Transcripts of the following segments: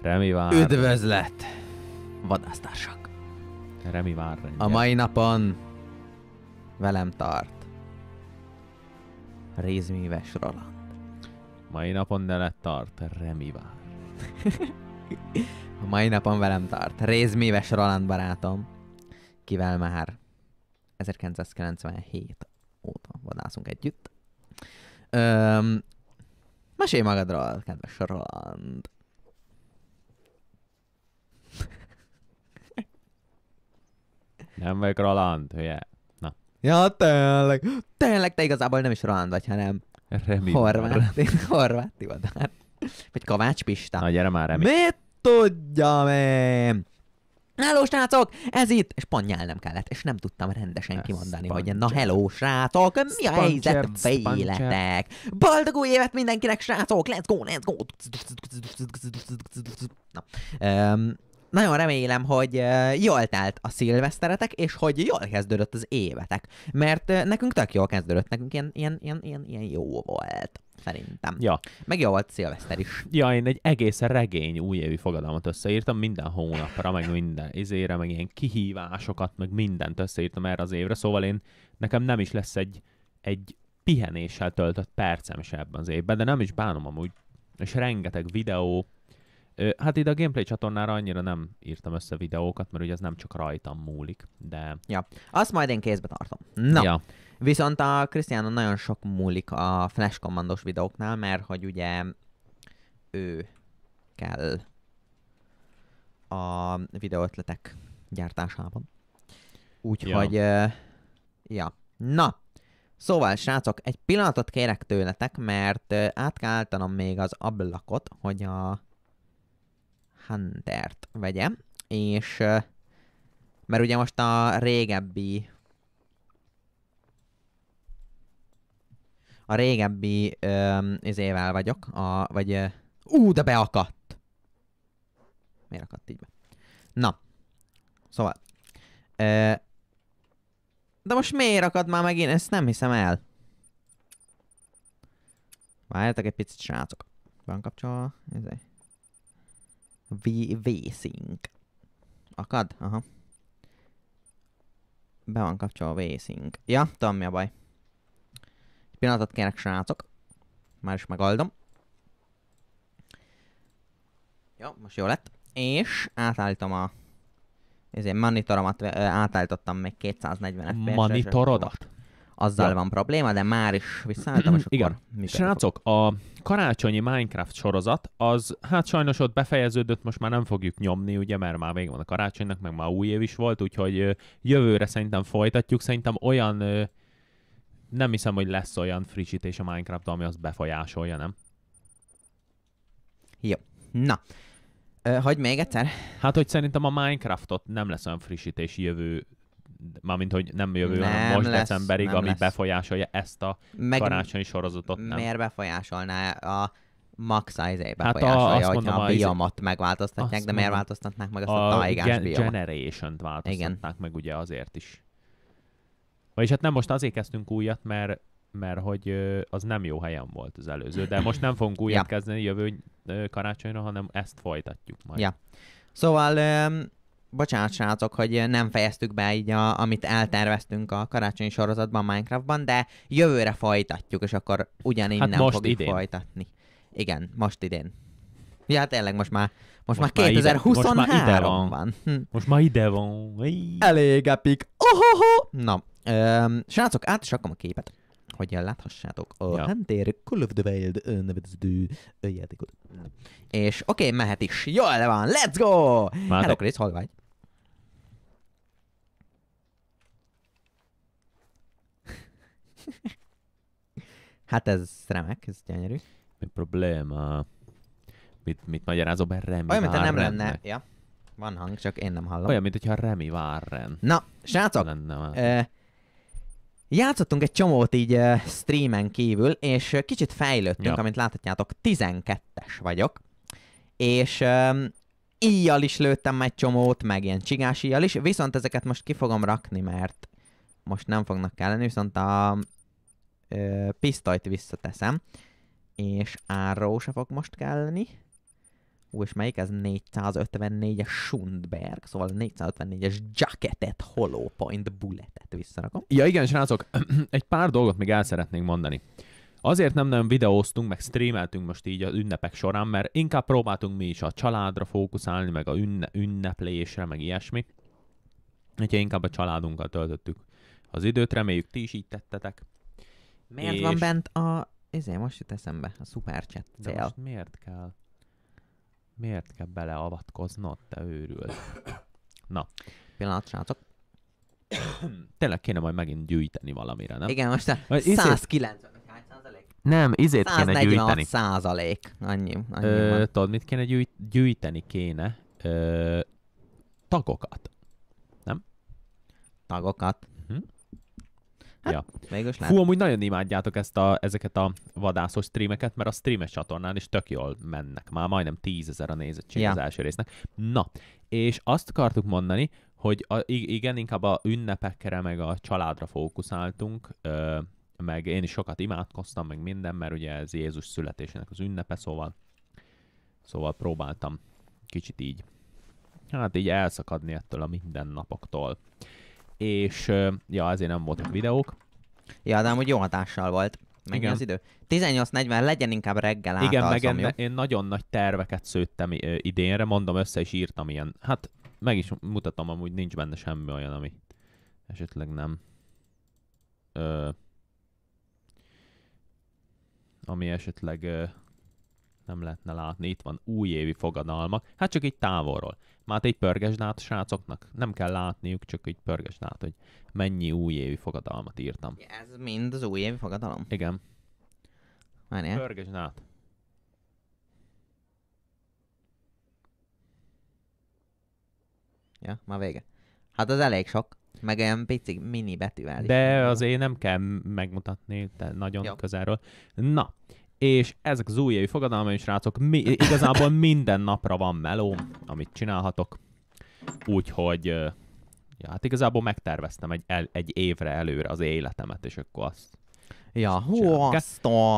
Remivár. vár. Üdvözlet, vadásztársak! Remivár. A mai napon velem tart rézműves Roland. Mai napon ne tart, Remivár. A mai napon velem tart. rézműves Roland barátom, kivel már 1997 óta vadászunk együtt. Öm, mesélj magadról, kedves Roland. Nem vagyok Roland, hülye. Na. Ja, tényleg tényleg te igazából nem is Roland vagy, hanem Remi horváti, Horváth Tivadar. Vagy Kavács Pista. Na gyere már, Remi. Mit tudjam én? Hello, srácok! Ez itt! És pannyál nem kellett, és nem tudtam rendesen kimondani, hogy na hello, srácok! Mi a helyzet véletek? Boldog új évet mindenkinek, srácok! Let's go, let's go! Na, nagyon remélem, hogy jól telt a szilveszteretek, és hogy jól kezdődött az évetek. Mert nekünk tök jól kezdődött, nekünk ilyen, ilyen, ilyen, ilyen, ilyen jó volt szerintem. Ja. Meg jó volt szilveszter is. Ja, én egy egész regény újévi fogadalmat összeírtam minden hónapra, meg minden izére, meg ilyen kihívásokat, meg mindent összeírtam erre az évre, szóval én nekem nem is lesz egy, egy pihenéssel töltött percem se ebben az évben, de nem is bánom amúgy. És rengeteg videó, Hát ide a gameplay csatornára annyira nem írtam össze videókat, mert ugye ez nem csak rajtam múlik, de... Ja, azt majd én kézbe tartom. Na, ja. viszont a Krisztiánon nagyon sok múlik a Flash Commandos videóknál, mert hogy ugye ő kell a videóötletek gyártásában. Úgyhogy, ja. ja. Na, Szóval, srácok, egy pillanatot kérek tőletek, mert át kell még az ablakot, hogy a Huntert vegyem, és mert ugye most a régebbi a régebbi izével vagyok, a, vagy ú, de beakadt! Miért akadt így be? Na, szóval ö, de most miért akad már megint? Ezt nem hiszem el. Várjátok egy picit, srácok. Van kapcsolva? Ezért. V- sync Akad? Aha. Be van kapcsolva a V-Sync. Ja, tudom mi a baj. Egy pillanatot kérek, srácok. Már is megoldom. Jó, most jó lett. És átállítom a... Ezért monitoromat átállítottam még 240 fps Monitorodat? azzal ja. van probléma, de már is visszaálltam, és akkor... Igen. Srácok, a karácsonyi Minecraft sorozat, az hát sajnos ott befejeződött, most már nem fogjuk nyomni, ugye, mert már vége van a karácsonynak, meg már új év is volt, úgyhogy jövőre szerintem folytatjuk, szerintem olyan... Nem hiszem, hogy lesz olyan frissítés a Minecraft, ami azt befolyásolja, nem? Jó. Na, hogy még egyszer? Hát, hogy szerintem a Minecraftot nem lesz olyan frissítés jövő mármint hogy nem jövő, nem hanem most lesz, decemberig, ami lesz. befolyásolja ezt a Meg karácsonyi sorozatot. Nem. Miért befolyásolná a Max izé befolyásolja, hát a, hogyha a izé- biomat megváltoztatják, de miért változtatnák meg azt a, a tájgás biomat? Generation-t változtatnák Igen. meg ugye azért is. Vagyis hát nem most azért kezdtünk újat, mert mert hogy az nem jó helyen volt az előző, de most nem fogunk újat ja. kezdeni jövő karácsonyra, hanem ezt folytatjuk majd. Ja. Szóval bocsánat srácok, hogy nem fejeztük be így, a, amit elterveztünk a karácsonyi sorozatban Minecraftban, de jövőre folytatjuk, és akkor ugyanígy hát nem most fogjuk idén. folytatni. Igen, most idén. Ja, hát tényleg most már, most, most már 2023 most már ide van. van. Hm. Most már ide van. Ijj. Elég epik. Ohoho! Na, öm, srácok, át is a képet hogy láthassátok a ja. Hunter Call of the Wild nevezető játékot. És oké, okay, mehet is. Jól van, let's go! Hello Chris, hol vagy? hát ez remek, ez gyönyörű. Mi probléma? Mit, mit magyarázom be Remi Olyan, mintha nem lenne. Ja, van hang, csak én nem hallom. Olyan, mint hogyha Remi Warren. Na, srácok, lenne Uh, játszottunk egy csomót így uh, streamen kívül, és kicsit fejlődtünk, ja. amint láthatjátok, 12-es vagyok, és uh, íjjal is lőttem egy csomót, meg ilyen csigás íjjal is, viszont ezeket most ki fogom rakni, mert most nem fognak kelleni, viszont a ö, pisztolyt visszateszem, és Arrow se fog most kelleni. Ú, és melyik ez 454-es Sundberg, szóval 454-es jacketet, hollow point bulletet visszarakom. Ja igen, srácok, egy pár dolgot még el szeretnénk mondani. Azért nem nagyon videóztunk, meg streameltünk most így az ünnepek során, mert inkább próbáltunk mi is a családra fókuszálni, meg a ünne, ünneplésre, meg ilyesmi. Úgyhogy inkább a családunkkal töltöttük az időt, reméljük ti is így tettetek. Miért és... van bent a... Ezért most jut eszembe, a Superchat cél. De most miért kell... Miért kell beleavatkoznod, te őrül? Na. Pillanat, srácok. Tényleg kéne majd megint gyűjteni valamire, nem? Igen, most a 190 izé- hány Nem, izét kéne gyűjteni. százalék. Annyi, annyi Ö, van. Tudod, mit kéne gyűjt, gyűjteni kéne? Ö, tagokat. Nem? Tagokat. Hát, ja. Végülis Fú, amúgy nagyon imádjátok ezt a, ezeket a vadászos streameket, mert a streames csatornán is tök jól mennek. Már majdnem tízezer a nézettség ja. az első résznek. Na, és azt akartuk mondani, hogy a, igen, inkább a ünnepekre meg a családra fókuszáltunk, ö, meg én is sokat imádkoztam, meg minden, mert ugye ez Jézus születésének az ünnepe, szóval, szóval próbáltam kicsit így, hát így elszakadni ettől a mindennapoktól és ja, azért nem voltak videók. Ja, de amúgy jó hatással volt. Meg Igen. az idő. 18.40, legyen inkább reggel Igen, meg en, én nagyon nagy terveket szőttem idénre, mondom össze és írtam ilyen. Hát meg is mutatom, amúgy nincs benne semmi olyan, ami esetleg nem. Ö, ami esetleg ö, nem lehetne látni. Itt van újévi fogadalmak, hát csak így távolról. Már hát egy pörgesd át a srácoknak. Nem kell látniuk, csak így pörgesd át, hogy mennyi újévi fogadalmat írtam. Ja, ez mind az újévi fogadalom? Igen. Várjál. Pörgesd át. Ja, már vége. Hát az elég sok. Meg olyan pici mini betűvel. De azért nem kell megmutatni te nagyon Jó. közelről. Na, és ezek az újjai fogadalmaim, srácok, mi, igazából minden napra van meló, amit csinálhatok. Úgyhogy, ja, hát igazából megterveztem egy, el, egy évre előre az életemet, és akkor azt Ja, hú,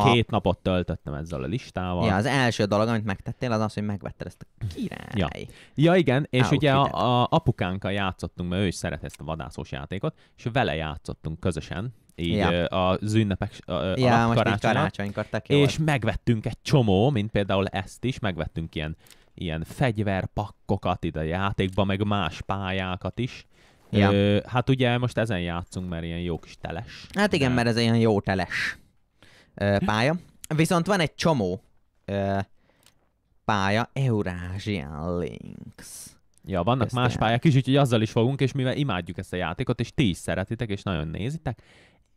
Két napot töltöttem ezzel a listával. Ja, az első dolog, amit megtettél, az az, hogy megvetted ezt a király. Ja, ja igen, és Out ugye a, a apukánkkal játszottunk, mert ő is szeret ezt a vadászós játékot, és vele játszottunk közösen, így ja. az ünnepek ja, most karácsony És volt. megvettünk egy csomó, mint például ezt is, megvettünk ilyen, ilyen fegyverpakkokat ide a játékba, meg más pályákat is. Ja. Ö, hát ugye most ezen játszunk, mert ilyen jó kis teles. Hát igen, mert ez ilyen jó teles ö, pálya. Viszont van egy csomó ö, pálya, Eurasian Links. Ja, vannak Ezt más pályák is, úgyhogy azzal is fogunk, és mivel imádjuk ezt a játékot, és ti is szeretitek, és nagyon nézitek,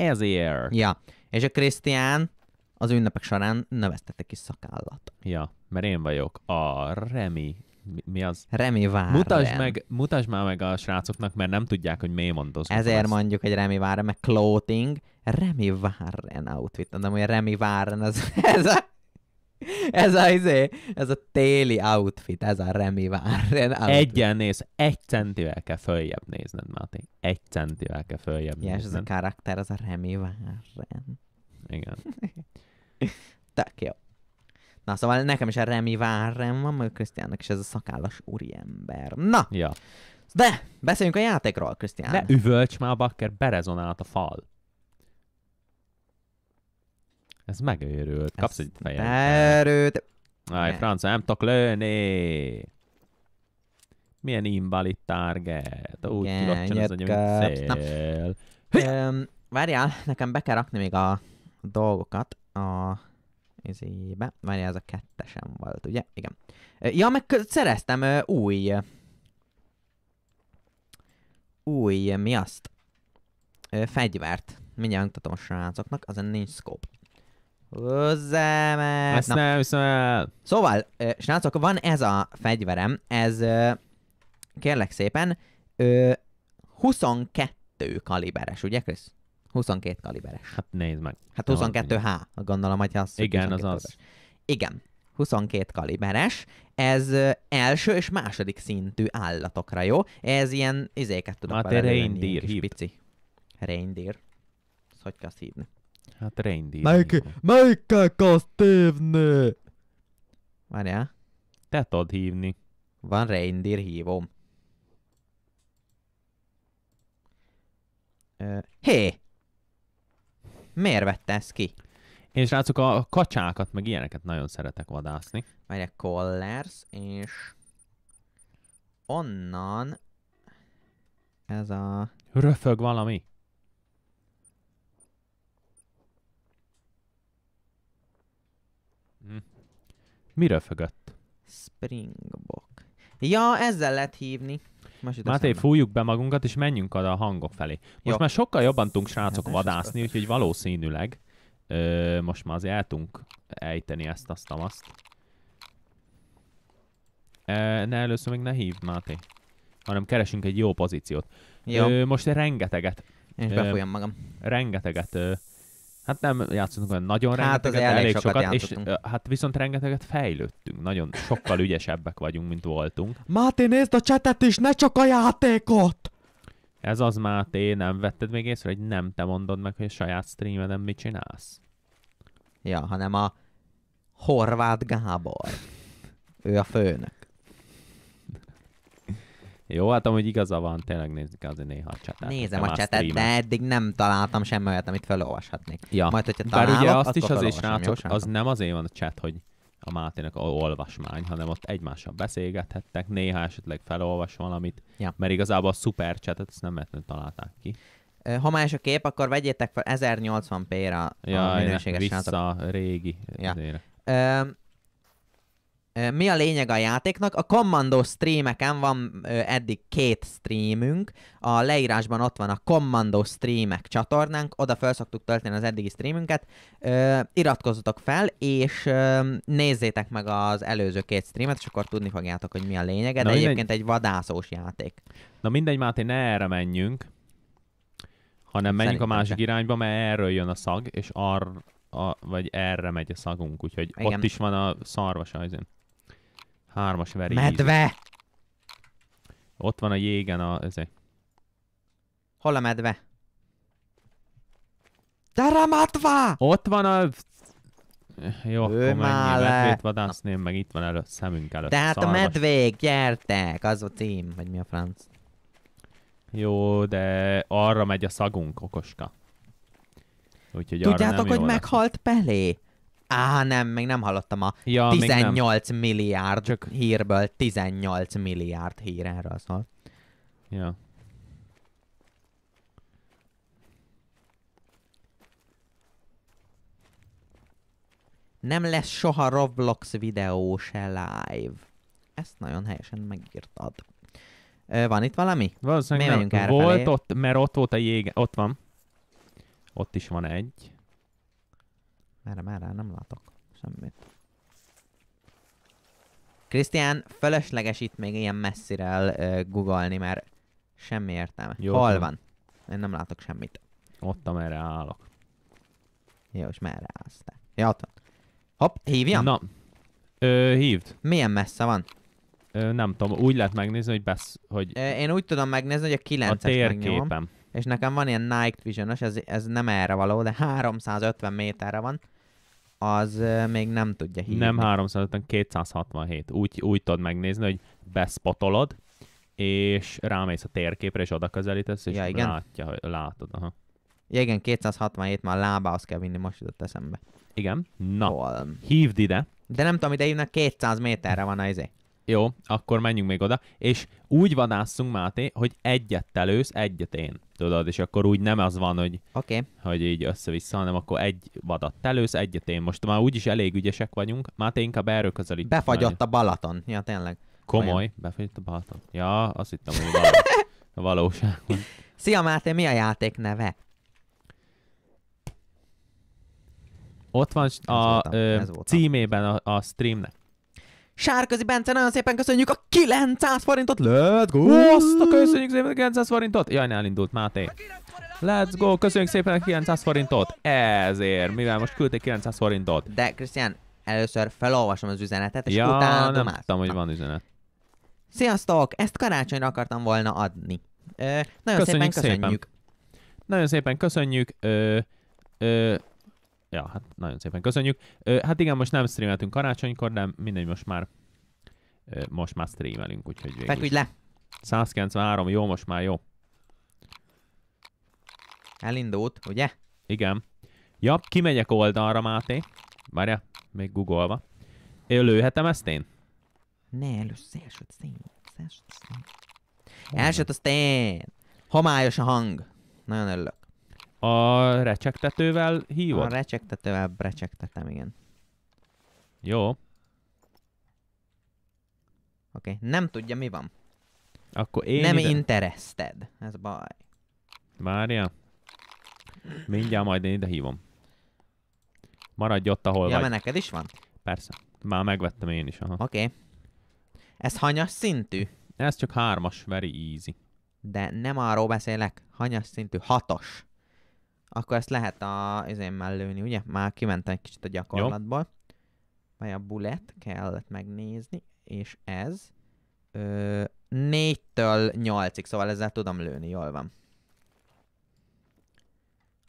ezért. Ja, és a Krisztián az ünnepek során neveztette ki szakállat. Ja, mert én vagyok a Remi mi, mi az? Remi Várem. Mutasd, meg, mutasd már meg a srácoknak, mert nem tudják, hogy mi mondasz. Ezért azt. mondjuk, egy Remi Várem, meg clothing. Remi Várem outfit. Nem, hogy Remi Várem az, ez a ez a, izé, ez a téli outfit, ez a Remi Várren outfit. Egyen néz, egy centivel kell följebb nézned, Máté. Egy centivel kell följebb ja, nézned. ez a karakter, az a Remi Várren. Igen. Tök jó. Na, szóval nekem is a Remi Várren van, meg Krisztiának is ez a szakállas úriember. Na! Ja. De, beszéljünk a játékról, Krisztián. De üvölcs már, bakker, berezonált a fal. Ez megőrült. Kapsz egy fejet. Erőt. Aj, franca, nem tudok lőni. Milyen invalid target. Úgy tudod csinálni, hogy szél. várjál, nekem be kell rakni még a dolgokat a izébe. Várjál, ez a kettesem volt, ugye? Igen. Ja, meg szereztem új... Új, mi azt? fegyvert. Mindjárt mutatom a srácoknak, azon nincs scope. Hozzá már! Ezt Na. nem hiszem el. Szóval, srácok, van ez a fegyverem, ez kérlek szépen 22 kaliberes, ugye Krisz? 22 kaliberes. Hát nézd meg. Hát 22 H, gondolom, hogy az. Igen, az az. Igen, 22 kaliberes, ez első és második szintű állatokra jó. Ez ilyen izéket tudok hát vele lőni, kis pici. Reindeer. Ezt hogy kell hívni? Hát reindír. Melyik, melyikkel kezd tévni? Várjál. Te tudod hívni. Van reindír, hívom. Hé! hé! Miért vette ezt ki? Én srácok a kacsákat, meg ilyeneket nagyon szeretek vadászni. a Collars, és onnan ez a... Röfög valami. Miről fögött? Springbok. Ja, ezzel lehet hívni. Máté, fújjuk be magunkat, és menjünk oda a hangok felé. Most Jó. már sokkal jobban tudunk hm, srácok hát, vadászni, úgyhogy valószínűleg ö, most már azért el tudunk ejteni ezt, azt, azt. E, ne, először még ne hívd, Máté. Hanem keresünk egy jó pozíciót. Jó. Ö, most rengeteget. És befolyam magam. Rengeteget ö, Hát nem játszottunk olyan nagyon hát rengeteget, elég, elég sokat, sokat és hát viszont rengeteget fejlődtünk. Nagyon sokkal ügyesebbek vagyunk, mint voltunk. Máté, nézd a csetet is, ne csak a játékot! Ez az, Máté, nem vetted még észre, hogy nem te mondod meg, hogy a saját streamedem mit csinálsz? Ja, hanem a Horváth Gábor. Ő a főnök. Jó, hát amúgy igaza van, tényleg nézni kell azért néha a csetet. Nézem a csetet, streamet. de eddig nem találtam semmi olyat, amit felolvashatnék. Ja. Majd, hogyha találok, Bár ugye azt is az is az nem azért van a cset, hogy a Máténak olvasmány, hanem ott egymással beszélgethettek, néha esetleg felolvas valamit, ja. mert igazából a szuper csetet ezt nem lehetne találták ki. Ha más a kép, akkor vegyétek fel 1080p-re a ja, minőséges vissza, régi. Ja mi a lényeg a játéknak? A Commando streameken van eddig két streamünk, a leírásban ott van a Commando streamek csatornánk, oda fel szoktuk tölteni az eddigi streamünket, iratkozzatok fel, és nézzétek meg az előző két streamet, és akkor tudni fogjátok, hogy mi a lényege, Na, de mindegy... egyébként egy vadászós játék. Na mindegy, Máté, ne erre menjünk, hanem menjünk Szerintem a másik te. irányba, mert erről jön a szag, és arra a, vagy erre megy a szagunk, úgyhogy Igen. ott is van a szarvas ajzén. Hármas veri. Medve! Ott van a jégen a... Ezek. Hol a medve? Gyere, medve! Ott van a... Jó, Ő akkor mennyi meg itt van előtt, szemünk előtt. Tehát Szarvas. a medvék, gyertek! Az a cím, vagy mi a franc. Jó, de arra megy a szagunk, okoska. Úgyhogy Tudjátok, hogy meghalt lesz. Pelé? Á, nem, még nem hallottam a ja, 18 milliárd Csak... hírből, 18 milliárd hír erről szól. Ja. Nem lesz soha Roblox videó se live. Ezt nagyon helyesen megírtad. Ö, van itt valami? Valószínűleg Mi nem. Volt felé? ott, mert ott volt a jég, ott van. Ott is van egy. Merre, merre? Nem látok. Semmit. Krisztián, fölösleges itt még ilyen messzire el uh, googolni, mert semmi értelme. Jó, Hol van? Én nem látok semmit. Ott, amerre állok. Jó, és merre állsz te? Ja, ott van. Hopp, hívjam? Na. Ö, hívd. Milyen messze van? Ö, nem tudom, úgy lehet megnézni, hogy besz... Hogy... Ö, én úgy tudom megnézni, hogy a 9-es A térképem. Megnyom és nekem van ilyen Night vision ez, ez nem erre való, de 350 méterre van, az még nem tudja hívni. Nem 350, 267. Úgy, úgy tudod megnézni, hogy bespotolod és rámész a térképre, és oda közelítesz, és ja, igen? látja, hogy látod. Aha. Ja, igen, 267 már lábához kell vinni, most jutott eszembe. Igen, na, Hol? hívd ide. De nem tudom, ide hívnak 200 méterre van a izé. Jó, akkor menjünk még oda, és úgy vadászunk, Máté, hogy egyet elősz, egyet én tudod, és akkor úgy nem az van, hogy, okay. hogy így össze-vissza, hanem akkor egy vadat telősz, egyet én. Most már úgyis elég ügyesek vagyunk, már te inkább erről közelít. Befagyott a Balaton, ja tényleg. Komoly, Olyan. befagyott a Balaton. Ja, azt hittem, hogy való, a valóságban. Szia Máté, mi a játék neve? Ott van a ez voltam, ö, ez címében a, a streamnek. Sárközi Bence, nagyon szépen köszönjük a 900 forintot. Let's go! Azt a köszönjük szépen a 900 forintot. Jaj, ne elindult Máté. Let's go, köszönjük szépen a 900 forintot. Ezért, mivel most küldték 900 forintot. De, Krisztián, először felolvasom az üzenetet, és ja, utána nem más. tudom hogy van üzenet. Sziasztok! Ezt karácsonyra akartam volna adni. Ö, nagyon köszönjük szépen köszönjük. Szépen. Nagyon szépen köszönjük. Ö, ö, Ja, hát nagyon szépen köszönjük. Ö, hát igen, most nem streameltünk karácsonykor, de mindegy, most már ö, most már streamelünk, úgyhogy végül. Feküdj le! 193, jó, most már jó. Elindult, ugye? Igen. Ja, kimegyek oldalra, Máté. Várja, még googolva. Én lőhetem ezt én? Ne, először elsőt szén. Elsőt Első Elsőt aztán! Homályos a hang. Nagyon örülök. A recsegtetővel hívod? A recsegtetővel recsegtetem, igen. Jó. Oké, okay. nem tudja mi van. Akkor én Nem ide... interested, ez baj. Várja. Mindjárt majd én ide hívom. Maradj ott, ahol ja, vagy. Ja, neked is van? Persze. Már megvettem én is, aha. Oké. Okay. Ez hanyas szintű? Ez csak hármas, very easy. De nem arról beszélek, hanyas szintű, hatos akkor ezt lehet a izémmel mellőni, ugye? Már kimentem egy kicsit a gyakorlatból. Vagy a bullet kellett megnézni, és ez ö, 4-től 8-ig, szóval ezzel tudom lőni, jól van.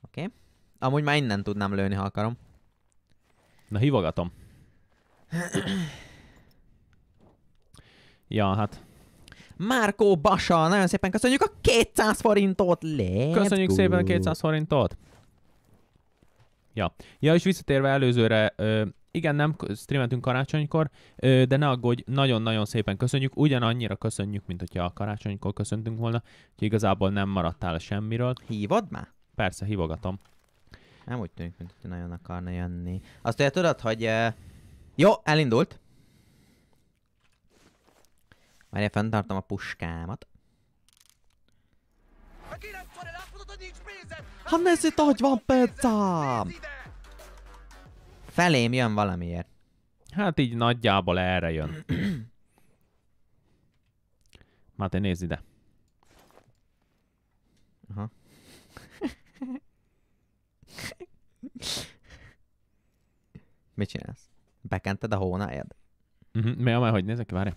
Oké. Okay. Amúgy már innen tudnám lőni, ha akarom. Na, hívogatom. ja, hát Márkó Basa, nagyon szépen köszönjük a 200 forintot, Let's Köszönjük go. szépen a 200 forintot. Ja. ja, és visszatérve előzőre, ö, igen, nem streamentünk karácsonykor, ö, de ne aggódj, nagyon-nagyon szépen köszönjük, ugyanannyira köszönjük, mint hogyha a karácsonykor köszöntünk volna, hogy igazából nem maradtál semmiről. Hívod már? Persze, hívogatom. Nem úgy tűnik, mint hogy nagyon akarna jönni. Azt ugye tudod, hogy... jó, elindult én fenntartom a puskámat. Ha itt, ahogy van percám! Felém jön valamiért. Hát így nagyjából erre jön. Máté, nézd ide. Aha. Mit csinálsz? Bekented a hónájad? uh-huh. mi a hogy nézek ki? Várj.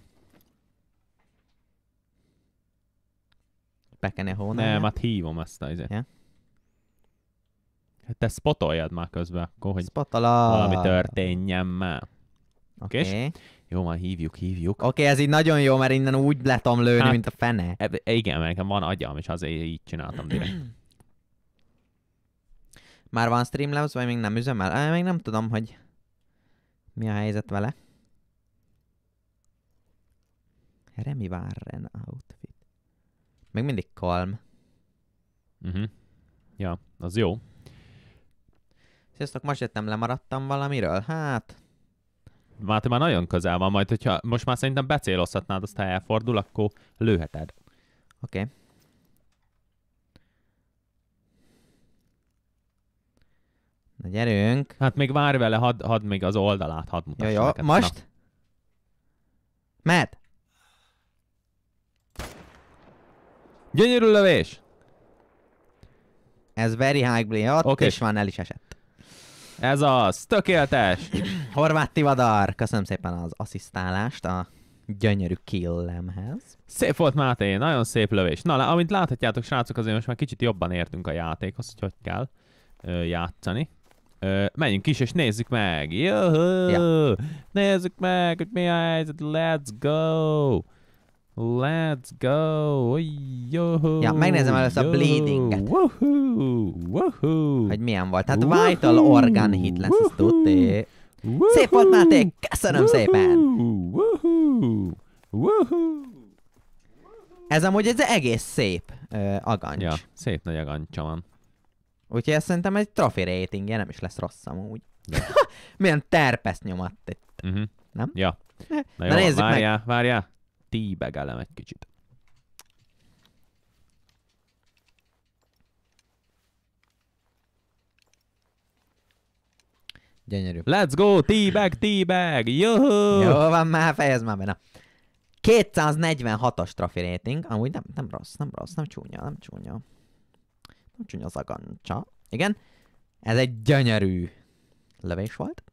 Pekene hónál. Nem, hát hívom ezt a izet. Ja? Hát te spotoljad már közben akkor, hogy Spotala. valami történjen már. Oké. Okay. Jó, már hívjuk, hívjuk. Oké, okay, ez így nagyon jó, mert innen úgy letom lőni, hát, mint a fene. E-, e igen, mert nekem van agyam, és azért így csináltam direkt. Már van Streamlabs, vagy még nem üzemel? Én még nem tudom, hogy mi a helyzet vele. Remi Warren outfit. Meg mindig kalm. Uh-huh. Ja, az jó. Sziasztok, most jöttem, lemaradtam valamiről? Hát... Már te már nagyon közel van, majd hogyha most már szerintem becélozhatnád, azt ha elfordul, akkor lőheted. Oké. Okay. Na gyerünk. Hát még várj vele, hadd had még az oldalát, hadd mutassam ja, jó, most? most? Mert? Gyönyörű lövés! Ez very high blade, ott okay. is van, el is esett. Ez az, tökéletes! Horváth Tivadar, köszönöm szépen az asszisztálást a gyönyörű killemhez. Szép volt Máté, nagyon szép lövés. Na, amint láthatjátok srácok, azért most már kicsit jobban értünk a játékhoz, hogy hogy kell ö, játszani. Ö, menjünk is és nézzük meg! Jó. Ja. Nézzük meg, hogy mi a helyzet, let's go! Let's go! Yo, ja, megnézem először a bleedinget. Woohoo, woohoo, hogy milyen volt. Hát Vital Organ hit lesz, ezt tudté. Szép volt, Máté! Köszönöm szépen! Woohoo, woohoo. Ez amúgy ez egész szép agancs. Ja, szép nagy agancsa van. Úgyhogy ezt szerintem egy trofi ratingje nem is lesz rossz amúgy. Milyen terpeszt nyomat itt. Uh-huh. Nem? Ja. Na, Na jó, nézzük várjál, meg. várjál tíbegelem egy kicsit. Gyönyörű. Let's go, T-bag, T-bag, Jó van, már fejez már benne. na. 246-as trafi rating, amúgy nem, nem rossz, nem rossz, nem csúnya, nem csúnya. Nem csúnya az agancsa. Igen, ez egy gyönyörű lövés volt.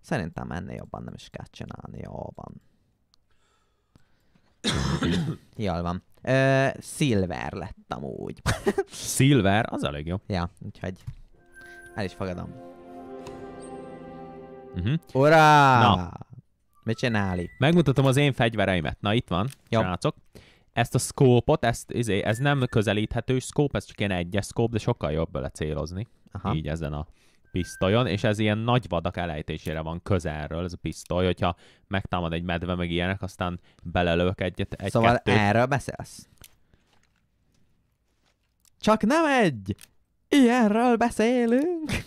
Szerintem ennél jobban nem is kell csinálni, jó van. Jól van. Ö, silver lett amúgy. silver? Az a legjobb. Ja, úgyhogy el is fogadom. Uh-huh. Ura! Na. Mit csináli? Megmutatom az én fegyvereimet. Na itt van, srácok. Ezt a szkópot, ezt, izé, ez nem közelíthető szkóp, ez csak ilyen egyes szkóp, de sokkal jobb bele célozni. Aha. Így ezen a pisztolyon, és ez ilyen nagy vadak elejtésére van közelről ez a pisztoly, hogyha megtámad egy medve meg ilyenek, aztán belelövök egyet, egy Szóval kettőt. erről beszélsz? Csak nem egy! Ilyenről beszélünk!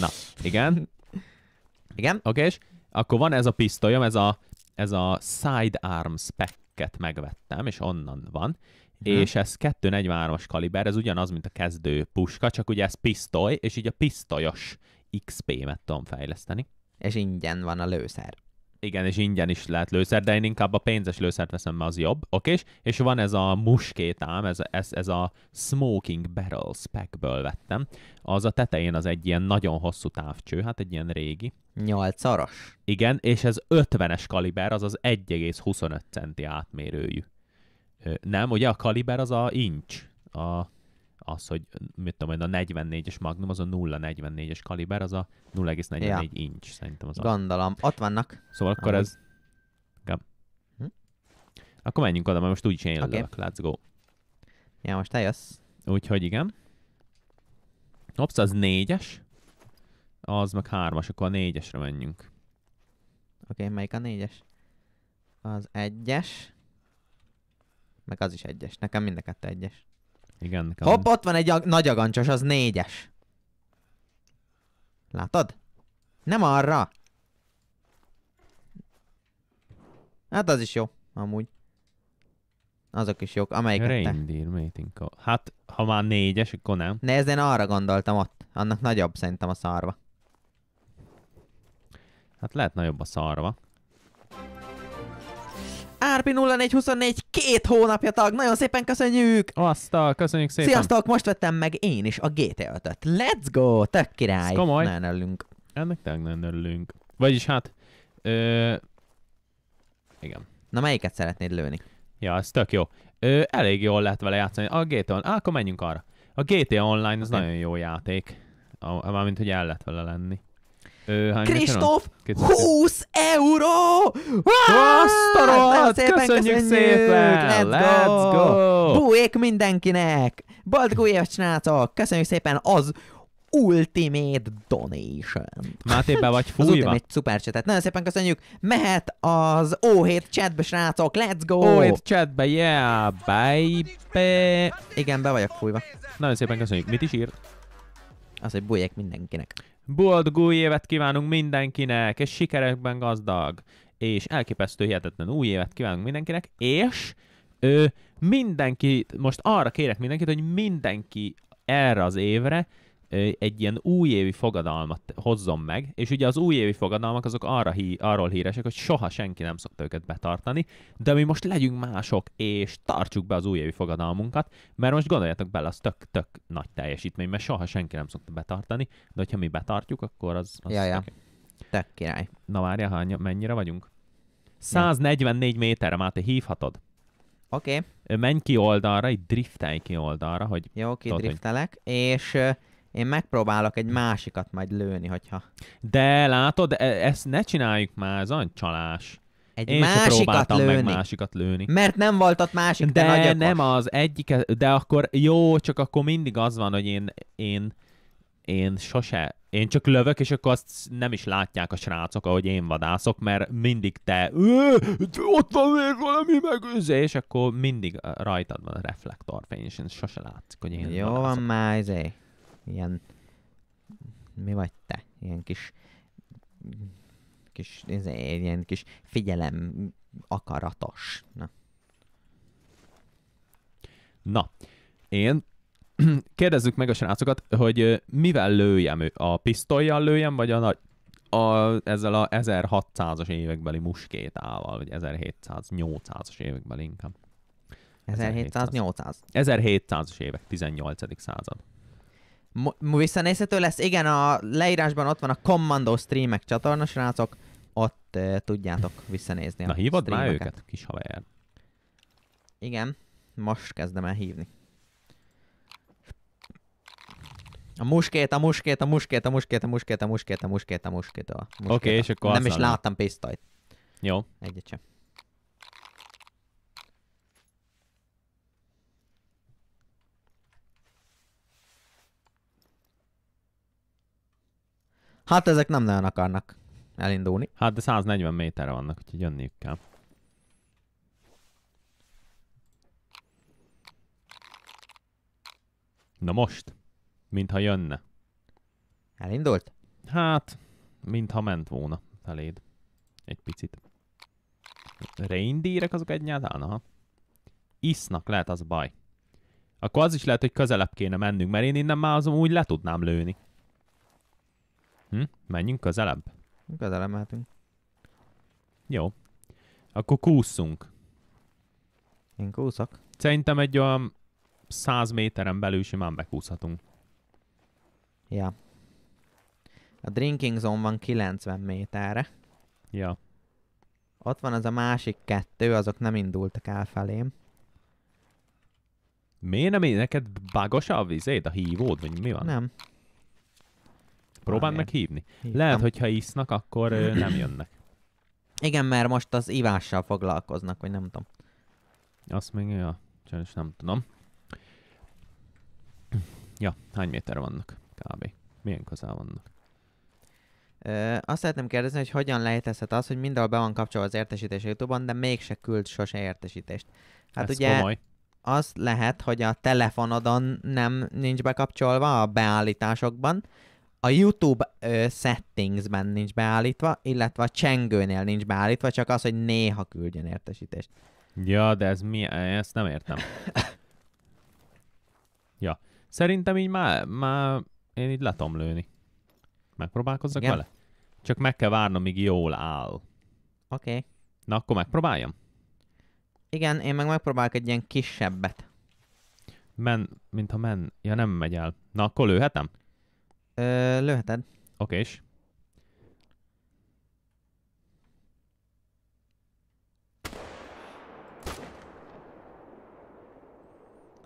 Na, igen. Igen. Oké, és akkor van ez a pisztolyom, ez a, ez a sidearm spec megvettem, és onnan van, Mhm. és ez 243-as kaliber, ez ugyanaz, mint a kezdő puska, csak ugye ez pisztoly, és így a pisztolyos XP-met tudom fejleszteni. És ingyen van a lőszer. Igen, és ingyen is lehet lőszer, de én inkább a pénzes lőszert veszem, mert az jobb. Oké, és van ez a muskétám, ez, ez, ez a Smoking Barrel Spec-ből vettem. Az a tetején az egy ilyen nagyon hosszú távcső, hát egy ilyen régi. Nyolcaros. Igen, és ez 50-es kaliber, azaz 1,25 centi átmérőjű. Nem, ugye a kaliber az a inch. A, az, hogy mit tudom a 44-es Magnum, az a 0,44-es kaliber, az a 0,44 ja. inch szerintem az Gondolom, az. ott vannak. Szóval akkor Amúgy. ez... Ja. Hm? Akkor menjünk oda, mert most úgy is én okay. let's go. Ja, most eljössz. Úgyhogy igen. Hopsz, az 4-es. Az meg 3-as, akkor a 4-esre menjünk. Oké, okay, melyik a 4-es? Az 1-es meg az is egyes. Nekem mind a kettő egyes. Igen. Nekem... Hopp, ott van egy ag- nagy agancsos, az négyes. Látod? Nem arra. Hát az is jó, amúgy. Azok is jók, amelyiket Reindeer mating call. Hát, ha már négyes, akkor nem. Ne, ez én arra gondoltam ott. Annak nagyobb szerintem a szarva. Hát lehet nagyobb a szarva. Árpi 0424 két hónapja tag, nagyon szépen köszönjük! Aztal, köszönjük szépen! Sziasztok, most vettem meg én is a GTA 5 Let's go, tök király! Ez komoly! Nagyon örülünk. Ennek tényleg nagyon örülünk. Vagyis hát, ö... igen. Na melyiket szeretnéd lőni? Ja, ez tök jó. Ö, elég jól lehet vele játszani. A GTA, ah, akkor menjünk arra. A GTA Online az okay. nagyon jó játék. Mármint, hogy el lehet vele lenni. Kristóf, 20 euró! Asztalot! Köszönjük, köszönjük szépen! Let's, Let's go! go! Bújék mindenkinek! új srácok! Köszönjük szépen az Ultimate Donation. Máté, be vagy fújva? az Ultimate Super Chatet. Nagyon szépen köszönjük. Mehet az O7 chatbe, srácok. Let's go! O7 chatbe, yeah! Bye! Igen, be vagyok fújva. Nagyon szépen köszönjük. Mit is írt? Az, hogy bújják mindenkinek. Boldog új évet kívánunk mindenkinek, és sikerekben gazdag, és elképesztő hihetetlen új évet kívánunk mindenkinek, és ö, mindenki, most arra kérek mindenkit, hogy mindenki erre az évre egy ilyen újévi fogadalmat hozzon meg, és ugye az újévi fogadalmak azok arra hí- arról híresek, hogy soha senki nem szokta őket betartani, de mi most legyünk mások, és tartsuk be az újévi fogadalmunkat, mert most gondoljatok bele, az tök, tök nagy teljesítmény, mert soha senki nem szokta betartani, de hogyha mi betartjuk, akkor az... az ja, ja. Tök... király. Na várja, hány, mennyire vagyunk? 144 méterre, Máté, hívhatod? Oké. Okay. Menj ki oldalra, így driftelj ki oldalra, hogy... Jó, ki driftelek, hogy... és én megpróbálok egy másikat majd lőni, hogyha... De látod, e- ezt ne csináljuk már, ez olyan csalás. Egy Én másikat próbáltam lőni. meg másikat lőni. Mert nem volt ott másik, de, de nem az egyik, de akkor jó, csak akkor mindig az van, hogy én, én, én sose, én csak lövök, és akkor azt nem is látják a srácok, ahogy én vadászok, mert mindig te, ott van még valami megőzés, és akkor mindig rajtad van a reflektorfény, és én sose látszik, hogy én Jó vadászok. van Májzé ilyen mi vagy te? Ilyen kis kis, ilyen kis figyelem akaratos. Na. Na, én kérdezzük meg a srácokat, hogy mivel lőjem A pisztolyjal lőjem, vagy a nagy, a, ezzel a 1600-as évekbeli muskétával, vagy 1700-800-as évekbeli inkább. 1700-800. 1700-as évek, 18. század visszanézhető lesz. Igen, a leírásban ott van a Commando Streamek csatorna, srácok. Ott e, tudjátok visszanézni Na a hívod már őket, kis haver. Igen, most kezdem el hívni. A muskét, a muskét, a muskét, a muskét, a muskét, a muskét, a muskét, a muskét, a muskét. Oké, okay, és akkor Nem is láttam pisztolyt. Jó. Egyet sem. Hát ezek nem nagyon akarnak elindulni. Hát de 140 méterre vannak, úgyhogy jönniük kell. Na most, mintha jönne. Elindult? Hát, mintha ment volna feléd. Egy picit. Reindírek azok egyáltalán? Aha. Isznak lehet, az baj. Akkor az is lehet, hogy közelebb kéne mennünk, mert én innen már azon úgy le tudnám lőni. Hm? Menjünk közelebb? Közelebb mehetünk. Jó. Akkor kúszunk. Én kúszok. Szerintem egy olyan 100 méteren belül simán bekúszhatunk. Ja. A drinking zone van 90 méterre. Ja. Ott van az a másik kettő, azok nem indultak el felém. Miért nem? Neked bágos a vizéd, a hívód, vagy mi van? Nem. Próbáld meg hívni. Hívtam. Lehet, hogyha isznak, akkor nem jönnek. Igen, mert most az ivással foglalkoznak, vagy nem tudom. Azt még, ja, sajnos nem tudom. Ja, hány méter vannak kb. Milyen közel vannak? Ö, azt szeretném kérdezni, hogy hogyan lehetezhet az, hogy mindenhol be van kapcsolva az értesítés a Youtube-on, de mégse küld sose értesítést. Hát Ez ugye komoly. az lehet, hogy a telefonodon nem nincs bekapcsolva a beállításokban, a YouTube ö, settingsben nincs beállítva, illetve a csengőnél nincs beállítva, csak az, hogy néha küldjön értesítést. Ja, de ez mi? Ezt nem értem. ja. Szerintem így már, már én így letom lőni. Megpróbálkozzak Igen. vele? Csak meg kell várnom, míg jól áll. Oké. Okay. Na, akkor megpróbáljam? Igen, én meg megpróbálok egy ilyen kisebbet. Men, mintha men... Ja, nem megy el. Na, akkor lőhetem? Ö, lőheted. Oké, és?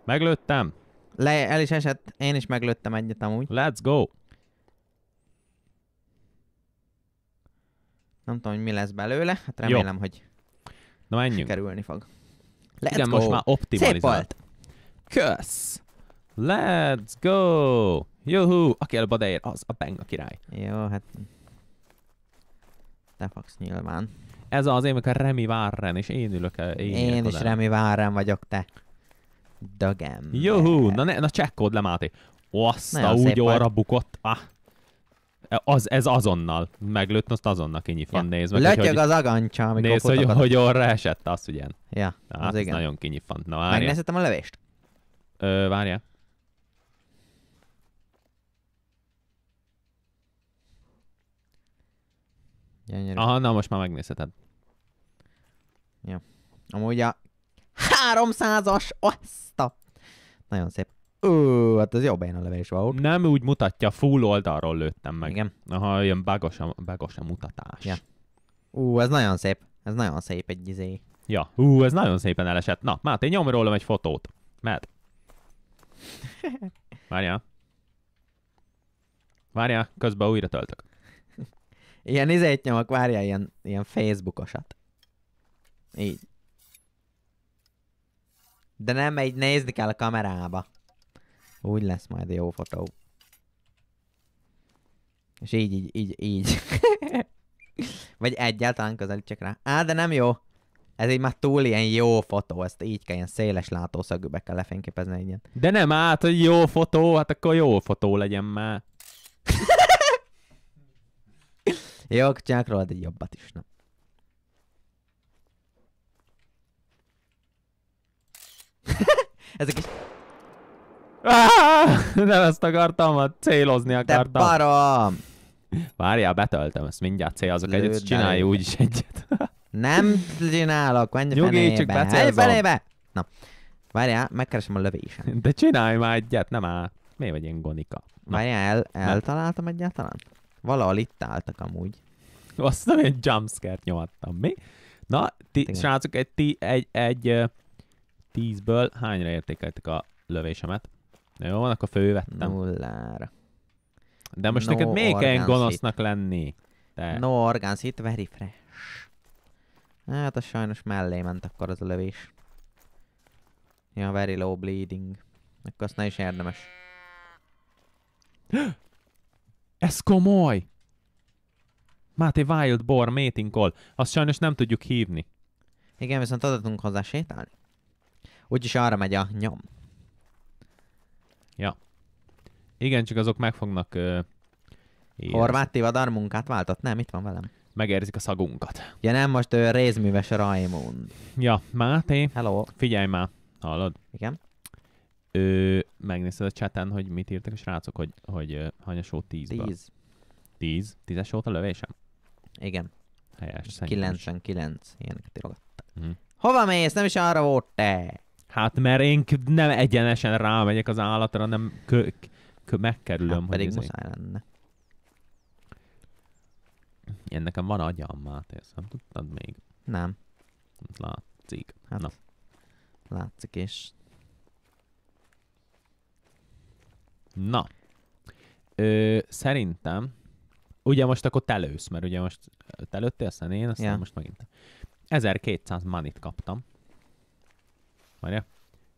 Meglőttem. Le, el is esett, én is meglőttem egyet amúgy. Let's go! Nem tudom, hogy mi lesz belőle, hát remélem, Jó. hogy Na menjünk. kerülni fog. Let's Igen, go. most már optimalizált. Szép volt. Kösz! Let's go! Juhu, aki előbb odaér, az a Bang a király. Jó, hát... Te fogsz nyilván. Ez az, én amikor Remi Várren, és én ülök el. Én, én is Remi Várren vagyok, te. Dögem. Juhu, na, ne, na csekkold le, Máté. a úgy vagy. bukott. Ah. Az, ez azonnal. Meglőtt, azt azonnal kinyifan ja. néz meg. Lötyög az agancsa, amikor Nézd, hogy, hogy orra esett, az ugyan. Ja, az, hát, igen. nagyon kinyifant. Na, várjál. Megnézhetem a lövést? Ö, várjál. Gyönyörű. Aha, na most már megnézheted. Ja. Amúgy a 300-as, azt a... Nagyon szép. Ó, hát ez jobb én a levés volt. Nem úgy mutatja, full oldalról lőttem meg. Igen. Aha, ilyen bagos a, bagos a mutatás. Ja. Ú, ez nagyon szép. Ez nagyon szép egy izé. Ja, ú, ez nagyon szépen elesett. Na, Máté, nyom rólam egy fotót. Mert. Várjál. Várjál, közben újra töltök. Ilyen izét nyomok, várjál, ilyen, ilyen Facebookosat. Így. De nem, egy nézni kell a kamerába. Úgy lesz majd jó fotó. És így, így, így, így. Vagy egyáltalán közelítsek rá. Á, de nem jó. Ez így már túl ilyen jó fotó, ezt így kell, ilyen széles látószögűbe kell lefényképezni egy ilyen. De nem át, hogy jó fotó, hát akkor jó fotó legyen már. Jó, csinálok rólad egy jobbat is, nem? Ezek is... Ah, nem ezt akartam, a célozni akartam. De barom! Várjál, betöltöm ezt mindjárt cél Lőd együtt csinálj úgyis egyet. nem csinálok, menj Nyugi, fenébe. csak becélzom. Menj Na, várjál, megkeresem a lövésem. De csinálj már egyet, nem áll. Mi vagy én gonika? Na. Várjál, el, eltaláltam egyáltalán? Valahol itt álltak amúgy. Azt mondom, egy jumpscare-t nyomattam, mi? Na, ti, Tényleg. srácok, egy, ti, egy, egy tízből hányra értékeltek a lövésemet? Jó van, akkor fővettem. Nullára. De most no neked még kell gonosznak hit. lenni? Te. No organs hit, very fresh. Hát a sajnos mellé ment akkor az a lövés. Ja, very low bleeding. Akkor azt ne is érdemes. Ez komoly! Máté Wild Boar Mating Call. Azt sajnos nem tudjuk hívni. Igen, viszont adatunk hozzá sétálni. Úgyis arra megy a nyom. Ja. Igen, csak azok meg fognak... Uh, Horváth Tivadar munkát váltott? Nem, itt van velem. Megérzik a szagunkat. Ja nem, most uh, rézműves Raimund. Ja, Máté. Hello. Figyelj már. Hallod? Igen. Ö, megnézted a chatán, hogy mit írtak a srácok, hogy, hogy uh, hanyas volt 10 Tíz. 10? 10-es volt a lövésem? Igen. Helyes, szerintem. 99, ilyeneket írogattak. Mm. Hova mész? Nem is arra volt te! Hát mert én nem egyenesen rámegyek az állatra, hanem kö, kö, megkerülöm. Hát, pedig hogy izé- muszáj lenne. Én nekem van agyam, Máté, ezt nem tudtad még? Nem. Látszik. Hát, Na. Látszik, és Na, Ö, szerintem, ugye most akkor lősz, mert ugye most lőttél, aztán én, aztán yeah. most megint. 1200 manit kaptam. Várja,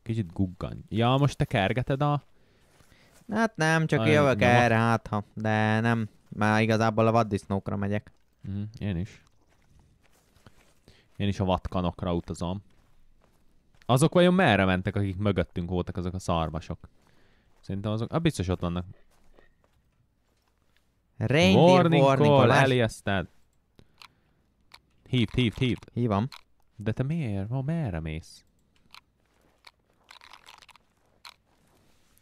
kicsit guggan. Ja, most te kergeted a... Hát nem, csak a, jövök nem erre, hát ha. De nem, már igazából a vaddisznókra megyek. Mm, én is. Én is a vatkanokra utazom. Azok vajon merre mentek, akik mögöttünk voltak azok a szarvasok? Szerintem azok... Ah, biztos ott vannak. Reindeer warning, warning call, call eliasztad. Hívd, hívd, hívd. Hívom. De te miért? Ma merre mész?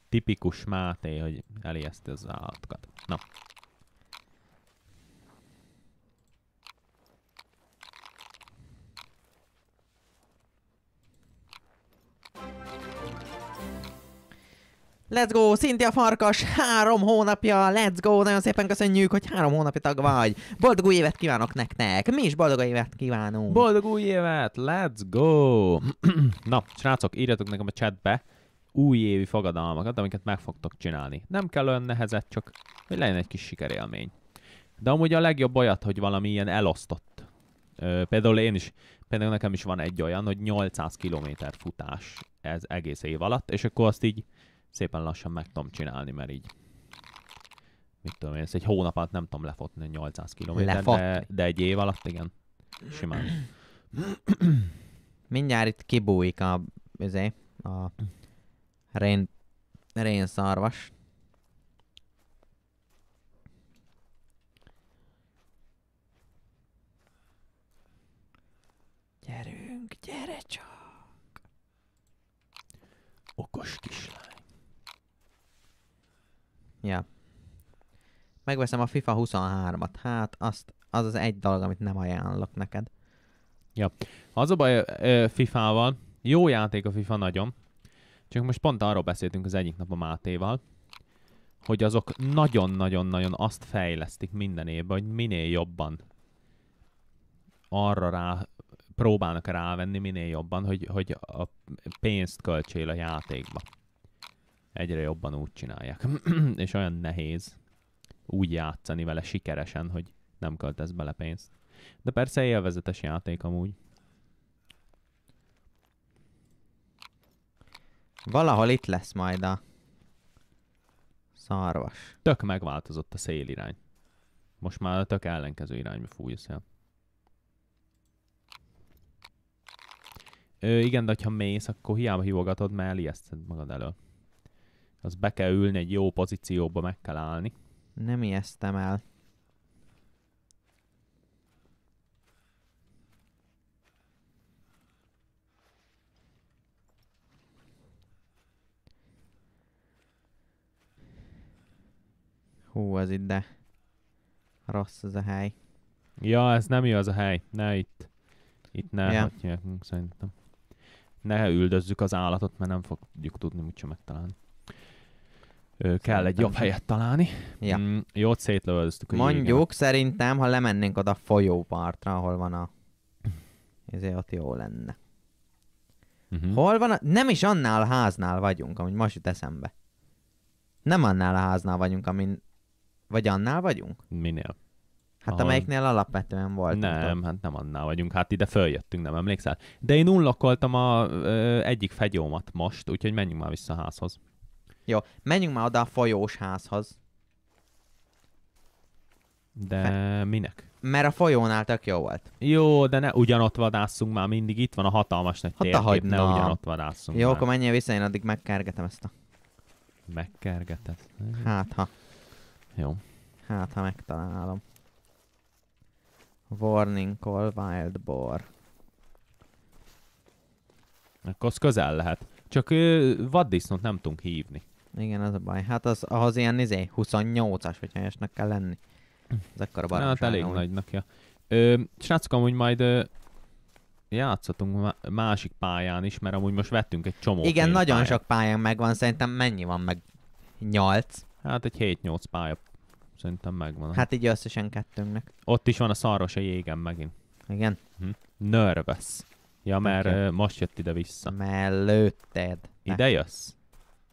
Tipikus Máté, hogy elieszti az állatokat. Na, Let's go, Cynthia Farkas, három hónapja, let's go, nagyon szépen köszönjük, hogy három hónapja tag vagy. Boldog új évet kívánok nektek, mi is boldog évet kívánunk. Boldog új évet, let's go. Na, srácok, írjatok nekem a chatbe újévi fogadalmakat, amiket meg fogtok csinálni. Nem kell olyan nehezet, csak hogy legyen egy kis sikerélmény. De amúgy a legjobb olyat, hogy valami ilyen elosztott. Ö, például én is, például nekem is van egy olyan, hogy 800 km futás ez egész év alatt, és akkor azt így szépen lassan meg tudom csinálni, mert így mit tudom én, ezt egy hónap alatt nem tudom lefotni 800 km. de, de egy év alatt igen, simán. Mindjárt itt kibújik a, üzé, a rén, rén szarvas. Gyerünk, gyere csak! Okos kislány. Ja. Megveszem a FIFA 23-at. Hát azt, az az egy dolog, amit nem ajánlok neked. Ja. Az a baj FIFA-val, jó játék a FIFA nagyon, csak most pont arról beszéltünk az egyik nap a Mátéval, hogy azok nagyon-nagyon-nagyon azt fejlesztik minden évben, hogy minél jobban arra rá próbálnak rávenni minél jobban, hogy, hogy a pénzt költsél a játékba egyre jobban úgy csinálják. és olyan nehéz úgy játszani vele sikeresen, hogy nem költesz bele pénzt. De persze élvezetes játék amúgy. Valahol itt lesz majd a szarvas. Tök megváltozott a szélirány. Most már a tök ellenkező irányba fúj a szél. Ö, igen, de ha mész, akkor hiába hívogatod, mert elijeszted magad elől az be kell ülni egy jó pozícióba, meg kell állni. Nem ijesztem el. Hú, az itt de rossz az a hely. Ja, ez nem jó az a hely. Ne itt. Itt ne ja. hagyják, szerintem. Ne üldözzük az állatot, mert nem fogjuk tudni sem megtalálni kell egy jobb helyet találni. Ja. Mm, jó, szétlövöztük. Mondjuk igen. szerintem, ha lemennénk oda a folyópartra, ahol van a... Ezért ott jó lenne. Uh-huh. Hol van a... Nem is annál a háznál vagyunk, amit most jut eszembe. Nem annál a háznál vagyunk, amin... Vagy annál vagyunk? Minél? Hát Aha. amelyiknél alapvetően volt. Nem, ott. hát nem annál vagyunk, hát ide följöttünk, nem emlékszel? De én unlakoltam a ö, egyik fegyómat most, úgyhogy menjünk már vissza a házhoz. Jó, menjünk már oda a folyós házhoz. De Fe minek? Mert a folyónál tök jó volt. Jó, de ne ugyanott vadászunk már mindig. Itt van a hatalmas nagy hát térkép, ne ugyanott vadászunk Jó, már. akkor menjél vissza, én addig megkergetem ezt a... Megkergeted? Hát ha. Jó. Hát ha megtalálom. Warning call wild boar. Akkor az közel lehet. Csak vaddisznót nem tudunk hívni. Igen, az a baj. Hát az, ahhoz ilyen izé, 28-as, vagy helyesnek kell lenni. Ez ekkora baj. Hát elég nagynak, ja. Ö, srácok, amúgy majd ö, játszhatunk másik pályán is, mert amúgy most vettünk egy csomó Igen, nagyon pályán. sok pályán megvan, szerintem mennyi van meg? 8? Hát egy 7-8 pálya szerintem megvan. Hát így összesen kettőnknek. Ott is van a szaros a jégen megint. Igen? Hm. Nervous. Ja, mert okay. most jött ide-vissza. Mert lőtted. Ide jössz?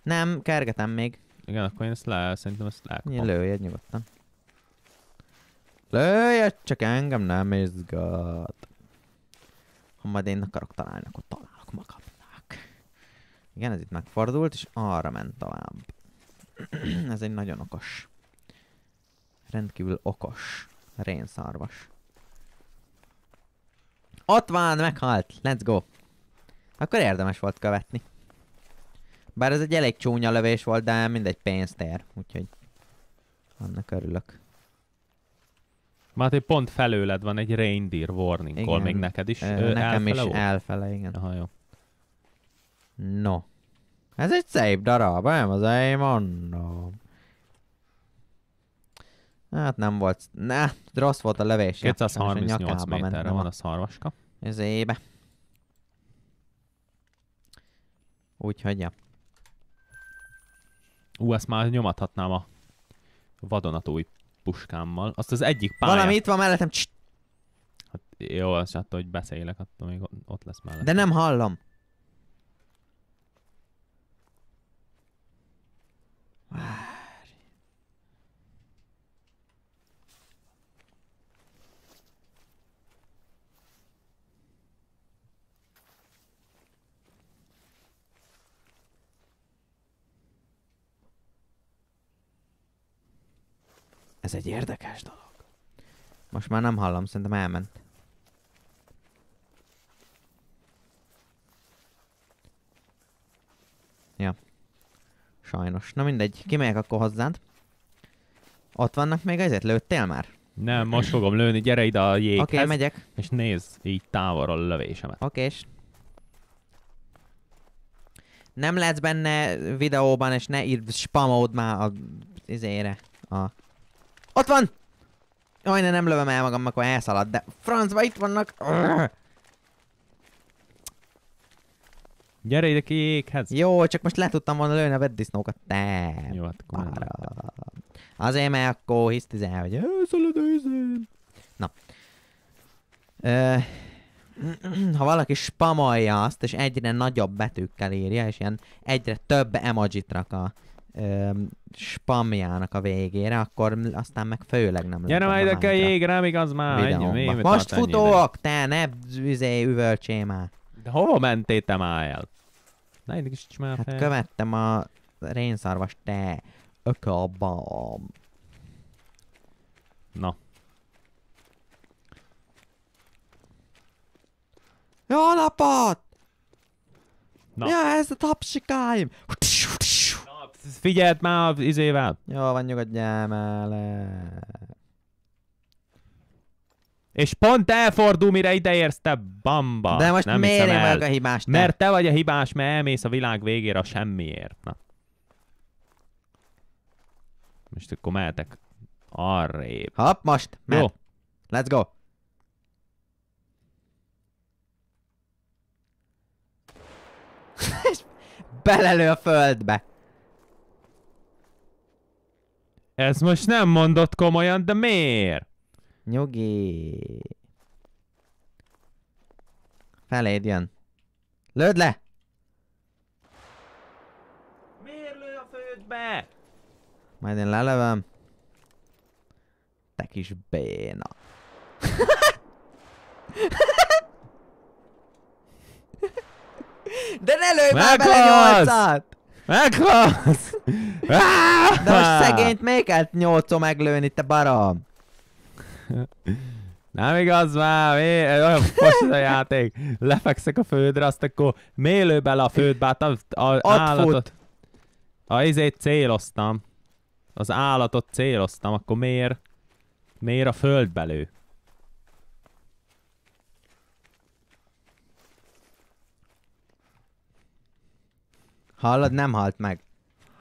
Nem, kergetem még. Igen, akkor én ezt le, szerintem ezt elkapom. Én lőjed nyugodtan. Lőjed, csak engem nem izgat. Ha majd én akarok találni, akkor találok magamnak. Igen, ez itt megfordult, és arra ment tovább. ez egy nagyon okos. Rendkívül okos. Rénszarvas. Ott van, meghalt! Let's go! Akkor érdemes volt követni. Bár ez egy elég csúnya lövés volt, de mindegy pénzt ér, úgyhogy annak örülök. Máté, pont felőled van egy reindeer warning call, még neked is ö, Nekem elfele is volt? elfele, igen. Aha, jó. No. Ez egy szép darab, nem az én mondom. Hát nem volt, ne, rossz volt a lövés. 238 méterre van a szarvaska. Ez ébe. Úgyhogy, ja. Ú, ezt már nyomathatnám a vadonatúj puskámmal. Azt az egyik pályát... Valami itt van mellettem. Cs- Hát, jó, azt hát, hogy beszélek, attól még ott lesz mellettem. De nem hallom. Ah. Ez egy érdekes dolog. Most már nem hallom, szerintem elment. Ja. Sajnos. Na mindegy, kimegyek akkor hozzád. Ott vannak még ezért, lőttél már? Nem, most fogom lőni, gyere ide a jéghez. Oké, okay, megyek. És nézd így távolról a lövésemet. Oké, és... Nem lesz benne videóban, és ne írd, spamód már a... izére. A ott van! Jaj, ne, nem lövöm el magam, akkor elszalad, de francba itt vannak! Gyere ide kékhez! Jó, csak most le tudtam volna lőni a veddisznókat. Nem. Jó, hát akkor Azért, mert akkor hisztizál, hogy elszalad a Na. Ö, ha valaki spamolja azt, és egyre nagyobb betűkkel írja, és ilyen egyre több emojit rak a spamjának a végére, akkor aztán meg főleg nem Gyere majd a jégre, amíg az már ennyi, Most futóak, te ne üzé üvölcsé már. De hova mentél te már el? Na, egy kis már fel. Hát követtem a rénszarvas, te ökabam. Na. Jó napot! Na. Ja, ez a tapsikáim! figyeld már az izével. Jó van, nyugodjál már És pont elfordul, mire érsz, te bamba. De most nem miért én vagyok a hibás? Te? Mert te vagy a hibás, mert elmész a világ végére a semmiért. Na. Most akkor mehetek arrébb. Hopp, most! Jó. Let's go! belelő a földbe. Ez most nem mondott komolyan, de miért? Nyugi. Feléd jön. Lőd le! Miért lő a földbe? Majd én lelövöm. Te kis béna. De ne lőj már bele nyolcat! Meghalsz! De most ah! szegényt még kellett nyolcon meglőni, te barom! Nem igaz már, mi? olyan fos a játék. Lefekszek a földre, azt akkor mélő bele a földbe, hát a, a állatot... A izét céloztam. Az állatot céloztam, akkor miért? Miért a föld belő? Hallod, nem halt meg.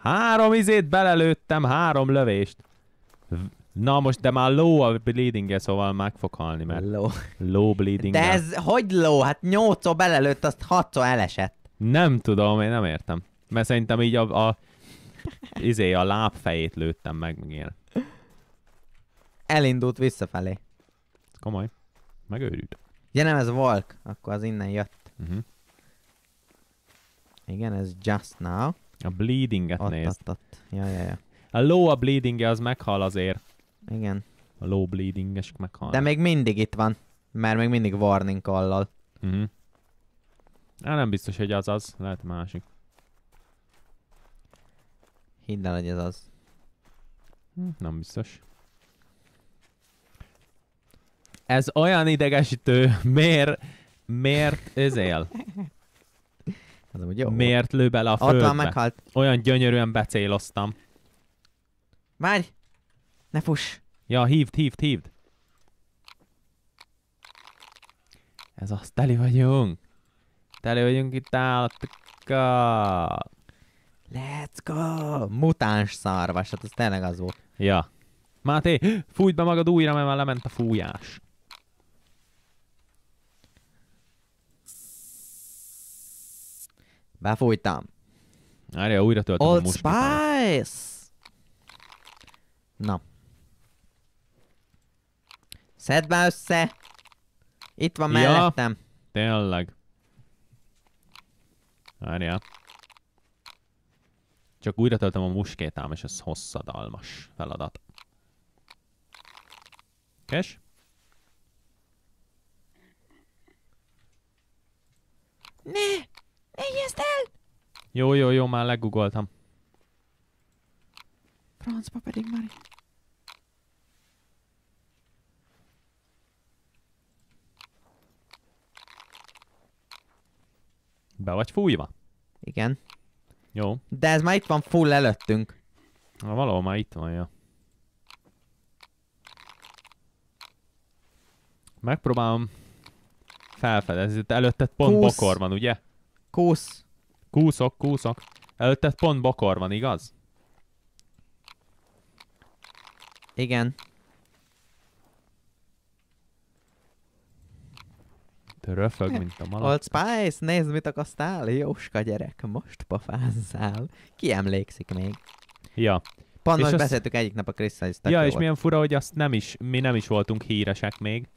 Három izét belelőttem, három lövést. Na most, de már low a bleeding -e, szóval meg fog halni, mert low, low bleeding -e. De ez hogy low? Hát nyolcó belelőtt, azt hatszó elesett. Nem tudom, én nem értem. Mert szerintem így a, a izé, a lábfejét lőttem meg, meg ilyen. Elindult visszafelé. Komoly. Megőrült. Ja nem, ez Valk, akkor az innen jött. Uh mhm. -huh. Igen, ez Just Now. A bleedinget ott, nézd. Ott, ott. Ja, ja, ja. A low a bleeding az meghal azért. Igen. A low bleeding-esek meghal. De még mindig itt van. Mert még mindig warning kallal. Mhm. Á, nem biztos, hogy az az. Lehet másik. Hidd el, hogy ez az. Hm, nem biztos. Ez olyan idegesítő. Miért? Miért ez él? Hát az úgy jó. Miért lő bele a földbe? van, meghalt. Olyan gyönyörűen becéloztam. Várj! Ne fuss! Ja, hívd, hívd, hívd! Ez az, teli vagyunk! Teli vagyunk itt állatokkal! Let's go! Mutáns szarvas, hát ez tényleg az volt. Ja. Máté, fújd be magad újra, mert már lement a fújás. Befújtam. Várja, újra töltöm Old a Spice! Na. Szedd be össze! Itt van ja, mellettem. tényleg. Várja. Csak újra töltöm a muskétám, és ez hosszadalmas feladat. Kes? Ne! Végezd el! Jó, jó, jó, már legugoltam. Francba pedig már Be vagy fújva? Igen. Jó. De ez már itt van full előttünk. Na, valahol már itt van, ja. Megpróbálom felfedezni. Előtted pont 20. bokor van, ugye? Kúsz. Kúszok, kúszok. Előtted pont bokor van, igaz? Igen. Te röfög, mint a malac. Old Spice, nézd, mit akasztál, Jóska gyerek, most pofázzál. Ki emlékszik még? Ja. Pannos beszéltük egyik nap a Crystal Ja, és milyen fura, hogy azt nem is, mi nem is voltunk híresek még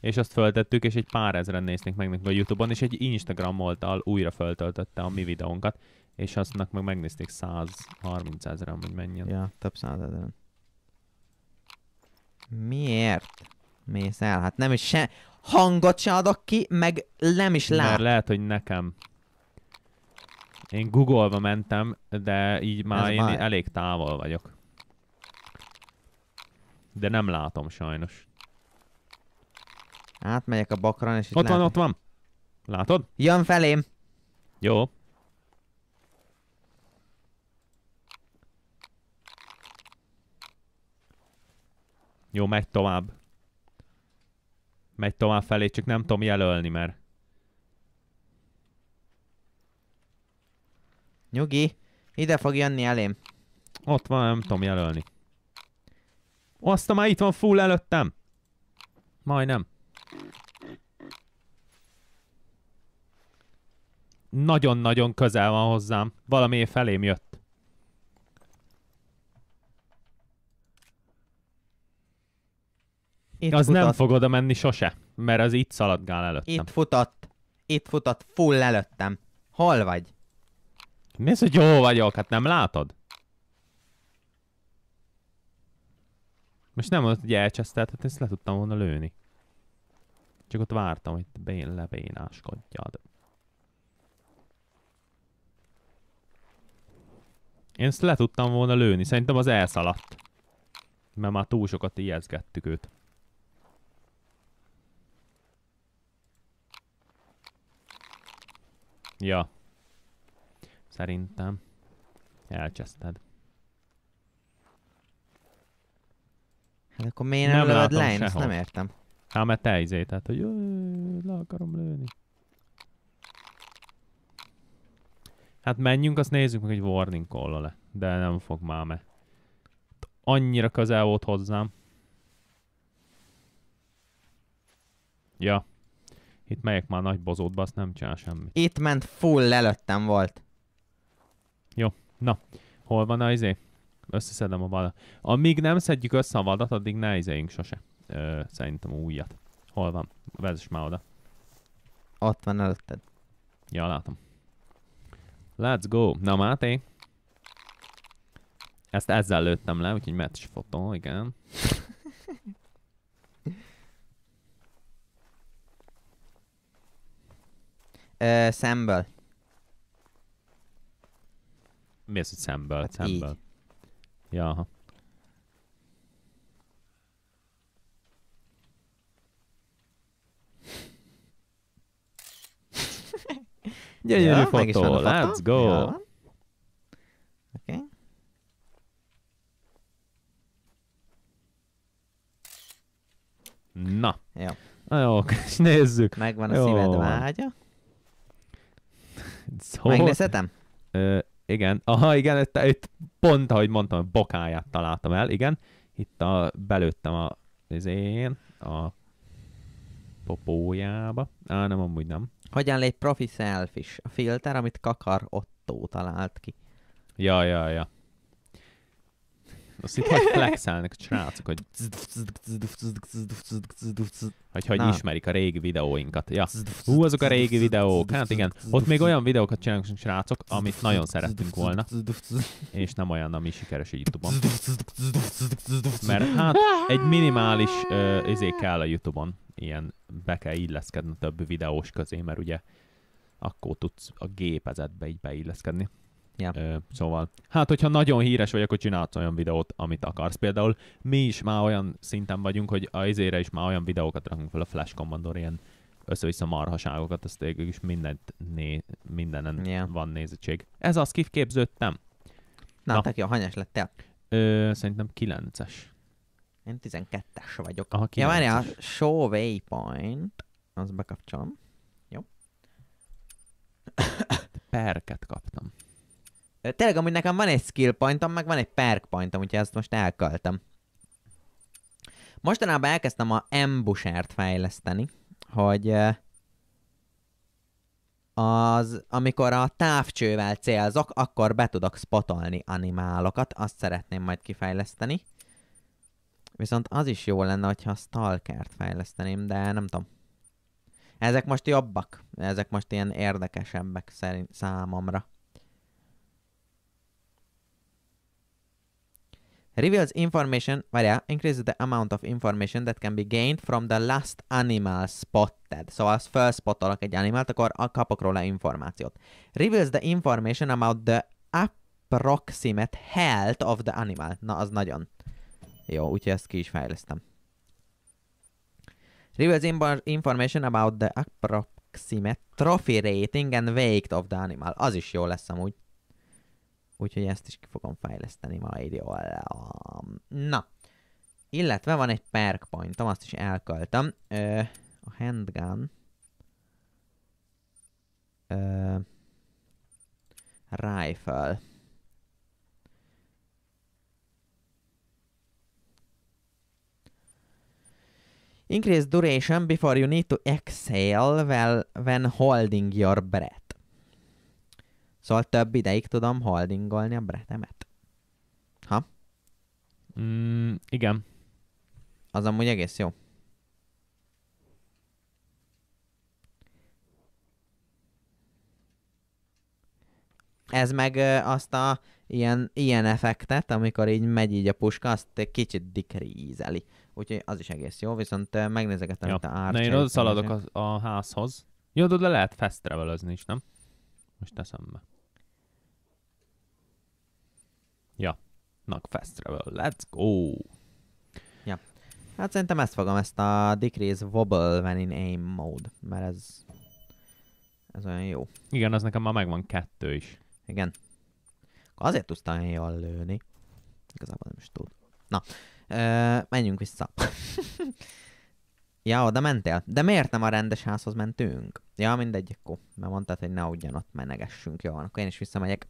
és azt föltettük, és egy pár ezeren néznék meg nekünk a Youtube-on, és egy Instagram oldal újra föltöltötte a mi videónkat, és aztnak meg megnézték 130 ezeren, hogy menjen. Ja, több ezeren. Miért mész el? Hát nem is se hangot se adok ki, meg nem is lát. Mert lehet, hogy nekem. Én Google-ba mentem, de így már Ez én baj. elég távol vagyok. De nem látom sajnos. Átmegyek a bakran, és itt Ott látom. van, ott van. Látod? Jön felém. Jó. Jó, megy tovább. Megy tovább felé, csak nem tudom jelölni, mert... Nyugi, ide fog jönni elém. Ott van, nem tudom jelölni. Azt a már itt van full előttem. Majdnem. Nagyon-nagyon közel van hozzám. Valami felém jött. Itt az futott. nem fog oda menni sose, mert az itt szaladgál előttem. Itt futott. Itt futott full előttem. Hol vagy? Nézd, hogy jó vagyok, hát nem látod? Most nem mondod, hogy elcsesztelt, hát ezt le tudtam volna lőni. Csak ott vártam, hogy bén lebénáskodjad. Én ezt le tudtam volna lőni, szerintem az elszaladt. Mert már túl sokat ijeszgettük őt. Ja. Szerintem. Elcseszted. Hát akkor miért nem, lőd le? Én ezt nem értem. Ám mert te izé, tehát hogy le akarom lőni. Hát menjünk, azt nézzük meg, hogy warning call le. De nem fog már me. Annyira közel volt hozzám. Ja. Itt megyek már nagy bozótba, azt nem csinál semmit. Itt ment full előttem volt. Jó. Na. Hol van a izé? Összeszedem a vadat. Amíg nem szedjük össze a vadat, addig ne izéjünk sose ö, szerintem újat. Hol van? Vezess már oda. Ott van előtted. Ja, látom. Let's go. Na, Máté. Ezt ezzel lőttem le, úgyhogy is fotó, igen. Ö, szemből. Mi az, hogy szemből? Hát szemből. Így. Ja, Gyönyörű ja, fotó. fotó, let's go! Ja. Oké. Okay. Na. Jó. Na jó, és nézzük. Megvan a jó. szíved vágya. Szóval... Megnézhetem? Ö, igen. Aha, igen, itt, itt pont, ahogy mondtam, a bokáját találtam el, igen. Itt a, belőttem a, az én, a popójába. Á, nem, amúgy nem. Hogyan légy profi selfish? A filter, amit Kakar Otto talált ki. Ja, ja, ja. Azt itt hogy flexelnek a srácok, hogy hogy, hogy ismerik a régi videóinkat. Ja. Hú, azok a régi videók. Hát igen, ott még olyan videókat csinálunk srácok, amit nagyon szerettünk volna, és nem olyan, ami sikeres a Youtube-on. Mert hát egy minimális uh, izé kell a Youtube-on ilyen be kell illeszkedni több videós közé, mert ugye akkor tudsz a gépezetbe így beilleszkedni. Ja. Ö, szóval, hát hogyha nagyon híres vagy, akkor csinálsz olyan videót, amit akarsz. Például mi is már olyan szinten vagyunk, hogy a izére is már olyan videókat rakunk fel a Flash Commandor, ilyen össze-vissza marhaságokat, azt végül is mindent né, mindenen ja. van nézettség. Ez az, kifképződtem. Na, Na. Taki, a hanyás lettél? Ö, szerintem 9-es. Én 12-es vagyok. Aha, ja, várjál, a show waypoint, az bekapcsolom. Jó. Perket kaptam. Tényleg, amúgy nekem van egy skill pointom, meg van egy perk pointom, úgyhogy ezt most elköltem. Mostanában elkezdtem a embusert fejleszteni, hogy az, amikor a távcsővel célzok, akkor be tudok spotolni animálokat, azt szeretném majd kifejleszteni. Viszont az is jó lenne, hogyha a Stalkert fejleszteném, de nem tudom. Ezek most jobbak. Ezek most ilyen érdekesebbek szerint számomra. Reveals information, várjál, increases the amount of information that can be gained from the last animal spotted. Szóval azt felspotolok egy animált, akkor kapok róla információt. Reveals the information about the approximate health of the animal. Na, az nagyon. Jó, úgyhogy ezt ki is fejlesztem. Reveals information about the approximate trophy rating and weight of the animal. Az is jó lesz amúgy. Úgyhogy ezt is ki fogom fejleszteni majd jól. Na. Illetve van egy perk pointom, azt is elköltöm. Ö, a handgun. Ö, rifle. Increase duration before you need to exhale well, when holding your breath. Szóval több ideig tudom holdingolni a breathemet. Ha? Mm, igen. Az amúgy egész jó. Ez meg azt a ilyen, ilyen effektet, amikor így megy így a puska, azt kicsit dikrízeli úgyhogy az is egész jó, viszont megnézegetem ja. itt a árt. Na én oda szaladok a, a házhoz. Jó, de le lehet fast is, nem? Most teszem be. Ja. Na, fast travel. Let's go! Ja. Hát szerintem ezt fogom, ezt a decrease wobble when in aim mode, mert ez ez olyan jó. Igen, az nekem már megvan kettő is. Igen. Azért tudsz olyan jól lőni. Igazából nem is tud. Na, Ö, menjünk vissza. ja, oda mentél? De miért nem a rendes házhoz mentünk? Ja, mindegy, akkor. Mert mondtad, hogy ne ugyanott menegessünk. Jó, akkor én is visszamegyek.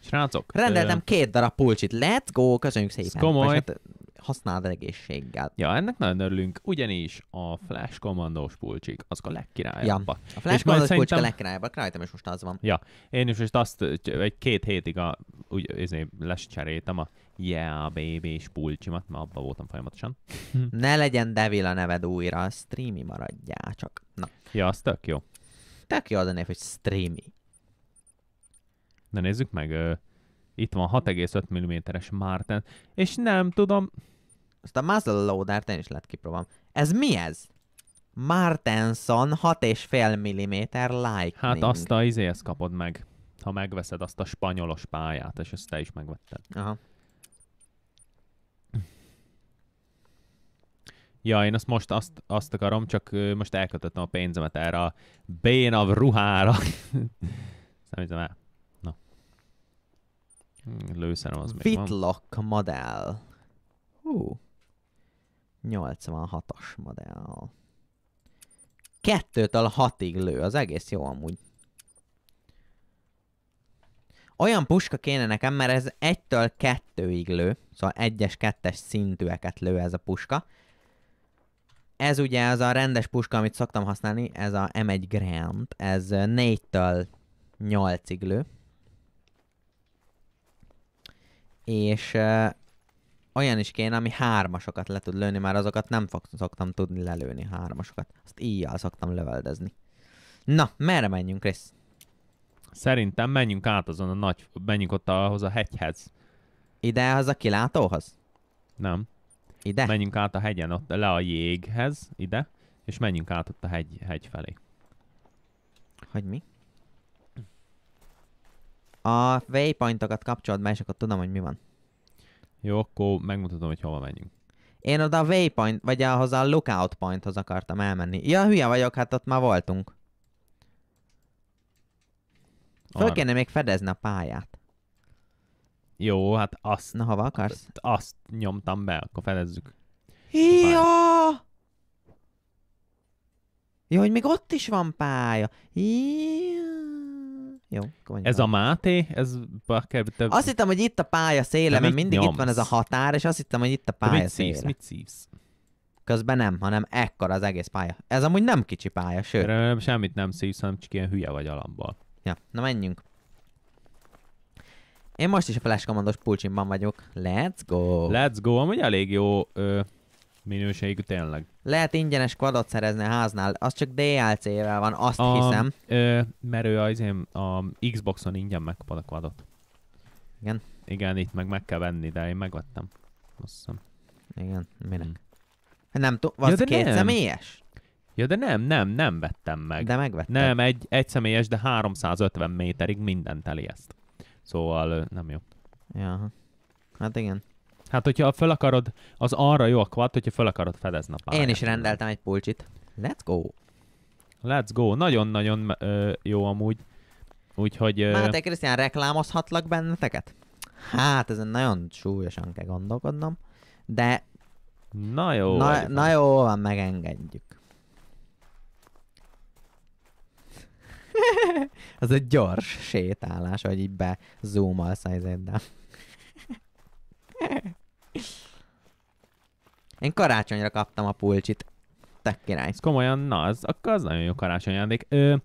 Srácok. Rendeltem ö... két darab pulcsit. Let's go, köszönjük szépen. Komoly. Hát használd egészséggel. Ja, ennek nagyon örülünk. Ugyanis a Flash Commandos pulcsik, azok a legkirályabbak. Ja, a Flash és Commandos pulcsik szerintem... a legkirályabbak. Rájöttem, és most az van. Ja, én is most azt egy két hétig a, úgy, ezért lescseréltem a Yeah, baby, és pulcsimat, ma abban voltam folyamatosan. ne legyen Devil a neved újra, streami maradjál csak. Na. Ja, az tök jó. Tök jó az a név, hogy streami. Na nézzük meg, uh, itt van 6,5 mm-es Martin, és nem tudom... azt a muzzle loader én is lehet kipróbálom. Ez mi ez? Martenson 6,5 mm like. Hát azt a izéhez kapod meg, ha megveszed azt a spanyolos pályát, és ezt te is megvetted. Aha. Ja, én azt most azt, azt akarom, csak most elkötöttem a pénzemet erre a bénav ruhára. Számítom el. Na. Lőszerem az még Vitlock van. modell. Hú. 86-as modell. Kettőtől hatig lő, az egész jó amúgy. Olyan puska kéne nekem, mert ez egytől kettőig lő, szóval egyes, kettes szintűeket lő ez a puska, ez ugye az a rendes puska, amit szoktam használni, ez a M1 Grand, ez 4-től 8 lő. És uh, olyan is kéne, ami hármasokat le tud lőni, már azokat nem fog, szoktam tudni lelőni, hármasokat. Azt íjjal szoktam löveldezni. Na, merre menjünk, Krisz? Szerintem menjünk át azon a nagy, menjünk ott ahhoz a hegyhez. Ide az a kilátóhoz? Nem. Ide? Menjünk át a hegyen, ott le a jéghez, ide, és menjünk át ott a hegy, hegy felé. Hogy mi? A waypointokat kapcsolod be, és akkor tudom, hogy mi van. Jó, akkor megmutatom, hogy hova menjünk. Én oda a waypoint, vagy ahhoz a lookout pointhoz akartam elmenni. Ja, hülye vagyok, hát ott már voltunk. Föl kéne még fedezni a pályát. Jó, hát azt... Na, ha akarsz? Azt nyomtam be, akkor felezzük. Ja! Jó, hogy még ott is van pálya. Ja. Jó, Ez a Máté, ez Bakker... Te... Azt hittem, hogy itt a pálya széle, mert mindig nyomsz? itt van ez a határ, és azt hittem, hogy itt a pálya mit széle. Szívsz, mit szívsz? Közben nem, hanem ekkor az egész pálya. Ez amúgy nem kicsi pálya, sőt. Remélem, semmit nem szívsz, hanem csak ilyen hülye vagy alapból. Ja, na menjünk. Én most is a Flash Commandos pulcsimban vagyok. Let's go! Let's go, amúgy elég jó ö, minőségű tényleg. Lehet ingyenes kvadot szerezni a háznál, az csak DLC-vel van, azt a, hiszem. Ö, mert ő az én a Xboxon ingyen megkapod a kvadot. Igen. Igen, itt meg meg kell venni, de én megvettem. Azt hiszem. Igen, minek? Hmm. Hát nem tudom, ja, két nem. személyes? Ja, de nem, nem, nem vettem meg. De megvettem. Nem, egy, egy személyes, de 350 méterig mindent ezt. Szóval nem jó. Ja. Hát igen. Hát, hogyha fel akarod, az arra jó a quad, hogyha fel akarod fedezni a pályát. Én is rendeltem egy pulcsit. Let's go! Let's go! Nagyon-nagyon jó amúgy. Úgyhogy... Máté Krisztián, reklámozhatlak benneteket? Hát, ezen nagyon súlyosan kell gondolkodnom. De... Na jó. Na, na jó, van, megengedjük. az egy gyors sétálás, vagy így be zoomalsz a izéddel. Én karácsonyra kaptam a pulcsit. Te király. Ez komolyan, na, az, akkor az nagyon jó karácsony ajándék. Ö,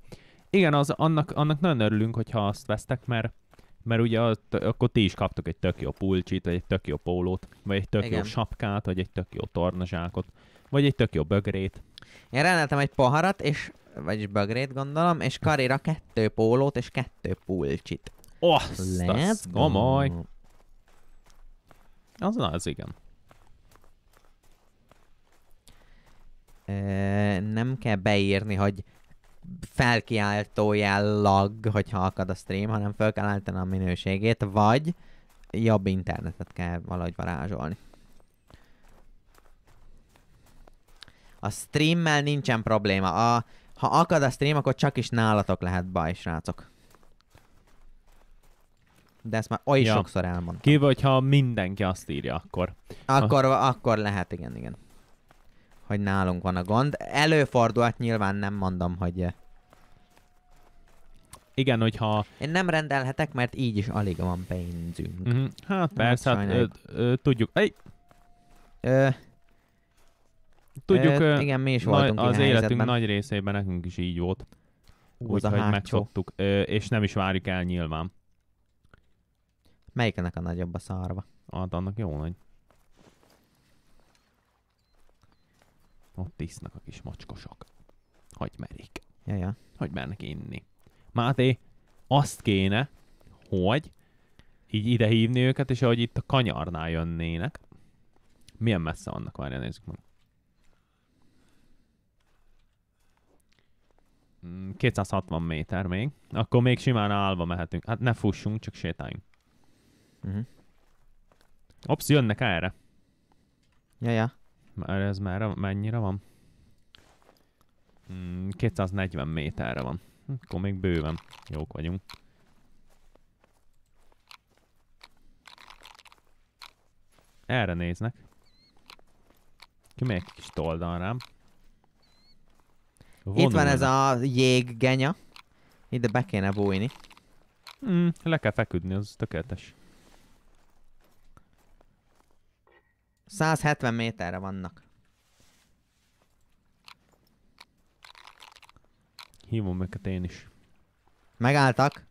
igen, az, annak, annak nagyon örülünk, hogyha azt vesztek, mert mert ugye ott, akkor ti is kaptok egy tök jó pulcsit, vagy egy tök jó pólót, vagy egy tök Igen. jó sapkát, vagy egy tök jó tornazsákot, vagy egy tök jó bögrét. Én rendeltem egy poharat, és vagyis bögrét gondolom, és karira kettő pólót és kettő pulcsit. Oh, Let's go. komoly! Az, na, az igen. Ö, nem kell beírni, hogy felkiáltó lag, hogyha akad a stream, hanem fel kell állítani a minőségét, vagy jobb internetet kell valahogy varázsolni. A streammel nincsen probléma. A ha akad a stream, akkor csak is nálatok lehet baj, srácok. De ezt már oly ja. sokszor elmondtam. Kívül, ha mindenki azt írja, akkor. Akkor, a... akkor lehet, igen, igen. Hogy nálunk van a gond. Előfordulhat, nyilván nem mondom, hogy... Eh, igen, hogyha... Én nem rendelhetek, mert így is alig van pénzünk. Mm-hmm. Hát persze, hát, ö, ö, tudjuk. Ej! Ö, Tudjuk, Ö, igen, mi is voltunk nagy, Az életünk helyzetben. nagy részében nekünk is így volt. Úgyhogy megszoktuk, Ö, és nem is várjuk el nyilván. Melyiknek a nagyobb a szarva? Hát annak jó nagy. Ott isznak a kis macskosok. Hogy merik. Ja, ja. Hogy mernek inni. Máté, azt kéne, hogy így ide hívni őket, és ahogy itt a kanyarnál jönnének. Milyen messze annak, várjál, nézzük meg. 260 mm, méter még, akkor még simán állva mehetünk. Hát ne fussunk, csak sétáljunk. Uh-huh. Ops, jönnek erre. Ja, ja. Már ez már mennyire van? Mm, 240 méterre van. Akkor még bőven jók vagyunk. Erre néznek. Ki még kis toldan rám. Itt van ez a jéggenya. Ide be kéne bújni. Mm, le kell feküdni, az tökéletes. 170 méterre vannak. Hívom őket én is. Megálltak.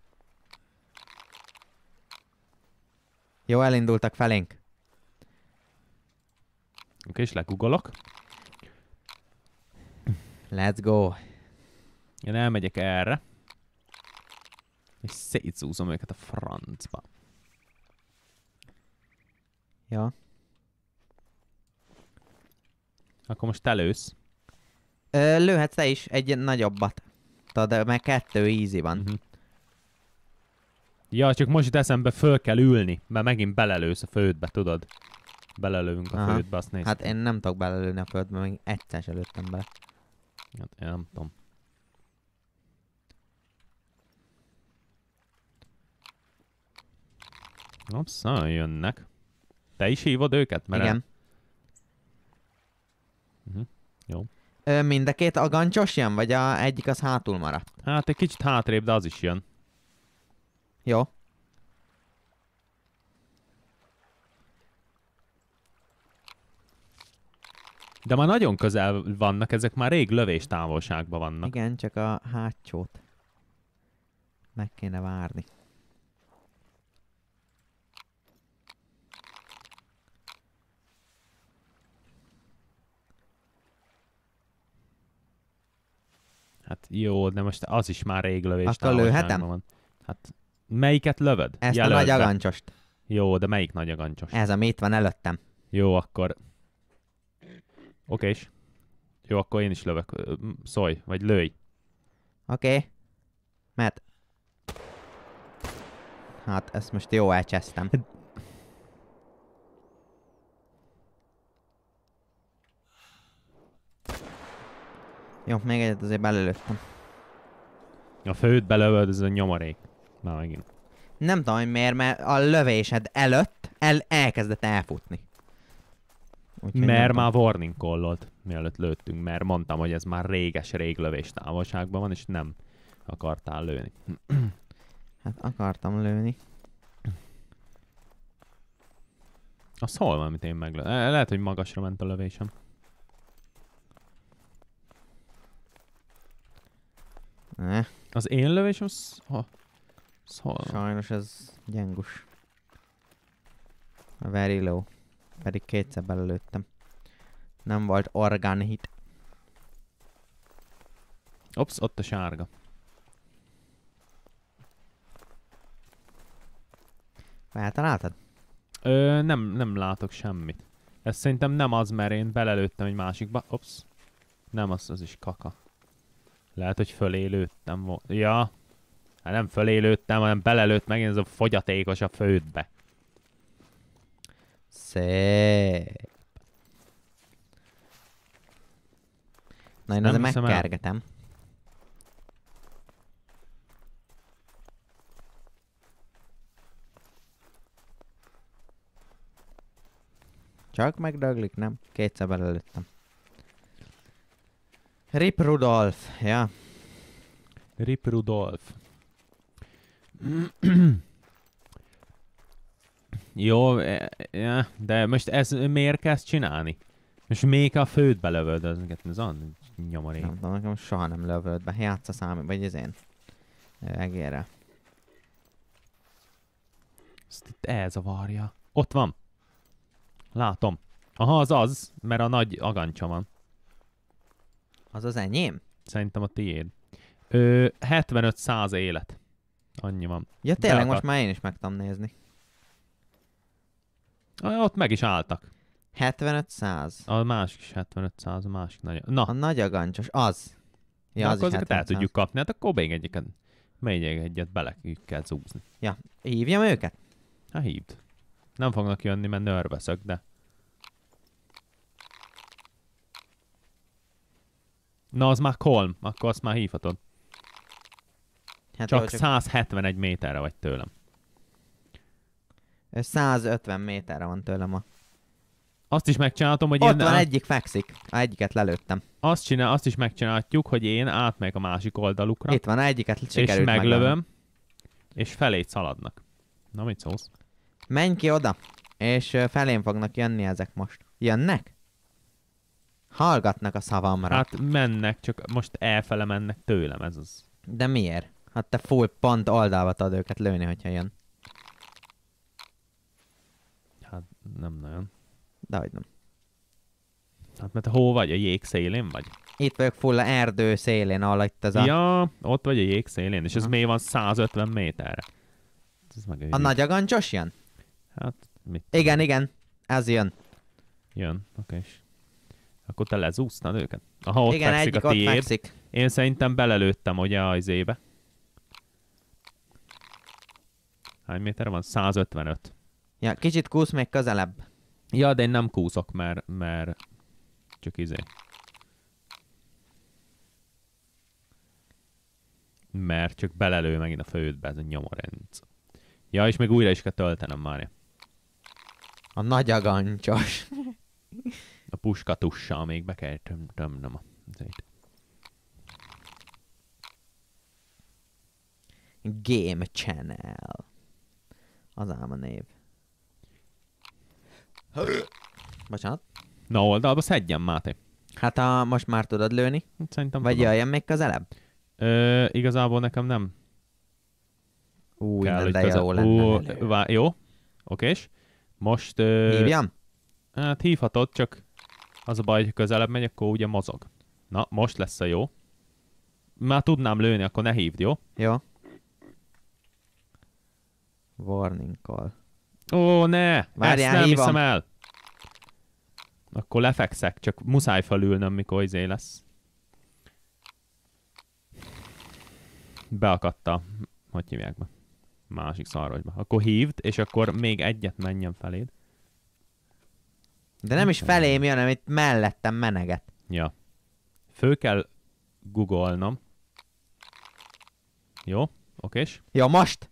Jó, elindultak felénk. Oké, és legugolok. Let's go. Én elmegyek erre. És szétszúzom őket a francba. Ja. Akkor most elősz. Ö, lőhetsz te is egy nagyobbat. Tudod, mert kettő easy van. Mm -hmm. Ja, csak most itt eszembe föl kell ülni, mert megint belelősz a földbe, tudod? Belelőünk a Aha. földbe, azt nézd. Hát én nem tudok belelőni a földbe, még egyszer sem lőttem bele. Hát én nem tudom. Napszal jönnek. Te is hívod őket? Mert Igen. Uh-huh. Jó. Ö, mind a két agancsos jön, vagy a egyik az hátul maradt? Hát egy kicsit hátrébb, de az is jön. Jó. De már nagyon közel vannak, ezek már rég lövés távolságban vannak. Igen, csak a hátsót meg kéne várni. Hát jó, de most az is már rég lövés Akkor lőhetem? Van. Hát melyiket lövöd? Ezt Jelöld a nagy agancsost. Jó, de melyik nagy agancsos? Ez, ami itt van előttem. Jó, akkor Oké és Jó, akkor én is lövök. Szólj, vagy lőj. Oké. Okay. Mert... Hát, ezt most jó elcsesztem. Jó, még egyet azért belelőttem. A főt belövöd, ez a nyomarék. Na, megint. Nem tudom, miért, mert a lövésed előtt el elkezdett elfutni. Úgyhogy mert már warning callolt, mielőtt lőttünk, mert mondtam, hogy ez már réges-rég lövés távolságban van, és nem akartál lőni. Hát akartam lőni. A szól van, amit én meglő... lehet, hogy magasra ment a lövésem. Ne. Az én lövésem... szól. Sajnos ez gyengus. Very low pedig kétszer belelőttem. Nem volt orgán hit. Ops, ott a sárga. Eltaláltad? Ö, nem, nem látok semmit. Ez szerintem nem az, mert én belelőttem egy másikba. Ops. Nem az, az is kaka. Lehet, hogy fölélődtem volna. Ja. Hát nem fölélődtem, hanem belelőtt megint ez a fogyatékos a fődbe. Szép. Na, én azért megkergetem. Csak megdöglik, nem? Kétszer belelőttem. Rip Rudolf, ja. Rip Rudolf. Jó, e, e, de most ez miért kezd csinálni? És még a főt belövöd, az, az an nyomorék. Nem tudom, nekem soha nem lövöd be. Játsz a számi, vagy ez én. Egére. Ezt itt varja. Ott van. Látom. Aha, az az, mert a nagy agancsa van. Az az enyém? Szerintem a tiéd. Ö, 75 száz élet. Annyi van. Ja tényleg, Beakart. most már én is meg tudom nézni. Ott meg is álltak. 75-100. A másik is 75-100, a másik nagy. Na. A nagy agancsos, az. Ja, az akkor el tudjuk kapni, hát akkor még egyiket, még egyet bele kell zúzni. Ja, hívjam őket? Hát hívd. Nem fognak jönni, mert nörveszök, de... Na, az már Kolm, akkor azt már hívhatod. Hát Csak csak... 171 méterre vagy tőlem. 150 méterre van tőlem a... Azt is megcsinálhatom, hogy Ott én... Ott van, egyik fekszik. A egyiket lelőttem. Azt, csinál, azt is megcsinálhatjuk, hogy én átmegyek a másik oldalukra. Itt van, egyiket sikerült És meglövöm. Meg és felé szaladnak. Na, mit szólsz? Menj ki oda, és felén fognak jönni ezek most. Jönnek? Hallgatnak a szavamra. Hát mennek, csak most elfele mennek tőlem ez az. De miért? Hát te full pont oldalba tudod őket lőni, hogyha jön. Nem nagyon. hogy nem. Hát mert hol vagy? A jég szélén vagy? Itt vagyok full a erdő szélén, ahol itt ez a... Ja, ott vagy a jég szélén, és ez mély van 150 méterre. Ez meg a nagy agancsos jön? Hát, mit? Igen, tudom. igen, ez jön. Jön, oké és. Akkor te lezúsztad őket? Aha, ott igen, fekszik egyik a tiéd. Ott fekszik. Én szerintem belelőttem ugye az ébe. Hány méter van? 155. Ja, kicsit kúsz még közelebb. Ja, de én nem kúszok, mert, mert csak izé. Mert csak belelő megint a fődbe ez a nyomorenc. Ja, és még újra is kell töltenem már. A nagy agancsos. a puskatussal még be kell tömnöm a zét. Game Channel. Az ám a név. Bocsánat. Na oldalba szedjen, Máté. Hát a, most már tudod lőni? Szerintem Vagy tudom. jöjjön még közelebb? Ö, igazából nekem nem. Ú, kell, innen, de jó lenne. Ú, vá- jó, oké. Most... Ö... Hívjam? Hát hívhatod, csak az a baj, hogy közelebb megy, akkor ugye mozog. Na, most lesz a jó. Már tudnám lőni, akkor ne hívd, jó? Jó. Warning call. Ó, ne! Várjál, Ezt nem hívom. hiszem el. Akkor lefekszek, csak muszáj felülnöm, mikor izé lesz. Beakadta. Hogy hívják be? Másik szarvasba. Akkor hívd, és akkor még egyet menjen feléd. De nem is felém jön, hanem itt mellettem meneget. Ja. Fő kell googolnom. Jó, okés. Ja, most!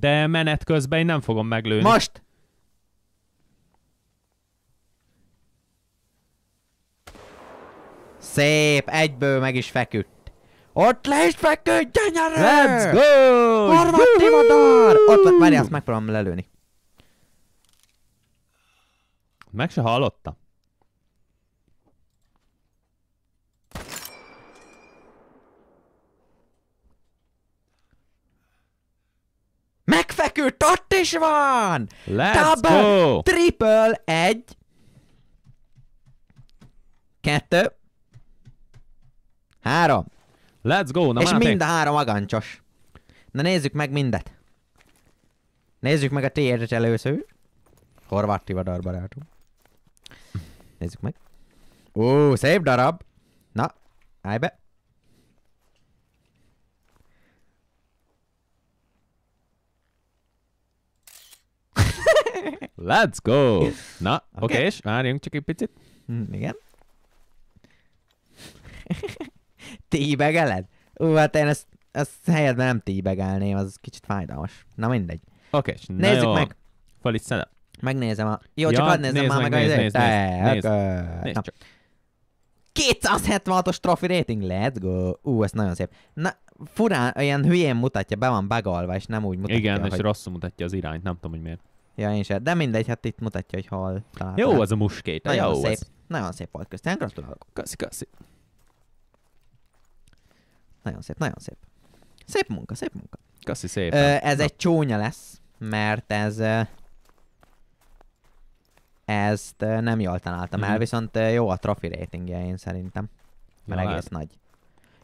De menet közben én nem fogom meglőni. Most! Szép, egyből meg is feküdt. Ott le is feküdt, gyönyörű! Let's go! Harmad Timodor! Ott van, várj, azt megpróbálom lelőni. Meg se hallotta. sőt, ott is van! Let's Double, go! triple, egy, kettő, három. Let's go, na És Máté. mind a három agancsos. Na nézzük meg mindet. Nézzük meg a tiédet először. Horváth Tivadar barátom. Nézzük meg. Ó, szép darab. Na, állj be. Let's go! Na, oké, okay. okay, és várjunk csak egy picit. Mm, igen. Tíbegeled? Ú, hát én ezt, ezt helyedben nem tíbegelném, az kicsit fájdalmas. Na mindegy. Oké, okay, Nézzük jó. meg. Fel szene. Megnézem a... Jó, ja, csak hadd nézem már meg, meg nézd, nézd, nézd, nézd, nézd, 276-os trophy rating, let's go! Ú, ez nagyon szép. Na, furán, ilyen hülyén mutatja, be van bagalva, és nem úgy mutatja, Igen, hogy... és rosszul mutatja az irányt, nem tudom, hogy miért. Ja, én sem. De mindegy, hát itt mutatja, hogy hal Talán Jó az a muskét, nagyon jó szép. Az. Nagyon szép volt köztén, gratulálok. Köszi, köszi. Nagyon szép, nagyon szép. Szép munka, szép munka. Köszi szép. Ö, ez Na. egy csónya lesz, mert ez ezt nem jól találtam mm-hmm. el, mhm. viszont jó a trophy ratingje én szerintem. Mert Lát. egész nagy.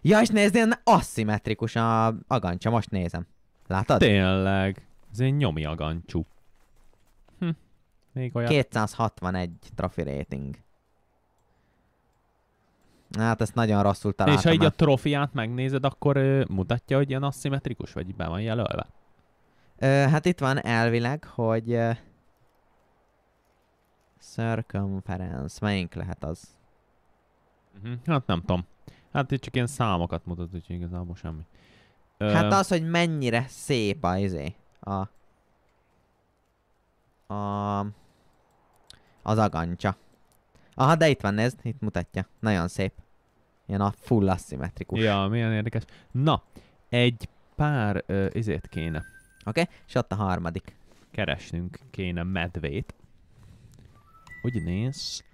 Ja, és nézd, ilyen aszimmetrikus a agancsa, most nézem. Látod? Tényleg. Ez egy nyomi agancsuk. Még olyan... 261 trophy rating. Hát ezt nagyon rosszul találtam. És ha így a trofiát megnézed, akkor ö, mutatja, hogy ilyen aszimmetrikus, vagy be van jelölve? Ö, hát itt van elvileg, hogy ö, circumference, melyik lehet az? Uh-huh. Hát nem tudom. Hát itt csak ilyen számokat mutat, úgyhogy igazából semmi. Ö... Hát az, hogy mennyire szép a izé. A... A az agancsa. Aha, de itt van, nézd, itt mutatja. Nagyon szép. Ilyen a full aszimmetrikus. Ja, milyen érdekes. Na, egy pár ö, izét kéne. Oké, okay? és ott a harmadik. Keresnünk kéne medvét. Úgy néz.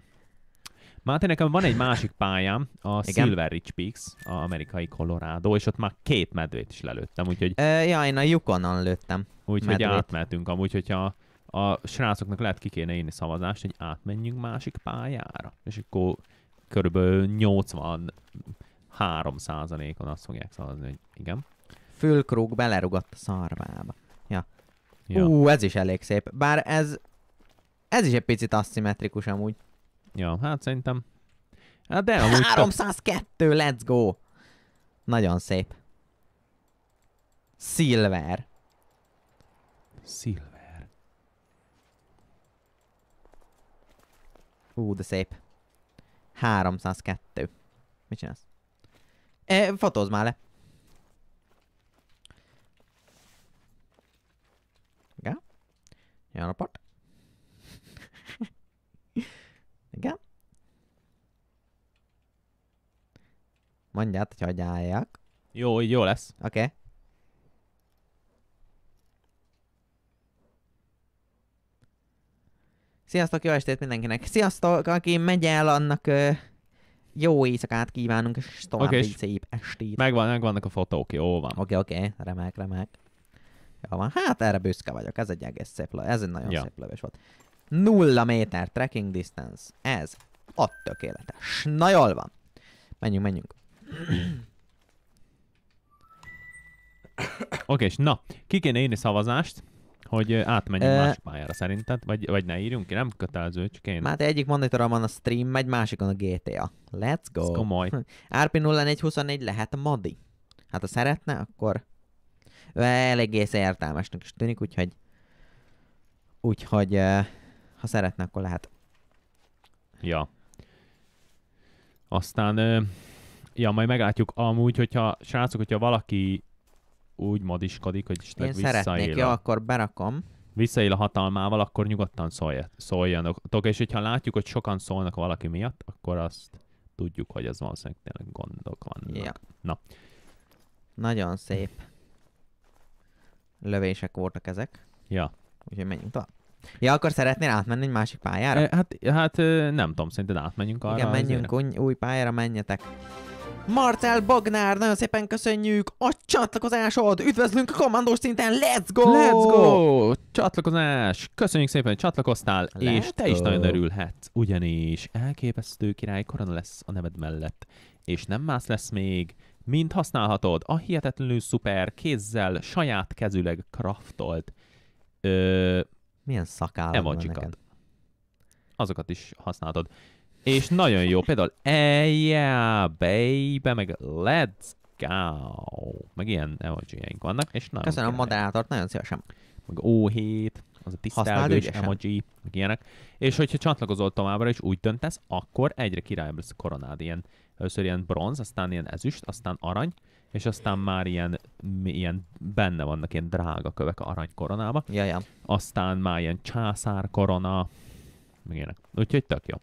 Máté, nekem van egy másik pályám, a Igen? Silver Ridge Peaks, a amerikai Colorado, és ott már két medvét is lelőttem, úgyhogy... Ö, ja, én a Yukonon lőttem. Úgyhogy átmehetünk amúgy, hogyha a srácoknak lehet ki kéne írni szavazást, hogy átmenjünk másik pályára. És akkor körülbelül 83 on azt fogják szavazni, hogy igen. Fülkrúg belerugott a szarvába. Ja. ja. Ú, ez is elég szép. Bár ez, ez is egy picit aszimmetrikus amúgy. Ja, hát szerintem. Hát de amúgy... 302, top... let's go! Nagyon szép. Silver. Silver. Hú, de szép. 302. Mit csinálsz? E, fotózz már le. Igen. Jó napot. Igen. Mondját, hogy hagyjálják. Jó, így jó lesz. Oké. Okay. Sziasztok, jó estét mindenkinek! Sziasztok, aki megy el, annak uh, jó éjszakát kívánunk, és tovább okay, egy szép estét. Megvan, megvannak a fotók, jó van. Oké, okay, oké, okay, remek, remek. Jó van, hát erre büszke vagyok, ez egy egész szép lövés, ez egy nagyon ja. szép lövés volt. Nulla méter tracking distance, ez a tökéletes. Na jól van. Menjünk, menjünk. Oké, okay, és na, ki kéne írni szavazást? Hogy átmenjünk e... más pályára szerinted? Vagy, vagy ne írjunk ki? Nem kötelező, csak én. Már egyik monitoron van a stream, egy másikon a GTA. Let's go. Ez komoly. RP0424 lehet a Madi. Hát ha szeretne, akkor eléggé értelmesnek is tűnik, úgyhogy úgyhogy ha szeretne, akkor lehet. Ja. Aztán ja, majd meglátjuk amúgy, hogyha srácok, hogyha valaki úgy modiskodik, hogy Én szeretnék, jó, akkor berakom visszaél a hatalmával, akkor nyugodtan szólj, szóljatok. És hogyha látjuk, hogy sokan szólnak valaki miatt, akkor azt tudjuk, hogy az valószínűleg tényleg gondok van. Ja. Na. Nagyon szép lövések voltak ezek. Ja. Úgyhogy menjünk tovább. Ja, akkor szeretnél átmenni egy másik pályára? E, hát, hát nem tudom, szerinted átmenjünk arra. Igen, menjünk új pályára, menjetek. Martel Bagnár, nagyon szépen köszönjük a csatlakozásod! Üdvözlünk a kommandós szinten, let's go! Let's go! Csatlakozás! Köszönjük szépen, hogy csatlakoztál, let's és te go. is nagyon örülhetsz, ugyanis elképesztő király korona lesz a neved mellett, és nem más lesz még, mint használhatod a hihetetlenül szuper, kézzel, saját kezüleg craftolt ö, Milyen szakállat? E van Azokat is használhatod. És nagyon jó, például yeah, baby, meg let's go. Meg ilyen emoji vannak, és nagyon Köszönöm a moderátort, nagyon szívesen. Meg O7, az a tisztelgős emoji, meg ilyenek. És hogyha csatlakozol továbbra és úgy döntesz, akkor egyre királyabb lesz a koronád. Ilyen, először ilyen bronz, aztán ilyen ezüst, aztán arany, és aztán már ilyen, ilyen benne vannak ilyen drága kövek arany koronába. Ja, ja. Aztán már ilyen császár korona, meg ilyenek. Úgyhogy tök jó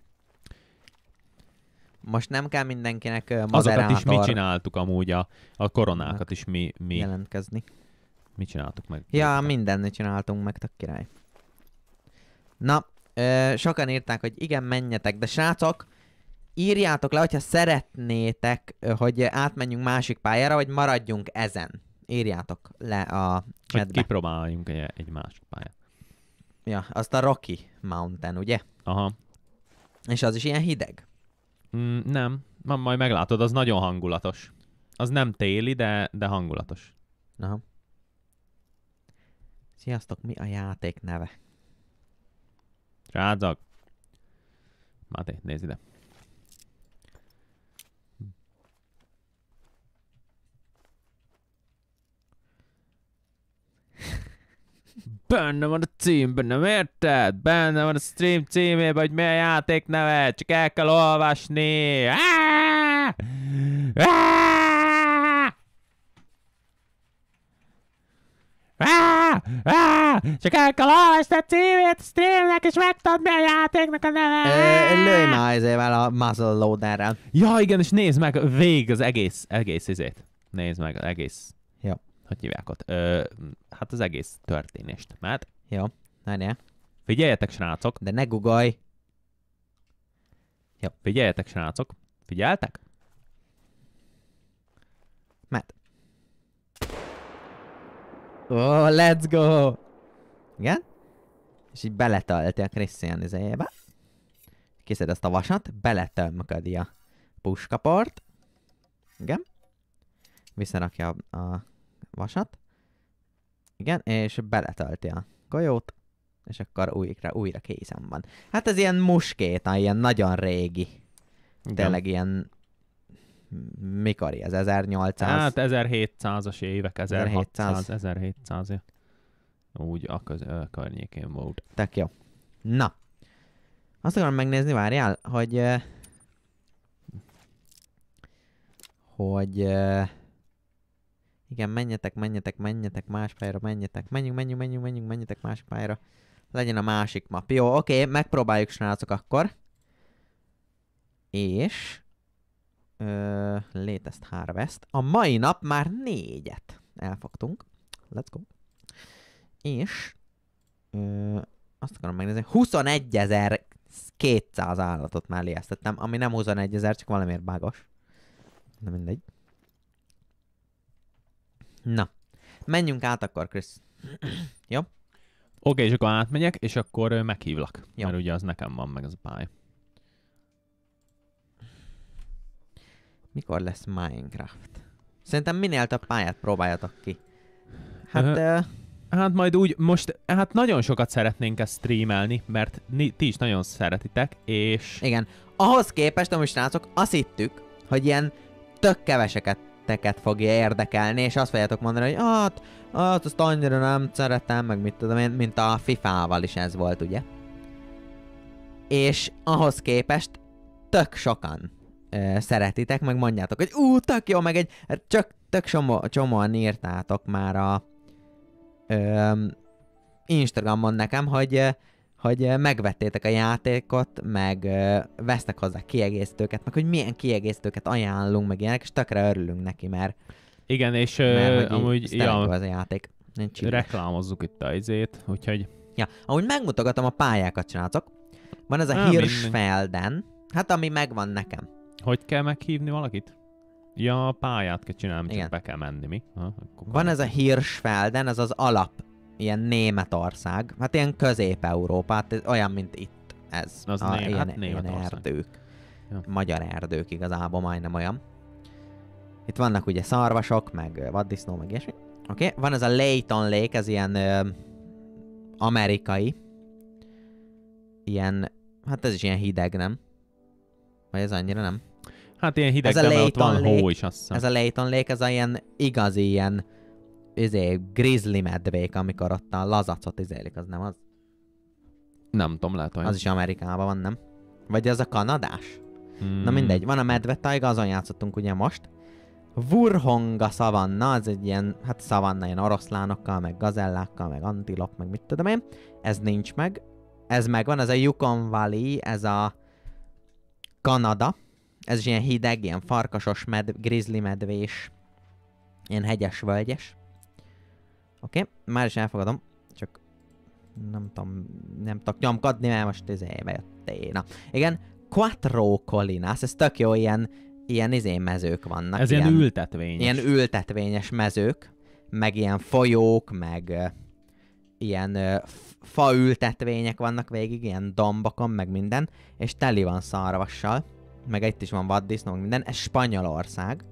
most nem kell mindenkinek moderátor. Azokat is mi csináltuk amúgy, a, a koronákat is mi, mi... Jelentkezni. Mi csináltuk meg? Ja, mindent csináltunk meg, tök király. Na, ö, sokan írták, hogy igen, menjetek, de srácok, írjátok le, hogyha szeretnétek, hogy átmenjünk másik pályára, vagy maradjunk ezen. Írjátok le a chatbe. Kipróbáljunk egy, egy másik pályát. Ja, azt a Rocky Mountain, ugye? Aha. És az is ilyen hideg. Mm, nem, Ma, majd meglátod, az nagyon hangulatos. Az nem téli, de, de hangulatos. Aha. Sziasztok, mi a játék neve? Srácok! Máté, nézd ide. Benne van a címben, érted? Benne van a stream címében, hogy mi a játék neve, csak el kell olvasni. Áááá! Áááá! Csak el kell olvasni a címét a streamnek, és megtudod mi a játéknak a neve. Lőj már ezével a muzzle loaderrel. Ja, igen, és nézd meg végig az egész, egész izét. Nézd meg az egész. Ja hogy hívják ott? Ö, hát az egész történést. Mert... Jó, ne. Figyeljetek, srácok! De ne guggolj! Jó. Figyeljetek, srácok! Figyeltek? Mert... Ó, oh, let's go! Igen? És így beletalti a Christian izéjébe. Kiszed ezt a vasat, beletömködi a puskaport. Igen? Visszarakja a, a vasat, igen, és beletölti a golyót, és akkor újra, újra kézem van. Hát ez ilyen muskéta, ilyen nagyon régi. Igen. Tényleg ilyen mikor ez? 1800? Hát 1700-as évek, 1600, 1700. 1700 Úgy a, köz, a környékén volt. Tök jó. Na. Azt akarom megnézni, várjál, hogy... Hogy... Igen, menjetek, menjetek, menjetek más pályára, menjetek. Menjünk, menjünk, menjünk, menjünk, menjetek másik pályára. Legyen a másik map. Jó, oké, okay, megpróbáljuk srácok akkor. És... Ö, latest Harvest. A mai nap már négyet elfogtunk. Let's go. És... Ö, azt akarom megnézni, 21.200 állatot már liesztettem, ami nem 21 csak valamiért bágos. Na mindegy. Na, menjünk át akkor, Krisz. Jó? Oké, okay, és akkor átmegyek, és akkor meghívlak. Jó. Mert ugye az nekem van, meg az a pály. Mikor lesz Minecraft? Szerintem minél több pályát próbáljatok ki. Hát... Uh-huh. uh, hát majd úgy, most, hát nagyon sokat szeretnénk ezt streamelni, mert ni, ti is nagyon szeretitek, és... Igen. Ahhoz képest, amúgy srácok, azt hittük, hogy ilyen tök keveseket titeket fogja érdekelni, és azt fogjátok mondani, hogy hát, hát azt annyira nem szeretem, meg mit tudom én, mint a FIFA-val is ez volt, ugye? És ahhoz képest tök sokan ö, szeretitek, meg mondjátok, hogy ú, tök jó, meg egy, csak tök somo, csomóan írtátok már a ö, Instagramon nekem, hogy hogy megvettétek a játékot, meg vesznek hozzá kiegészítőket, meg hogy milyen kiegészítőket ajánlunk, meg ilyenek, és tökre örülünk neki, mert igen, és mert, hogy amúgy így, ja, az a játék. Nincs reklámozzuk itt a izét, úgyhogy... Ja, ahogy megmutogatom, a pályákat csinálok. Van ez a Nem, Hirschfelden, minden. hát ami megvan nekem. Hogy kell meghívni valakit? Ja, a pályát kell csinálni, Igen. csak be kell menni, mi? Ha, Van ez a Hirschfelden, ez az alap ilyen Németország, hát ilyen Közép-Európát, olyan, mint itt ez. Az a, né- ilyen, hát ilyen erdők. Ja. Magyar erdők igazából majdnem olyan. Itt vannak ugye szarvasok, meg vaddisznó, meg ilyesmi. Oké, okay. van ez a Layton Lake, ez ilyen ö, amerikai. Ilyen, hát ez is ilyen hideg, nem? Vagy ez annyira nem? Hát ilyen hideg, ez a de Layton ott van Lake, hó is, azt hiszem. Ez a Layton Lake, ez a ilyen igazi ilyen izé, grizzly medvék, amikor ott a lazacot izélik, az nem az? Nem tudom, lehet olyan. Az is Amerikában van, nem? Vagy az a kanadás? Hmm. Na mindegy, van a tajga, azon játszottunk ugye most. Vurhonga szavanna, az egy ilyen, hát szavanna ilyen oroszlánokkal, meg gazellákkal, meg antilop, meg mit tudom én. Ez nincs meg. Ez megvan, ez a Yukon Valley, ez a Kanada. Ez is ilyen hideg, ilyen farkasos, med, grizzly medvés, ilyen hegyes völgyes. Oké, okay, már is elfogadom. Csak nem tudom, nem tudok nyomkodni, mert most ez bejött Na, igen, quattro colinas, ez tök jó, ilyen, ilyen izén mezők vannak. Ez ilyen, ilyen ültetvényes. Ilyen ültetvényes mezők, meg ilyen folyók, meg uh, ilyen uh, faültetvények vannak végig, ilyen dombokon, meg minden, és teli van szarvassal, meg itt is van vaddisznó, minden, ez Spanyolország.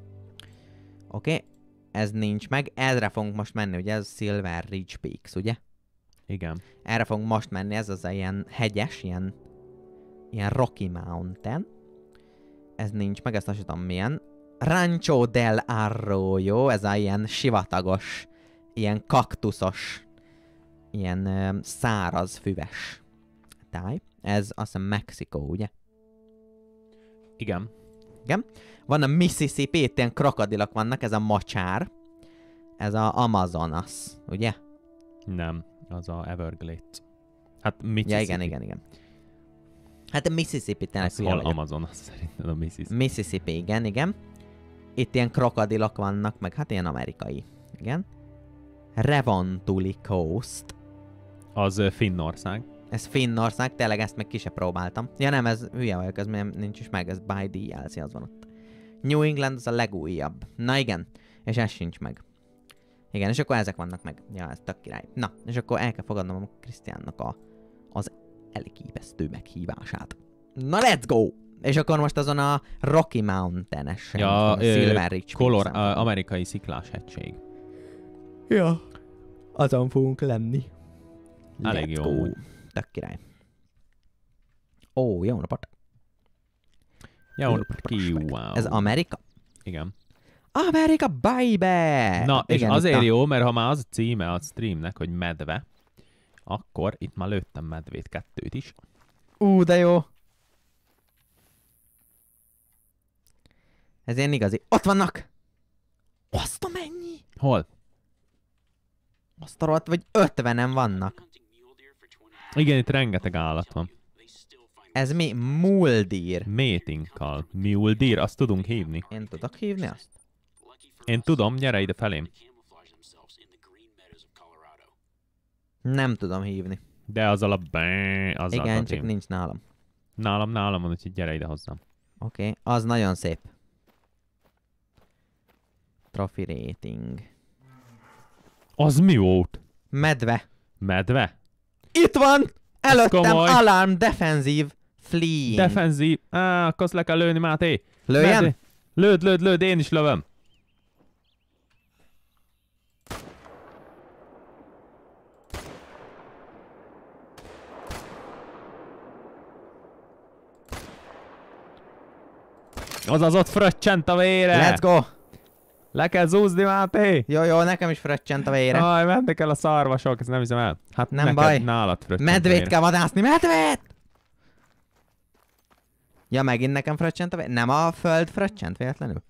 Oké, okay? ez nincs meg. Ezre fogunk most menni, ugye ez Silver Ridge Peaks, ugye? Igen. Erre fogunk most menni, ez az a ilyen hegyes, ilyen, ilyen Rocky Mountain. Ez nincs meg, ezt azt tudom milyen. Rancho del Arroyo, ez a ilyen sivatagos, ilyen kaktuszos, ilyen ö, száraz füves táj. Ez azt hiszem Mexikó, ugye? Igen. Igen. Van a Mississippi, itt ilyen krokodilok vannak, ez a macsár, Ez a Amazonas, ugye? Nem, az a Everglades. Hát Mississippi. Ja, igen, igen, igen. Hát a Mississippi tényleg hülye Amazonas szerintem a Mississippi. Mississippi, igen, igen. Itt ilyen krokodilok vannak, meg hát ilyen amerikai. Igen. Revontuli Coast. Az Finnország. Ez Finnország, tényleg ezt meg ki sem próbáltam. Ja nem, ez hülye vagyok, ez nem, nincs is meg, ez by DLC, az van ott. New England az a legújabb. Na igen, és ez sincs meg. Igen, és akkor ezek vannak meg. Ja, ez tök király. Na, és akkor el kell fogadnom a Krisztiánnak a, az elképesztő meghívását. Na, let's go! És akkor most azon a Rocky Mountain-es, ja, ö, Silver Ridge. Color, a, amerikai sziklás hegység. Ja, azon fogunk lenni. Elég jó. Go. Tök király. Ó, jó napot! Jó napot kívánok! Ez Amerika? Igen. Amerika, baby! Na, hát és Igen, azért a... jó, mert ha már az a címe a streamnek, hogy medve, akkor itt már lőttem medvét kettőt is. Ú, de jó! Ez ilyen igazi. Ott vannak! Azt a mennyi! Hol? Azt a rohadt, vagy ötvenen vannak. Igen, itt rengeteg állat van. Ez mi? Muldír. Métinkkal. Muldír, azt tudunk hívni. Én tudok hívni azt? Én tudom, gyere ide felém. Nem tudom hívni. De az alap... Az Igen, csak nincs nálam. Nálam, nálam van, úgyhogy gyere ide hozzám. Oké, okay. az nagyon szép. Trophy rating. Az mi volt? Medve. Medve? Itt van! Előttem alarm defenzív flee Defenzív. Á, akkor azt le kell lőni, Máté. Lőjem? Lőd, lőd, lőd, én is lövöm. Azaz ott fröccsent a vére! Let's go! Le kell zúzni, Máté! Jó, jó, nekem is fröccsent a vére. Aj, mentek el a szarvasok, ezt nem hiszem el. Hát nem neked, baj. Nálad fröccsent Medvét kell vadászni, medvét! Ja, megint nekem fröccsent a vére. Nem a föld fröccsent véletlenül?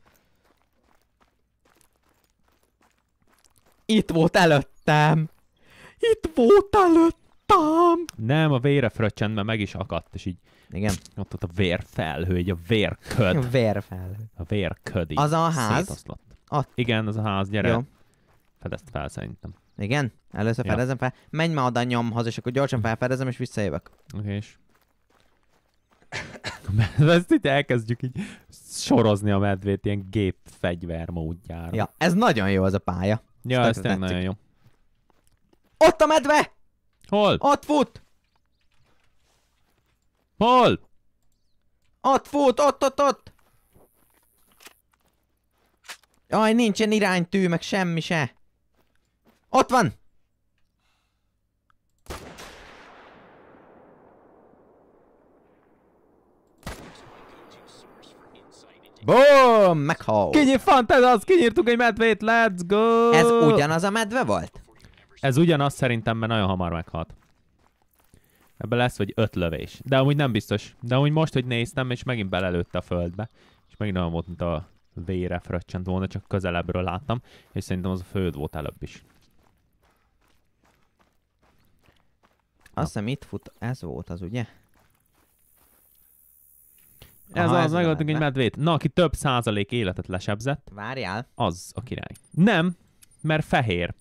Itt volt előttem! Itt volt előttem! Nem, a vére fröccsent, mert meg is akadt, és így... Igen. Ott ott a vérfelhő, így a vérköd. A vérfelhő. A vérköd. Az a ház. Szétoszlott. Ott. Igen, az a ház, gyere. Jó. Fedezd fel szerintem. Igen? Először ja. fedezem fel. Menj már oda nyomhoz, és akkor gyorsan felfedezem, és visszajövök. Oké, okay, és... Ezt itt elkezdjük így sorozni a medvét ilyen gépfegyver módjára. Ja, ez nagyon jó az a pálya. Ja, ez tényleg nagyon jó. Ott a medve! Hol? Ott fut! Hol? Ott fut, ott, ott, ott! Jaj, nincsen iránytű, meg semmi se. Ott van! Boom! Meghal. Kinyírt fantazaz, kinyírtuk egy medvét, let's go! Ez ugyanaz a medve volt? Ez ugyanaz szerintem, mert nagyon hamar meghalt. Ebben lesz, hogy öt lövés. De amúgy nem biztos. De amúgy most, hogy néztem, és megint belelőtt a földbe. És megint olyan volt, mint a vére fröccsent volna, csak közelebbről láttam, és szerintem az a föld volt előbb is. Azt hiszem itt fut, ez volt az, ugye? Ez az, megadtunk egy medvét. Na, aki több százalék életet lesebzett. Várjál. Az a király. Nem, mert fehér.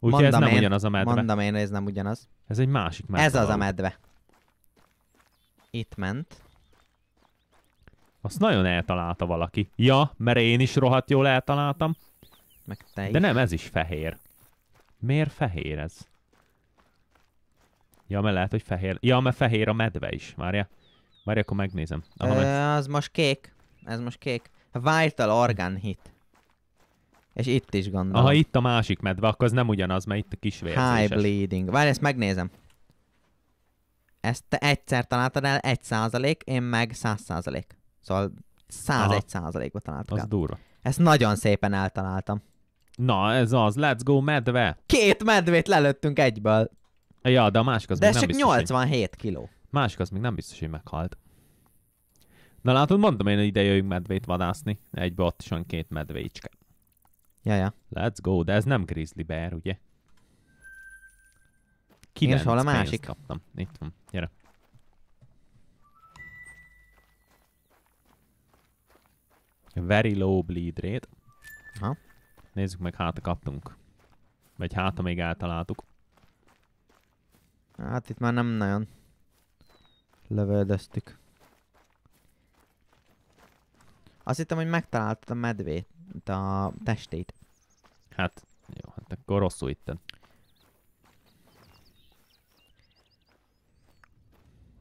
Úgyhogy ez nem én, ugyanaz a medve. Mondom én, ez nem ugyanaz. Ez egy másik medve. Ez az a medve. Itt ment. Azt nagyon eltalálta valaki. Ja, mert én is rohadt jól eltaláltam. Meg te is. De nem, ez is fehér. Miért fehér ez? Ja, mert lehet, hogy fehér. Ja, mert fehér a medve is. Várja. Várja, akkor megnézem. Aha, Ö, Az most kék. Ez most kék. Vital Organ Hit. És itt is gondolom. Aha, itt a másik medve, akkor az nem ugyanaz, mert itt a kis High bleeding. Várj, ezt megnézem. Ezt te egyszer találtad el egy százalék, én meg száz százalék. Szóval 101 százalékba találtuk Az durva. Ezt nagyon szépen eltaláltam. Na, ez az. Let's go medve! Két medvét lelőttünk egyből. Ja, de a másik az de még nem csak biztos, 87 hogy... kiló. Másik az még nem biztos, hogy meghalt. Na látod, mondom én, hogy ide jöjjünk medvét vadászni. Egybe ott is van két medvécske. Ja, ja. Let's go, de ez nem grizzly bear, ugye? Kilenc és hol a másik? Kaptam. Itt van, gyere. Very low bleed rate. Ha. Nézzük meg, hát kaptunk. Vagy hát, még eltaláltuk. Hát itt már nem nagyon leveldeztük. Azt hittem, hogy megtaláltad a medvét, a testét. Hát, jó, hát akkor rosszul itten.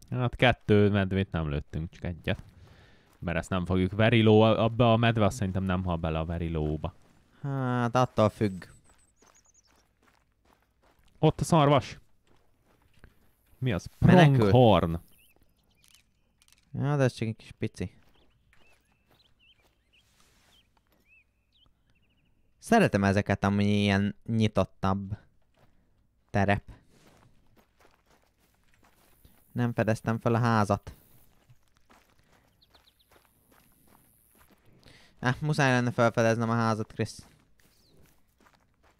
Hát kettő medvét nem lőttünk, csak egyet mert ezt nem fogjuk. Veriló, abba a medve azt szerintem nem hal bele a verilóba. Hát attól függ. Ott a szarvas. Mi az? Pronghorn. Ja, de ez csak egy kis pici. Szeretem ezeket, ami ilyen nyitottabb terep. Nem fedeztem fel a házat. Eh, muszáj lenne felfedeznem a házat, Chris.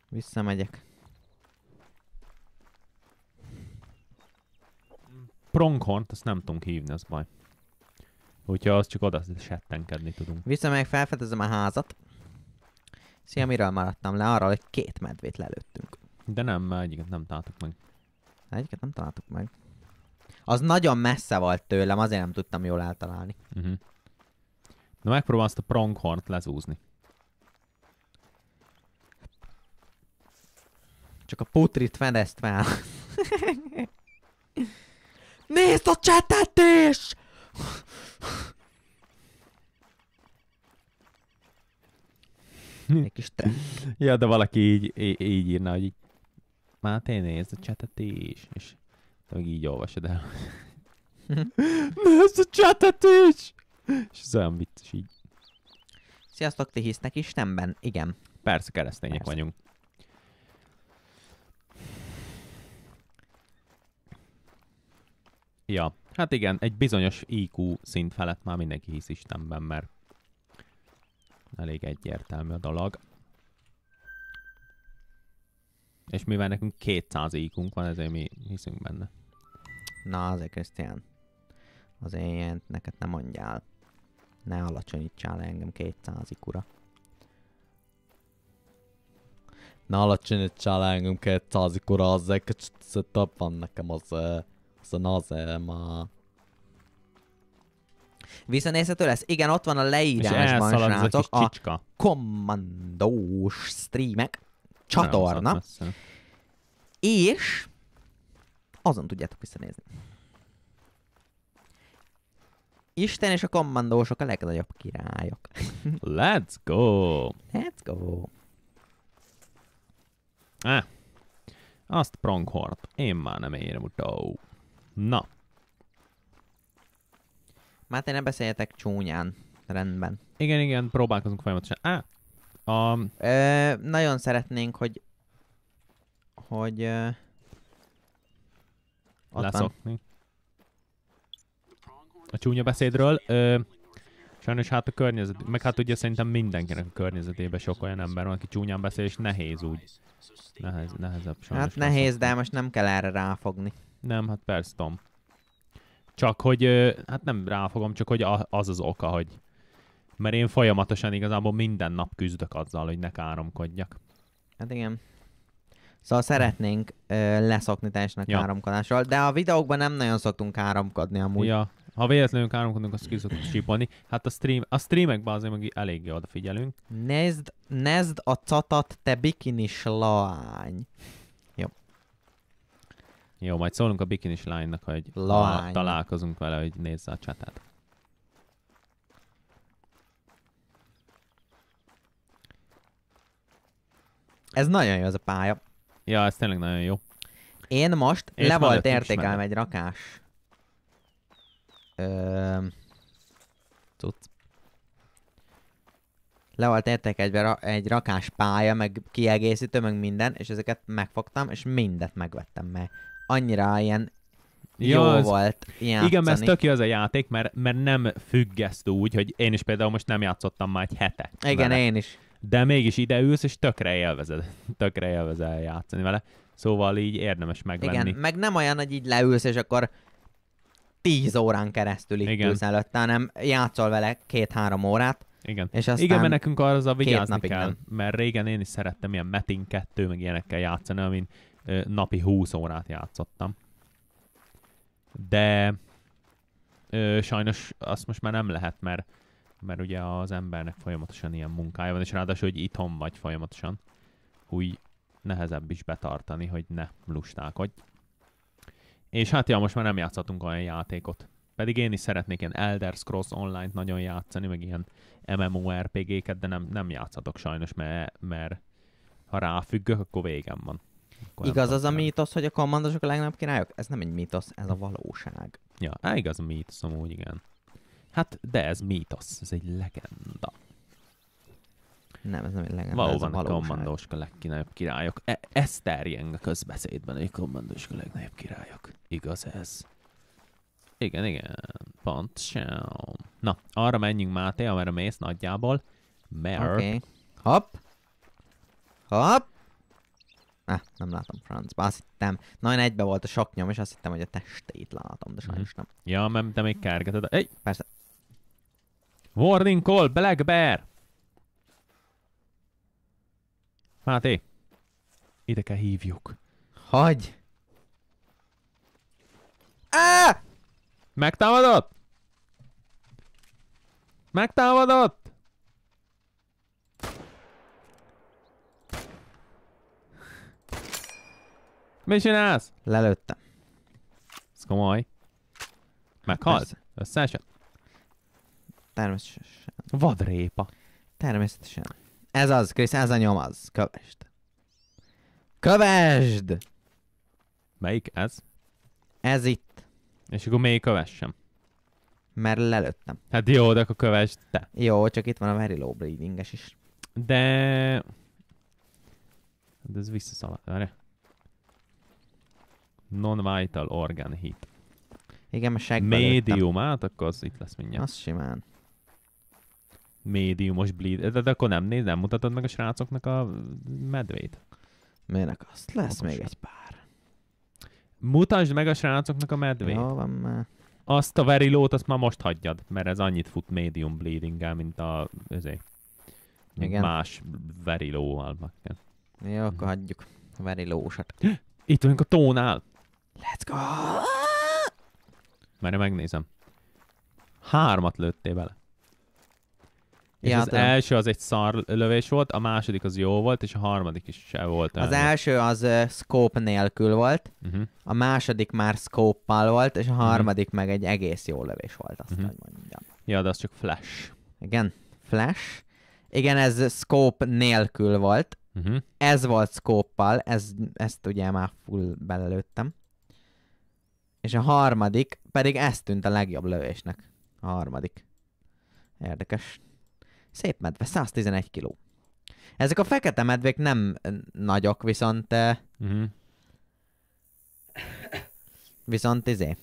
Visszamegyek. Pronghornt, ezt nem tudunk hívni, az baj. Úgyhogy az csak oda settenkedni tudunk. Visszamegyek, felfedezem a házat. Szia, miről maradtam le? Arról, hogy két medvét lelőttünk. De nem, mert egyiket nem találtuk meg. Egyiket nem találtuk meg. Az nagyon messze volt tőlem, azért nem tudtam jól eltalálni. Uh mhm. -huh. Na megpróbálom azt a pronghornt lezúzni. Csak a putrit fedezd fel. Nézd a csetet is! Egy kis ja, de valaki így, így, így írna, hogy így, Máté, nézd a csetet is, és te meg így olvasod el. Hm? nézd a csetet is! És ez olyan vicces így. Sziasztok, ti hisznek Istenben? Igen. Persze, keresztények Persze. vagyunk. Ja, hát igen, egy bizonyos IQ szint felett már mindenki hisz Istenben, mert elég egyértelmű a dalag. És mivel nekünk 200 iq van, ezért mi hiszünk benne. Na, azért Krisztián. Azért ilyen neked nem mondjál. Ne alacsonyítsál engem 200 ikura. Ne alacsonyítsál engem 200 ikura, az egy kicsit több van nekem az... az a azért ma... Visszanézhető lesz? Igen, ott van a leírásban, srácok, a, a kommandós streamek csatorna. És azon tudjátok visszanézni. Isten és a kommandósok a legnagyobb királyok. Let's go! Let's go! Eh. Azt pronghort. Én már nem érem utó. Na. Már te ne beszéljetek csúnyán. Rendben. Igen, igen, próbálkozunk folyamatosan. ah, um... Ö, nagyon szeretnénk, hogy hogy uh, ott Leszokni. Van a csúnya beszédről. Ö, sajnos hát a környezet, meg hát ugye szerintem mindenkinek a környezetében sok olyan ember van, aki csúnyán beszél, és nehéz úgy. Nehez, nehezebb sajnos. Hát nehéz, szok. de most nem kell erre ráfogni. Nem, hát persze, Tom. Csak hogy, hát nem ráfogom, csak hogy az az oka, hogy mert én folyamatosan igazából minden nap küzdök azzal, hogy ne káromkodjak. Hát igen. Szóval szeretnénk ö, leszokni teljesen a ja. káromkodásról, de a videókban nem nagyon szoktunk káromkodni amúgy. Ja, ha véletlenül káromkodunk, azt kiszok szoktuk Hát a, stream, a streamekben azért meg eléggé odafigyelünk. Nézd, nézd a catat, te bikinis lány. Jó. Jó, majd szólunk a bikinis lánynak, hogy lány. találkozunk vele, hogy nézze a csatát. Ez nagyon jó ez a pálya. Ja, ez tényleg nagyon jó. Én most És le volt értékelve egy rakás. Öm, Le volt értek egy, ra egy rakás pálya, meg kiegészítő, meg minden, és ezeket megfogtam, és mindet megvettem, mert annyira ilyen jó ja, az, volt játszani. Igen, mert ez tök jó az a játék, mert, mert nem függeszt úgy, hogy én is például most nem játszottam már egy hete. Igen, vele. én is. De mégis ide ülsz, és tökre élvezed. Tökre élvezel játszani vele. Szóval így érdemes megvenni. Igen, meg nem olyan, hogy így leülsz, és akkor tíz órán keresztül itt Igen. ülsz hanem játszol vele két-három órát, igen. És aztán Igen, mert nekünk arra az a vigyázni kell, nem. mert régen én is szerettem ilyen Metin 2, meg ilyenekkel játszani, amin ö, napi 20 órát játszottam. De ö, sajnos azt most már nem lehet, mert, mert ugye az embernek folyamatosan ilyen munkája van, és ráadásul, hogy itthon vagy folyamatosan, úgy nehezebb is betartani, hogy ne lustálkodj. És hát ja, most már nem játszhatunk olyan játékot. Pedig én is szeretnék ilyen Elder Scrolls Online-t nagyon játszani, meg ilyen MMORPG-ket, de nem, nem játszhatok sajnos, mert, mert ha ráfüggök, akkor végem van. Akkor igaz az a mítosz, hogy a kommandosok a legnagyobb királyok? Ez nem egy mítosz, ez a hm. valóság. Ja, igaz a mítosz amúgy, igen. Hát, de ez mítosz, ez egy legenda. Nem, ez nem egy legenda. Valóban ez a, a kommandóska legnagyobb királyok. E- ez terjeng a közbeszédben, hogy kommandóska legnagyobb királyok. Igaz ez? Igen, igen. Pont sem. Na, arra menjünk Máté, amerre mész nagyjából. Mert... Okay. Hopp. Hopp. Ah, nem látom franc. Azt hittem, nagyon egybe volt a sok nyom, és azt hittem, hogy a testét látom, de sajnos mhm. nem. Ja, mert te még kergeted. Ej! Persze. Warning call, Black Bear! Máté, ide kell hívjuk. Hagy! Ah! Megtámadott? Megtámadott? Mi csinálsz? Lelőttem. Ez komoly. Meghalt? Összeesett? Természetesen. Vadrépa. Természetesen. Ez az, Krisz, ez a nyom az. Kövesd. Kövesd! Melyik ez? Ez itt. És akkor még kövessem. Mert lelőttem. Hát jó, de akkor kövesd te. Jó, csak itt van a very low breedinges is. De... De hát ez visszaszalad, várja. Non-vital organ hit. Igen, mert segben Médium át, akkor az itt lesz mindjárt. Az simán médiumos bleed, de, de akkor nem néz, nem mutatod meg a srácoknak a medvét? Miért azt? Lesz Okos. még egy pár. Mutasd meg a srácoknak a medvét. Jó van már. Azt a verilót, azt már most hagyjad, mert ez annyit fut medium bleedinggel, mint a özé. Igen. Más verilóval. Jó, akkor mhm. hagyjuk a verilósat. Itt vagyunk a tónál. Let's go! Mert megnézem. Hármat lőttél vele. És ja, az első az egy szar lövés volt, a második az jó volt, és a harmadik is se volt. Az Az első az uh, scope nélkül volt, uh-huh. a második már scope-pal volt, és a mhm. harmadik uh-huh. meg egy egész jó lövés volt, azt uh-huh. mondjam. Ja, de az csak flash. Igen, flash. Igen, ez scope nélkül volt. Uh-huh. Ez volt scope-pal, ez, ezt ugye már full belelőttem. És a harmadik pedig ez tűnt a legjobb lövésnek. A harmadik. Érdekes. Szép medve, 111 kiló. Ezek a fekete medvék nem eh, nagyok, viszont... Uh-huh. Viszont izé.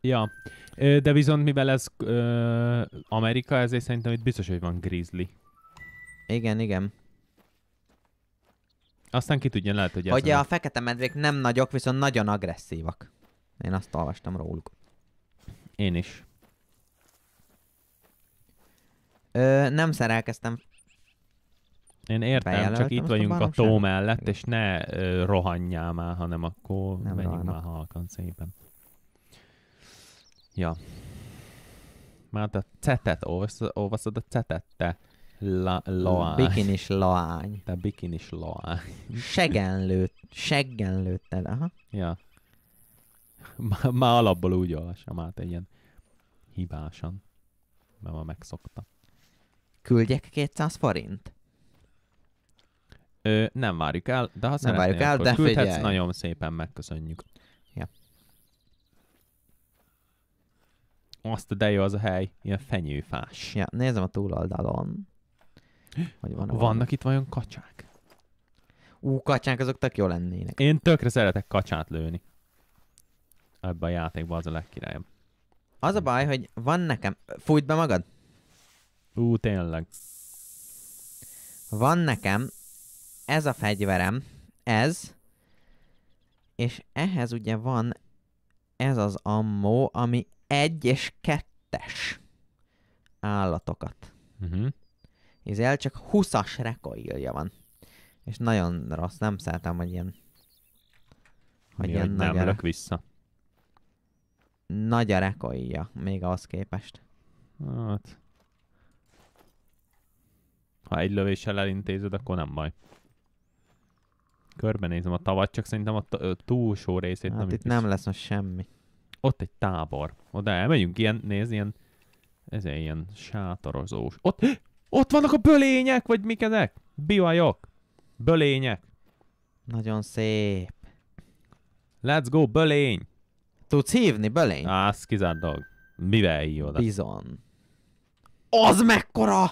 Ja, de viszont mivel ez uh, Amerika, ezért szerintem itt biztos, hogy van grizzly. Igen, igen. Aztán ki tudja, lehet, hogy... Hogy a fekete medvék nem nagyok, viszont nagyon agresszívak. Én azt olvastam róluk. Én is. Ö, nem szerelkeztem. Én értem, Bejelöltem, csak itt vagyunk a tó mellett, és ne ö, rohanjál már, hanem akkor nem menjünk rohanok. már halkan szépen. Ja. Már a cetet olvaszod, a cetet, te la, loány. Bikinis loány. Te bikinis loány. Segenlő, lőtt, aha. Ja. Már, már alapból úgy olvasom át egy ilyen hibásan, mert ma megszokta küldjek 200 forint? Ö, nem várjuk el, de ha nem szeretnél, várjuk el, akkor de küldhetsz, figyelj. nagyon szépen megköszönjük. Ja. Azt, de jó az a hely, ilyen fenyőfás. Ja, nézem a túloldalon. Hogy van Vannak valami. itt vajon kacsák? Ú, kacsák azok tök jó lennének. Én tökre szeretek kacsát lőni. Ebben a játékban az a legkirályom. Az a baj, hogy van nekem... Fújt be magad! Ú, tényleg. Van nekem ez a fegyverem, ez, és ehhez ugye van ez az ammó, ami egy és kettes állatokat. Uh-huh. Mhm. el csak 20-as recoilja van. És nagyon rossz, nem szálltam, hogy ilyen... Hogy Mi, ilyen hogy nem rök vissza. Nagy a recoilja, még ahhoz képest. Hát, ha egy lövéssel elintézed, akkor nem baj. Körbenézem a tavat, csak szerintem a, a túlsó részét hát nem itt nem lesz most semmi. Ott egy tábor. Oda elmegyünk, ilyen, nézd, ilyen, ez ilyen sátorozós. Ott, ott vannak a bölények, vagy mik ezek? Bivajok. Bölények. Nagyon szép. Let's go, bölény. Tudsz hívni, bölény? Á, az kizárt dolog. Mivel hívod? Bizon. Az mekkora!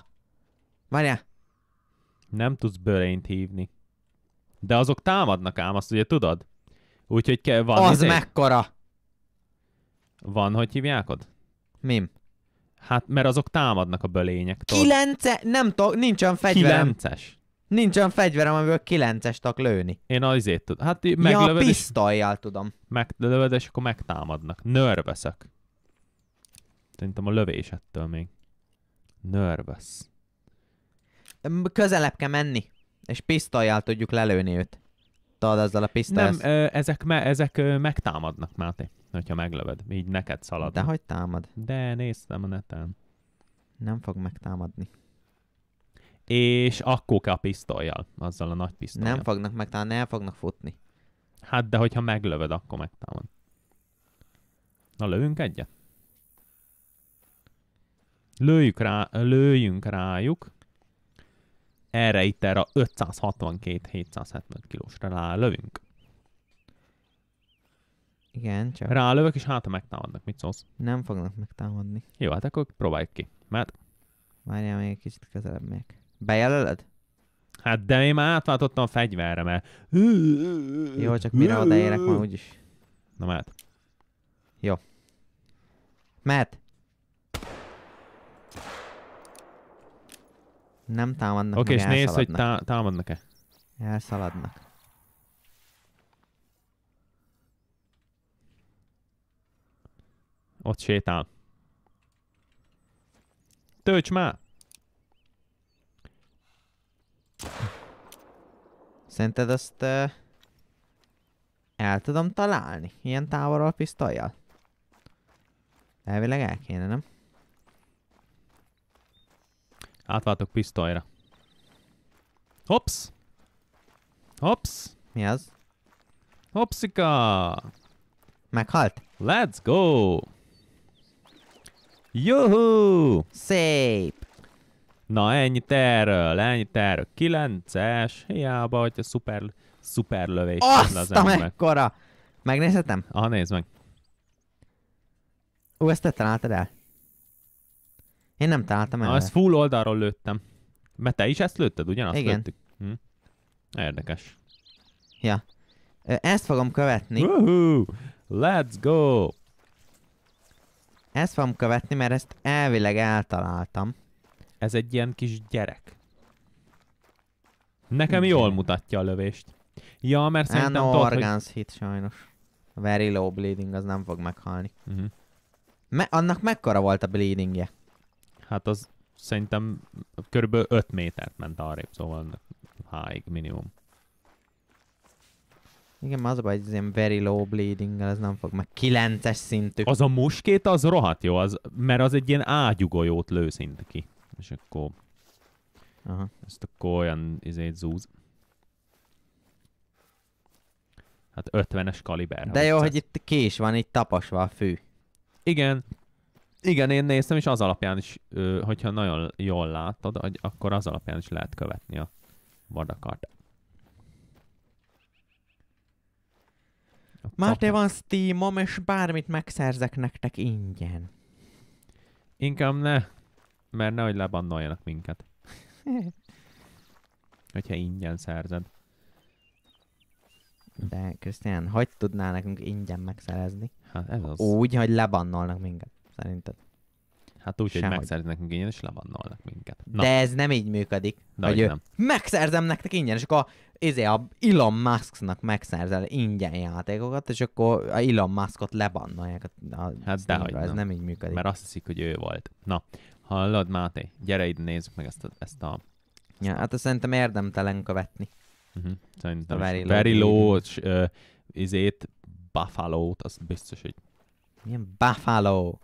Várjál. Nem tudsz bőreint hívni. De azok támadnak ám, azt ugye tudod? Úgyhogy kell, van... Az izé... mekkora! Van, hogy hívják od? Mim? Hát, mert azok támadnak a bölények. Kilence... Nem nincs nincsen fegyverem. Kilences. Nincsen fegyverem, amiből kilences tak lőni. Én azért tudom. Hát meglövöd, ja, pisztolyjal tudom. Meglövöd, és akkor megtámadnak. Nörveszek. Szerintem a lövés ettől még. Nörvesz. Közelebb kell menni, és pisztolyjal tudjuk lelőni őt. Tudod, ezzel a pisztolyjal. Nem, ezek, me, ezek megtámadnak, Máté, hogyha meglövöd. Így neked szalad. De hogy támad? De néztem a neten. Nem fog megtámadni. És akkor kell a pisztolyjal, azzal a nagy pisztolyjal. Nem fognak megtámadni, el fognak futni. Hát, de hogyha meglövöd, akkor megtámad. Na, lövünk egyet? Lőjük rá, lőjünk rájuk erre itt erre a 562-775 kilósra rálövünk. Igen, csak... Rálövök, és hát megtámadnak, mit szólsz? Nem fognak megtámadni. Jó, hát akkor próbáljuk ki. Mert... Várjál, még egy kicsit közelebb még. Bejelöled? Hát de én már átváltottam a fegyverre, mert... Jó, csak mire odaérek már úgyis. Na mert. Jó. Mert. Nem támadnak, Oké, okay, és nézd, hogy tá támadnak-e. Elszaladnak. Ott sétál. Tölts már! Szerinted azt uh, el tudom találni? Ilyen távolról pisztolyjal? Elvileg el kéne, nem? Átváltok pisztolyra. Hops! Hops! Mi az? Hopsika! Meghalt? Let's go! Juhu! Szép! Na ennyit erről, ennyit erről. Kilences, hiába, hogy a szuper, szuper lövés. Azt a mekkora! Megnézhetem? Ah, nézd meg. Ú, ezt te találtad el? Én nem találtam el. Azt full oldalról lőttem. Mert te is ezt lőtted, ugyanazt Igen. lőttük? Hm. Érdekes. Ja. Ezt fogom követni. Woohoo! Let's go! Ezt fogom követni, mert ezt elvileg eltaláltam. Ez egy ilyen kis gyerek. Nekem Igen. jól mutatja a lövést. Ja, mert szerintem... No organs hogy... hit sajnos. Very low bleeding, az nem fog meghalni. Uh-huh. Me- annak mekkora volt a bleedingje? hát az szerintem körülbelül 5 métert ment arrébb, szóval háig minimum. Igen, az a baj, hogy ilyen very low bleeding ez nem fog meg. 9-es szintű. Az a muskét az rohadt jó, az, mert az egy ilyen ágyugolyót lő szint ki. És akkor... Aha. Ezt akkor olyan izét zúz. Hát 50-es kaliber. De jó, hogy itt kés van, itt tapasva a fű. Igen, igen, én néztem, és az alapján is, hogyha nagyon jól látod, akkor az alapján is lehet követni a vadakart. Máté van steam és bármit megszerzek nektek ingyen. Inkább ne, mert nehogy lebannoljanak minket. Hogyha ingyen szerzed. De Krisztián, hogy tudnál nekünk ingyen megszerezni? Hát ez az. Úgy, hogy lebannolnak minket. Szerinted? Hát úgy, Sehogy. hogy megszerzi nekünk ingyen, és levannolnak minket. Na. De ez nem így működik. De hogy nem. Megszerzem nektek ingyen, és akkor ezért a Elon Musknak megszerzel ingyen játékokat, és akkor a Elon Muskot lebannolják. A, hát dehogy Ez nem így működik. Mert azt hiszik, hogy ő volt. Na, hallod Máté, gyere ide nézzük meg ezt a... Ezt a ja, hát azt szerintem érdemtelen követni. Uh-huh. Szerintem a Very Low, t izét, Buffalo-t, az biztos, hogy... Milyen Buffalo?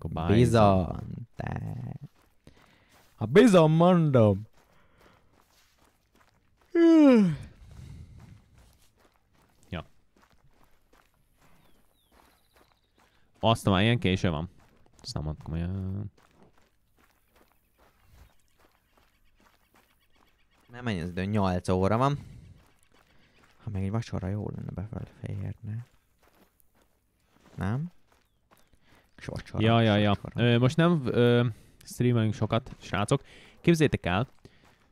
Akkor Bizon, Te. Ha bizon, mondom. Ja. Azt már ilyen késő van. Ezt nem mondtam olyan. Nem mennyi az idő, 8 óra van. Ha még egy vacsora jó lenne befelé férne. Nem? Sorcsara. Ja, ja, ja. Ö, most nem ö, streamelünk sokat, srácok. Képzétek el,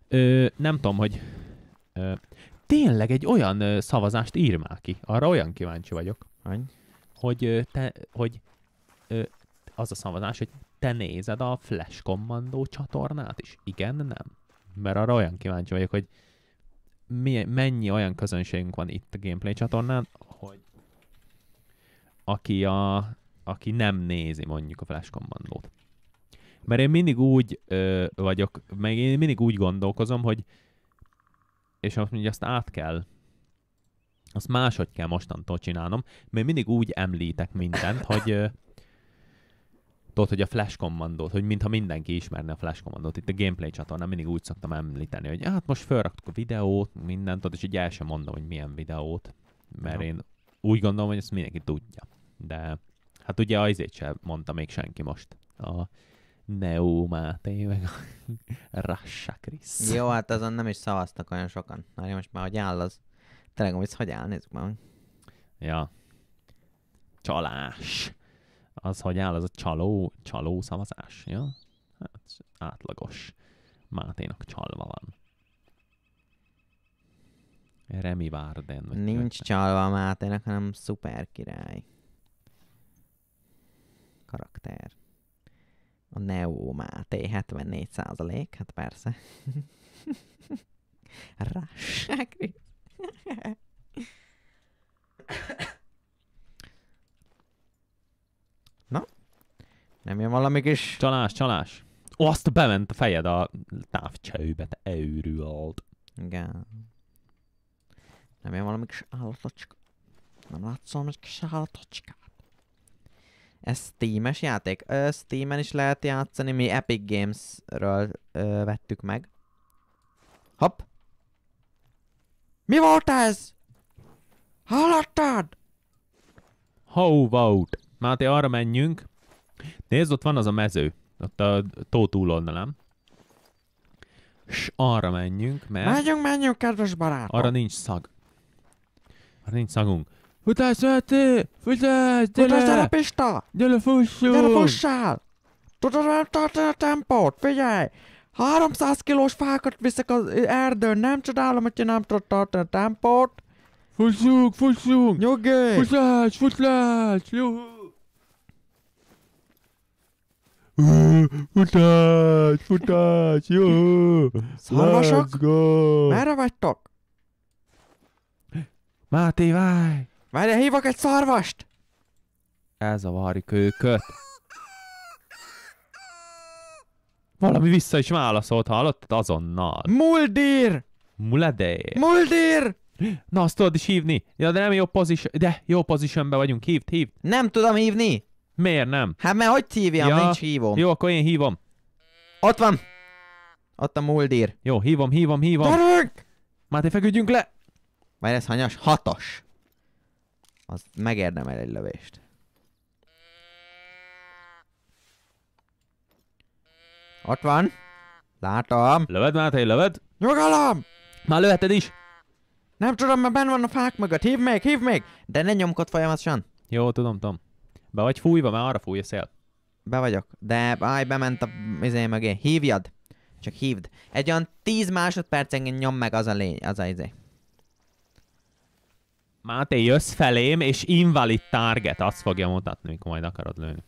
ö, nem tudom, hogy ö, tényleg egy olyan ö, szavazást ír már ki. Arra olyan kíváncsi vagyok. Hány? Hogy, ö, te, hogy ö, az a szavazás, hogy te nézed a Flash Commando csatornát is? Igen, nem? Mert arra olyan kíváncsi vagyok, hogy mi, mennyi olyan közönségünk van itt a gameplay csatornán, hogy aki a aki nem nézi mondjuk a Flash Commandot. Mert én mindig úgy ö, vagyok, meg én mindig úgy gondolkozom, hogy és azt mondja, azt át kell azt máshogy kell mostantól csinálnom, mert mindig úgy említek mindent, hogy ö, tudod, hogy a Flash Commandot, hogy mintha mindenki ismerne a Flash Commandot. Itt a gameplay csatornán mindig úgy szoktam említeni, hogy hát most felraktuk a videót, mindent, tudod, és így el sem mondom, hogy milyen videót, mert ja. én úgy gondolom, hogy ezt mindenki tudja. De Hát ugye azért sem mondta még senki most. A Máté, meg a Rassa Krisz. Jó, hát azon nem is szavaztak olyan sokan. Na, most már hogy áll az. Tényleg, hogy hogy áll, nézzük meg. Ja. Csalás. Az, hogy áll, az a csaló, csaló szavazás, ja? Hát átlagos. Máténak csalva van. Remi Várden. Nincs csalva Máténak, hanem szuper király karakter. A Neo Máté 74 százalék, hát persze. Rássák Na? Nem jön valami kis... Csalás, csalás. Ó, azt bement a fejed a távcsőbe, te őrült. Igen. Nem jön valami kis állatocska. Nem látszom egy kis állatocska. Ez Steam-es játék? Ö, Steam-en is lehet játszani, mi Epic Games-ről ö, vettük meg. Hopp! Mi volt ez? Hallottad? How about? Máté, arra menjünk. Nézd, ott van az a mező. Ott a tó túloldalán. S arra menjünk, mert... Menjünk, menjünk, kedves barátok! Arra nincs szag. Arra nincs szagunk. Futászati! Futás, gyere! Futás, gyere Pista! Gyere, fussunk! Gyere, fussál! Tudod nem tartani a tempót, figyelj! 300 kilós fákat viszek az erdőn, nem csodálom, hogy nem tudod tartani a tempót. Fussunk, fussunk! Nyugi! Futás, futás, juhu! Futás, futás, jó. Szarvasok? Merre vagytok? Máté, várj! Várj, hívok egy szarvast! Ez Elzavarjuk őköt. Valami vissza is válaszolt, hallottad? Azonnal. Muldir! Muledér! Muldir! Na, azt tudod is hívni. Ja, de nem jó position, de jó positionbe vagyunk. Hívd, hívd. Nem tudom hívni. Miért nem? Hát mert hogy hívjam, ja. nincs hívom. Jó, akkor én hívom. Ott van. Ott a Muldir. Jó, hívom, hívom, hívom. Tarunk! Már te feküdjünk le. Várj, ez hanyas? Hatos. Az megérdemel egy lövést. Ott van. Látom. Löved, Máté, löved? Nyugalom! Már lőheted is? Nem tudom, mert benn van a fák mögött. Hívd még, hívd még! De ne nyomkod folyamatosan. Jó, tudom, tudom. Be vagy fújva, mert arra fúj a szél. Be vagyok. De állj, bement a izé mögé. Hívjad! Csak hívd. Egy olyan 10 másodpercenként nyom meg az a lény, az a izé. Máté, jössz felém, és invalid target, azt fogja mutatni, mikor majd akarod lőni.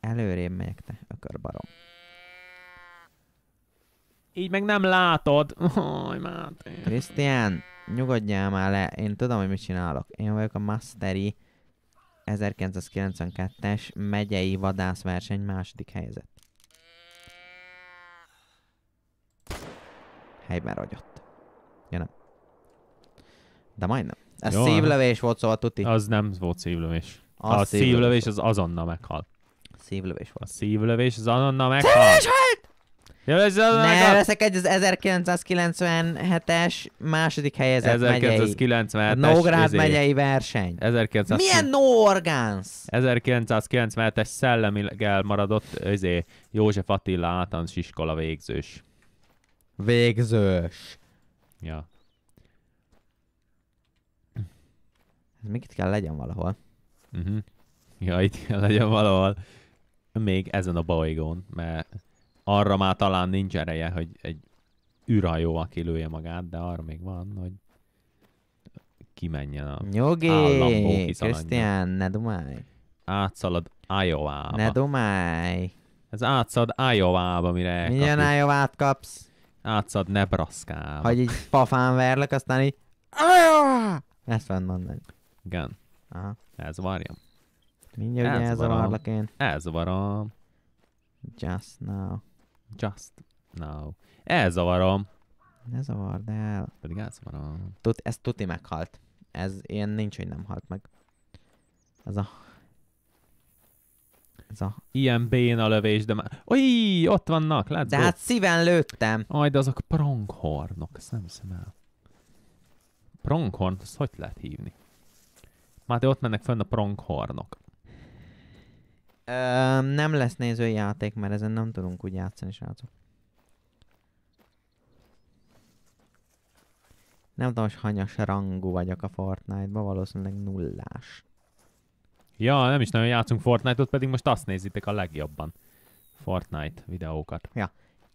Előrébb megyek te, ökörbarom. Így meg nem látod. Haj, Máté. Krisztián, nyugodjál már le, én tudom, hogy mit csinálok. Én vagyok a Masteri 1992-es megyei vadászverseny második helyzet. Helyben ragyott. Ja De majdnem. Ez Jó, szívlövés volt, szóval tuti. Az nem volt szívlövés. A, a szívlövés, szívlövés az azonnal meghalt. Szívlövés volt. A szívlövés az azonnal meghalt. Szívlövés volt! Ja, ez az ne, veszek egy az 1997-es második helyezett 1997 megyei. Nógrád izé. megyei verseny. 1900... Milyen no organs? 1997-es szellemileg maradott izé, József Attila általános iskola végzős. Végzős. Ja. Ez még itt kell legyen valahol. Uh-huh. Ja, itt kell legyen valahol. Még ezen a bolygón, mert arra már talán nincs ereje, hogy egy aki lője magát, de arra még van, hogy kimenjen a Nyugi, Krisztián, ne domálj. Átszalad Iowa-ba. Ne domálj. Ez átszad Iowa-ba, mire Milyen iowa kapsz? Átszad Nebraska-ba. Hogy így pafán verlek, aztán így Ezt van mondani. Igen. Aha. Elzavarjam. Mindjárt elzavarom. elzavarlak én. Elzavarom. Just now. Just now. Elzavarom. Ne zavard el. Pedig elzavarom. Tud, ez tuti meghalt. Ez ilyen nincs, hogy nem halt meg. Ez a... Ez a... Ilyen a lövés, de már... Oi, ott vannak, látsz? De hát szíven lőttem. Aj, de azok pronghornok, ezt nem hiszem el. Pronghorn, azt hogy lehet hívni? Már de ott mennek fönn a pronghornok. Ö, nem lesz nézői játék, mert ezen nem tudunk úgy játszani, srácok. Nem tudom, hogy hanyas rangú vagyok a Fortnite-ba, valószínűleg nullás. Ja, nem is nagyon játszunk Fortnite-ot, pedig most azt nézitek a legjobban. Fortnite videókat. Ja.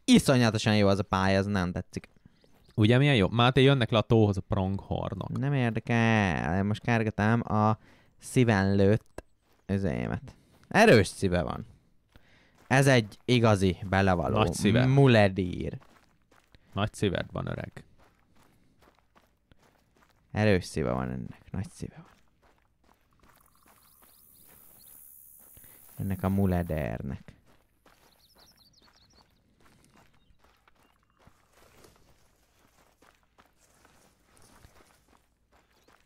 Iszonyatosan jó az a pálya, ez nem tetszik. Ugye milyen jó? Máté, jönnek le a tóhoz a pronghornok. Nem érdekel, most kárgatám a szíven lőtt üzeimet. Erős szíve van. Ez egy igazi belevaló. Nagy szíve. Muledír. Nagy szíved van, öreg. Erős szíve van ennek. Nagy szíve van. Ennek a muledérnek.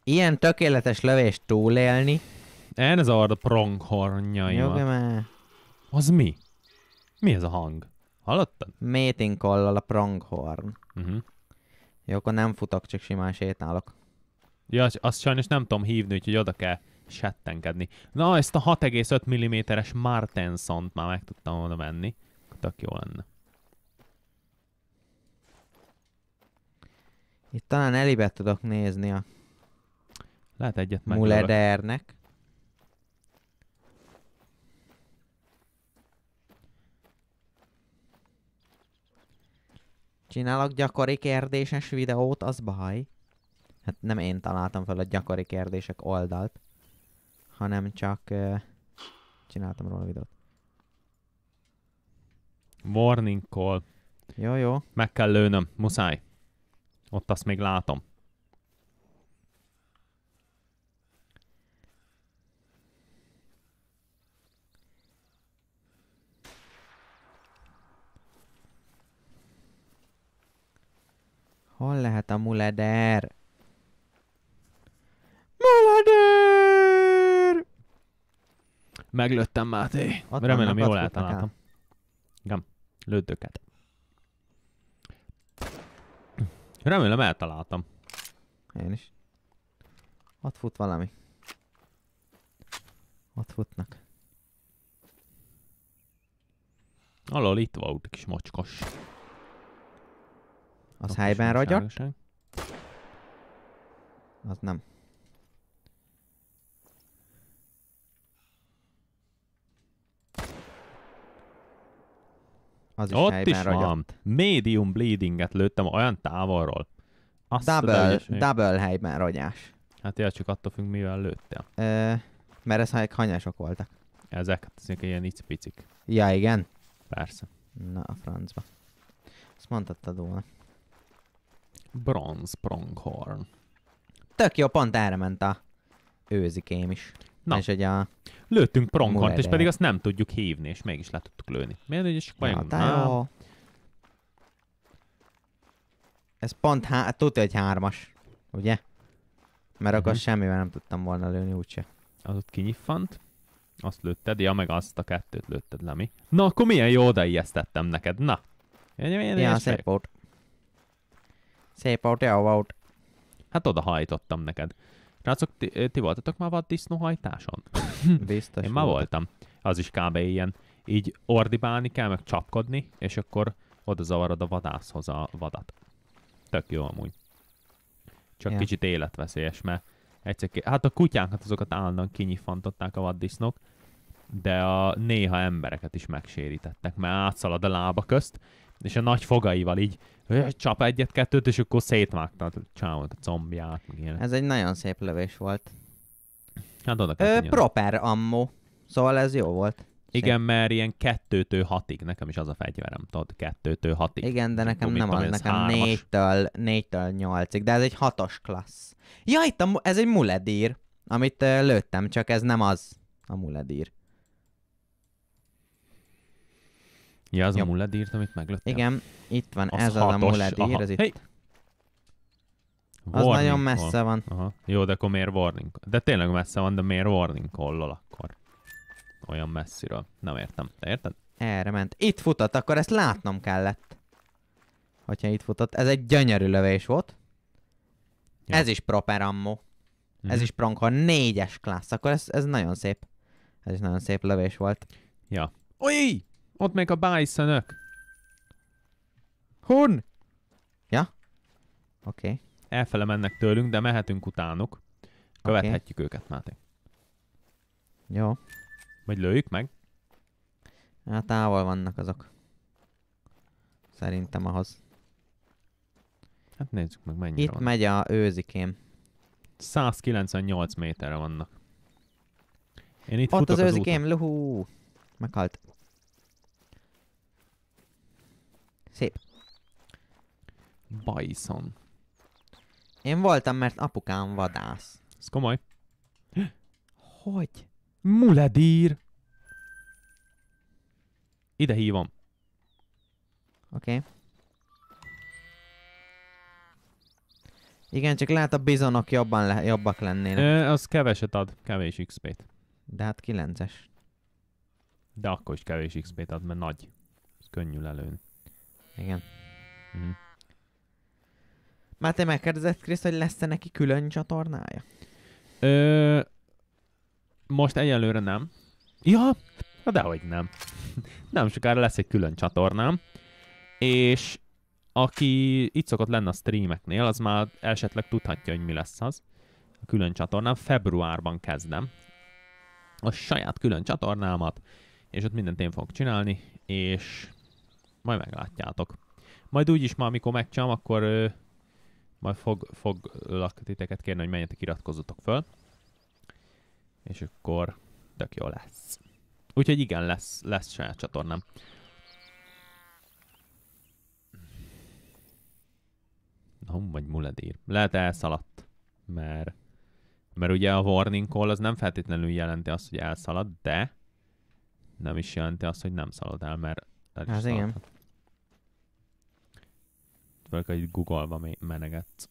Ilyen tökéletes lövést túlélni. Ez a pronghornjaimat. Az mi? Mi ez a hang? Hallottad? Meeting call a pronghorn. Uh-huh. Jó, akkor nem futok, csak simán sétálok. Ja, azt sajnos nem tudom hívni, úgyhogy oda kell settenkedni. Na, ezt a 6,5 mm-es Martensont már meg tudtam volna venni. Tök jó lenne. Itt talán elibe tudok nézni a lehet egyet meg. Mulledernek. Csinálok gyakori kérdéses videót, az baj. Hát nem én találtam fel a gyakori kérdések oldalt, hanem csak uh, csináltam róla videót. Warning call. Jó, jó. Meg kell lőnöm, muszáj. Ott azt még látom. Hol lehet a Muleder? Muleder! Meglőttem, Máté. Ott Remélem, jól eltaláltam. Igen, lőd őket. Remélem, eltaláltam. Én is. Ott fut valami. Ott futnak. Alól itt volt kis mocskos. Az Kapos helyben ragyog. Az nem. Az is Ott is ragyog. van. Medium bleedinget lőttem olyan távolról. Azt double, double helyben ragyás. Hát ilyen csak attól függ, mivel lőttem. Ö, mert ezek hanyások voltak. Ezek, hát ezek ilyen icipicik. Ja, igen? Persze. Na, a francba. Ezt mondhattad volna. Bronz pronghorn. Tök jó, pont erre ment a őzikém is. Na. És ugye a... Lőttünk pronghornt, és pedig azt nem tudjuk hívni, és mégis le tudtuk lőni. Miért, hogy csak vajon... Na, Ez pont há... Hát tudja, hogy hármas, ugye? Mert akkor uh-huh. semmivel nem tudtam volna lőni úgyse. Az ott kinyiffant. Azt lőtted, ja meg azt a kettőt lőtted lemi. Na akkor milyen jó odaijesztettem neked, na. Én, én, én, ja, szép volt. Szép out, jó out. Hát oda hajtottam neked. Rácok, ti, eh, ti voltatok már vaddisznóhajtáson? Biztos. Én már voltam. Az is kb. ilyen. Így ordibálni kell, meg csapkodni, és akkor oda zavarod a vadászhoz a vadat. Tök jó amúgy. Csak ja. kicsit életveszélyes, mert egyszer, hát a kutyánkat azokat állandóan kinyifantották a vaddisznók, de a néha embereket is megsérítettek, mert átszalad a lába közt, és a nagy fogaival így csap egyet-kettőt, és akkor a csámot a combját. Ilyen. Ez egy nagyon szép lövés volt. Hát oda Ö, proper ammo. Szóval ez jó volt. Igen, Szép. mert ilyen kettőtől hatig, nekem is az a fegyverem, tudod, kettőtől hatig. Igen, de nekem nekem nem tudom, az, nekem négytől, négytől nyolcig, de ez egy hatos klassz. Ja, itt a, ez egy muledír, amit uh, lőttem, csak ez nem az a muledír. Ja, az Jobb. a mulladírt, amit meglöttem. Igen, itt van az ez az a mulladír, ez itt. Hey. az nagyon messze call. van. Aha. Jó, de akkor miért warning? De tényleg messze van, de miért warning call akkor? Olyan messziről. Nem értem. Te érted? Erre ment. Itt futott, akkor ezt látnom kellett. Hogyha itt futott. Ez egy gyönyörű lövés volt. Ja. Ez is proper ammo. Mm. Ez mhm. is pronkhorn. Négyes klassz. Akkor ez, ez nagyon szép. Ez is nagyon szép lövés volt. Ja. Oi! Ott még a bájszönök. Hun! Ja? Oké. Okay. Elfele mennek tőlünk, de mehetünk utánuk. Követhetjük okay. őket, Máté. Jó. Vagy lőjük meg? Hát távol vannak azok. Szerintem ahhoz. Hát nézzük meg mennyire Itt van. megy a őzikém. 198 méterre vannak. Én itt Ott az, az őzikém, luhú! Meghalt. Szép. Bison. Én voltam, mert apukám vadász. Ez komoly. Hogy? Muledír! Ide hívom. Oké. Okay. Igen, csak lehet a bizonok jobban le jobbak lennének. Ö, az keveset ad, kevés XP-t. De hát 9-es. De akkor is kevés XP-t ad, mert nagy. Ez könnyű lelőni. Igen. Mm. Már te megkérdezett, Krisz, hogy lesz-e neki külön csatornája? Ö, most egyelőre nem. Ja, na dehogy nem. nem sokára lesz egy külön csatornám. És aki itt szokott lenne a streameknél, az már esetleg tudhatja, hogy mi lesz az. A külön csatornám februárban kezdem. A saját külön csatornámat, és ott mindent én fogok csinálni, és majd meglátjátok. Majd úgyis ma, amikor megcsinálom, akkor ö, majd fog, foglak titeket kérni, hogy menjetek, iratkozzatok föl. És akkor tök jó lesz. Úgyhogy igen, lesz, lesz saját csatornám. Hum vagy muledír. Lehet elszaladt, mert, mert ugye a warning call az nem feltétlenül jelenti azt, hogy elszalad, de nem is jelenti azt, hogy nem szalad el, mert Hát is Az igen. Network, hogy Google-ba menegetsz.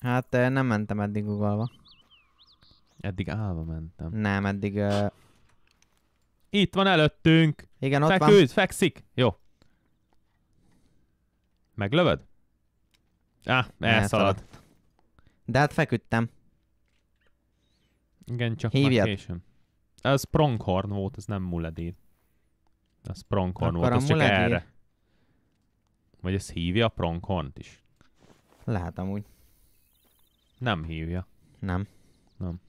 Hát eh, nem mentem eddig Google-ba. Eddig állva mentem. Nem, eddig... Uh... Itt van előttünk! Igen, ott Feküld, van. fekszik! Jó. Meglövöd? Á, ah, elszalad. De hát feküdtem. Igen, csak Hívjad. Ez pronghorn volt, ez nem muledír. Ez pronghorn volt, ez csak erre. Vagy ezt hívja a pronghornt is? Lehet amúgy. Nem hívja. Nem. Nem.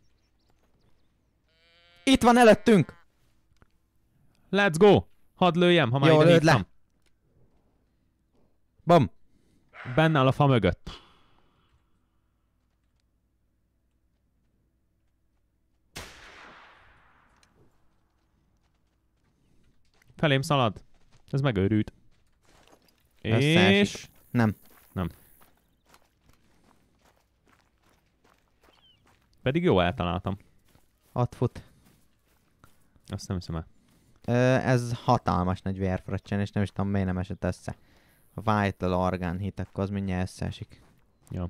Itt van előttünk! Let's go! Hadd lőjem, ha már Jó, le. Bam! Benne áll a fa mögött. Felém szalad. Ez megőrült. És... Nem. Nem. Pedig jó eltaláltam. 6 fut. Azt nem hiszem el. Ö, ez hatalmas nagy vérfröccsen, és nem is tudom, miért nem esett össze. A Vital Organ hit, akkor az mindjárt összeesik. Jó.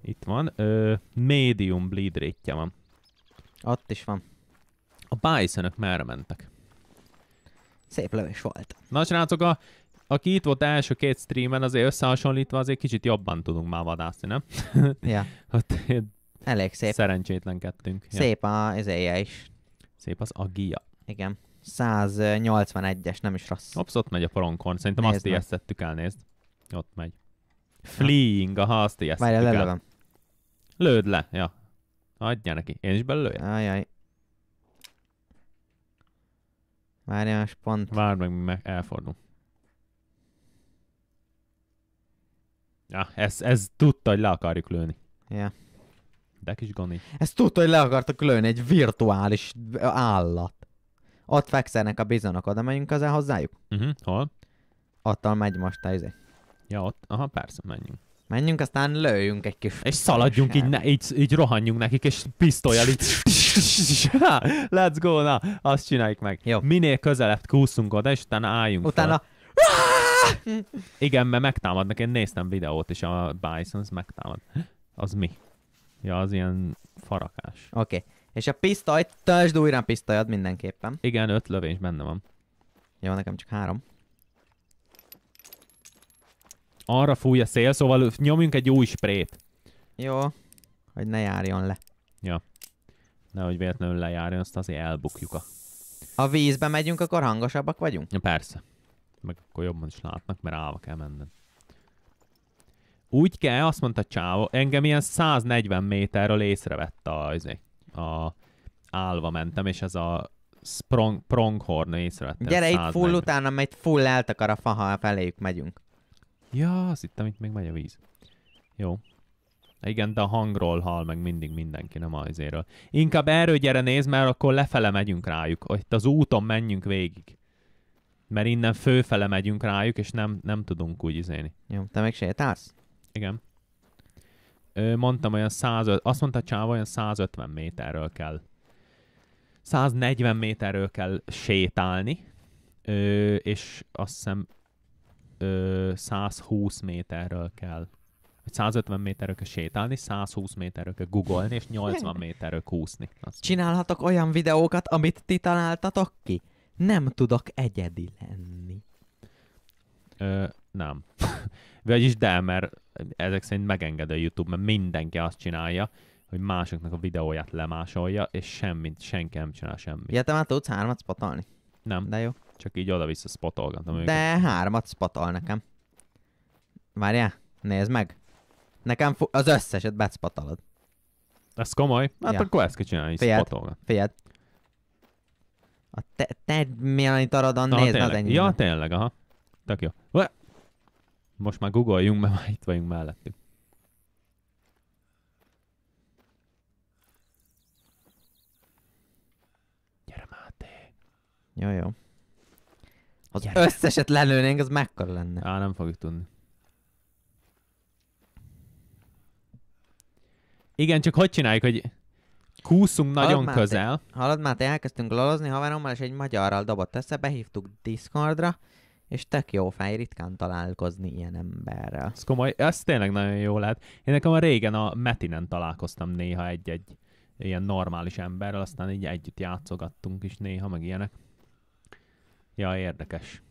Itt van. Ö, medium bleed rate van. Ott is van. A bison merre mentek. Szép lövés volt. Na srácok, a aki itt volt első két streamen, azért összehasonlítva azért kicsit jobban tudunk már vadászni, nem? Ja. Ott Elég szép. Szerencsétlenkedtünk. Szép ja. az éje is. Szép az agia. Igen. 181-es, nem is rossz. Ops, ott megy a poronkorn. Szerintem nézd azt ijesztettük el, nézd. Ott megy. Fleeing, aha, azt ijesztettük Várj, lelövöm. Lőd le, ja. Adja neki. Én is belőle. Ajaj. Várjál, most pont. Várj meg, meg elfordul. Ja, ez, ez tudta, hogy le akarjuk lőni. Yeah. De kis goni. Ez tudta, hogy le akartak lőni egy virtuális állat. Ott fekszenek a bizonok, oda megyünk az hozzájuk? Mhm, uh-huh. hol? Attal megy most a izé. Ja, ott, aha, persze, menjünk. Menjünk, aztán lőjünk egy kis... És szaladjunk, így, ne, így, így rohanjunk nekik, és pisztolyjal így... Let's go, na, azt csináljuk meg. Jó. Minél közelebb kúszunk oda, és utána álljunk Utána... Fel. Igen, mert megtámadnak. Én néztem videót, és a Bisons megtámad. Az mi? Ja, az ilyen farakás. Oké. Okay. És a pisztolyt, töltsd újra a pisztolyod mindenképpen. Igen, öt lövés benne van. Jó, nekem csak három. Arra fúj a szél, szóval nyomjunk egy új sprét. Jó, hogy ne járjon le. Ja. Nehogy véletlenül lejárjon, azt azért elbukjuk a... Ha vízbe megyünk, akkor hangosabbak vagyunk? Ja, persze meg akkor jobban is látnak, mert állva kell menned. Úgy kell, azt mondta Csávó, engem ilyen 140 méterről észrevett a, azért, a állva mentem, és ez a sprong, pronghorn észrevette. Gyere, itt full utána mert full eltakar a faha, feléjük megyünk. Ja, azt hittem, itt még megy a víz. Jó. Igen, de a hangról hal meg mindig mindenki, nem azért. Inkább erről gyere néz, mert akkor lefele megyünk rájuk. Itt az úton menjünk végig. Mert innen főfele megyünk rájuk, és nem, nem tudunk úgy izélni. Jó, te meg sétálsz? Igen. Ö, mondtam olyan 100, azt mondta Csáva, olyan 150 méterről kell. 140 méterről kell sétálni, ö, és azt hiszem ö, 120 méterről kell vagy 150 méterről kell sétálni, 120 méterről kell googolni, és 80 méterről kúszni. Azt Csinálhatok olyan videókat, amit ti találtatok ki? nem tudok egyedi lenni. Ö, nem. Vagyis de, mert ezek szerint megenged a YouTube, mert mindenki azt csinálja, hogy másoknak a videóját lemásolja, és semmit, senki nem csinál semmit. Ja, te már tudsz hármat spotolni? Nem. De jó. Csak így oda-vissza spotolgatom őket. De hármat spotol nekem. Várjál, nézd meg. Nekem fu- az összeset becspatalod. Ez komoly? Hát ja. akkor ezt kell csinálni, spotolgat. Figyeld, a te, te Melanie Taradan, Na, nézd, az ennyi. Ja, tényleg, aha. Tök jó. Most már googoljunk, mert már itt vagyunk mellettük. Gyere, Máté! Jó, jó. Az Gyere. összeset lelőnénk, az mekkora lenne. Á, nem fogjuk tudni. Igen, csak hogy csináljuk, hogy Kúszunk nagyon már közel. Te, Hallod már, te elkezdtünk lolozni haverommal, és egy magyarral dobott össze, behívtuk Discordra, és tök jó fej ritkán találkozni ilyen emberrel. Ez komoly, ez tényleg nagyon jó lehet. Én nekem a régen a Metinen találkoztam néha egy-egy ilyen normális emberrel, aztán így együtt játszogattunk is néha, meg ilyenek. Ja, érdekes.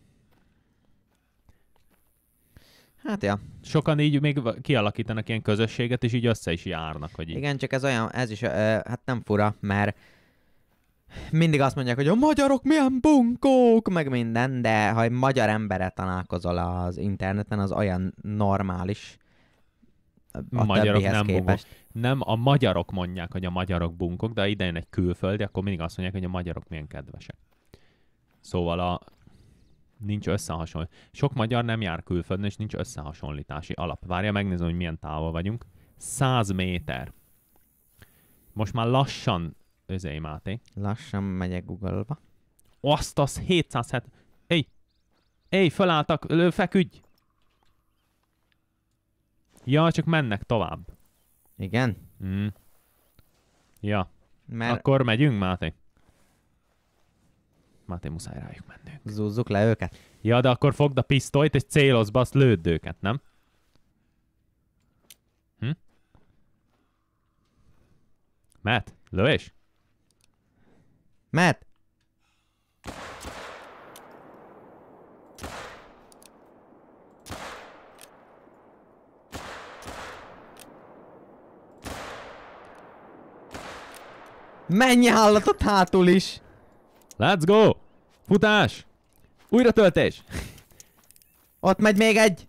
Hát ja. Sokan így még kialakítanak ilyen közösséget, és így össze is járnak. Hogy így. Igen, csak ez olyan, ez is, ö, hát nem fura, mert mindig azt mondják, hogy a magyarok milyen bunkók, meg minden, de ha egy magyar emberre találkozol az interneten, az olyan normális a magyarok nem képest. Bunkok. Nem, a magyarok mondják, hogy a magyarok bunkok, de ha idejön egy külföldi, akkor mindig azt mondják, hogy a magyarok milyen kedvesek. Szóval a, nincs összehasonlítás. Sok magyar nem jár külföldön, és nincs összehasonlítási alap. Várja, megnézem, hogy milyen távol vagyunk. 100 méter. Most már lassan, özei Máté. Lassan megyek Google-ba. Azt az 770... Éj! Éj, fölálltak, lő, feküdj! Ja, csak mennek tovább. Igen? Mm. Ja. Mert... Akkor megyünk, Máté? Máté, muszáj rájuk mennünk. Zúzzuk le őket. Ja, de akkor fogd a pisztolyt, és célozz be, azt lőd őket, nem? Hm? Matt, lövés? Matt! Menj, állatot hátul is! Let's go! Futás! Újra töltés! Ott megy még egy!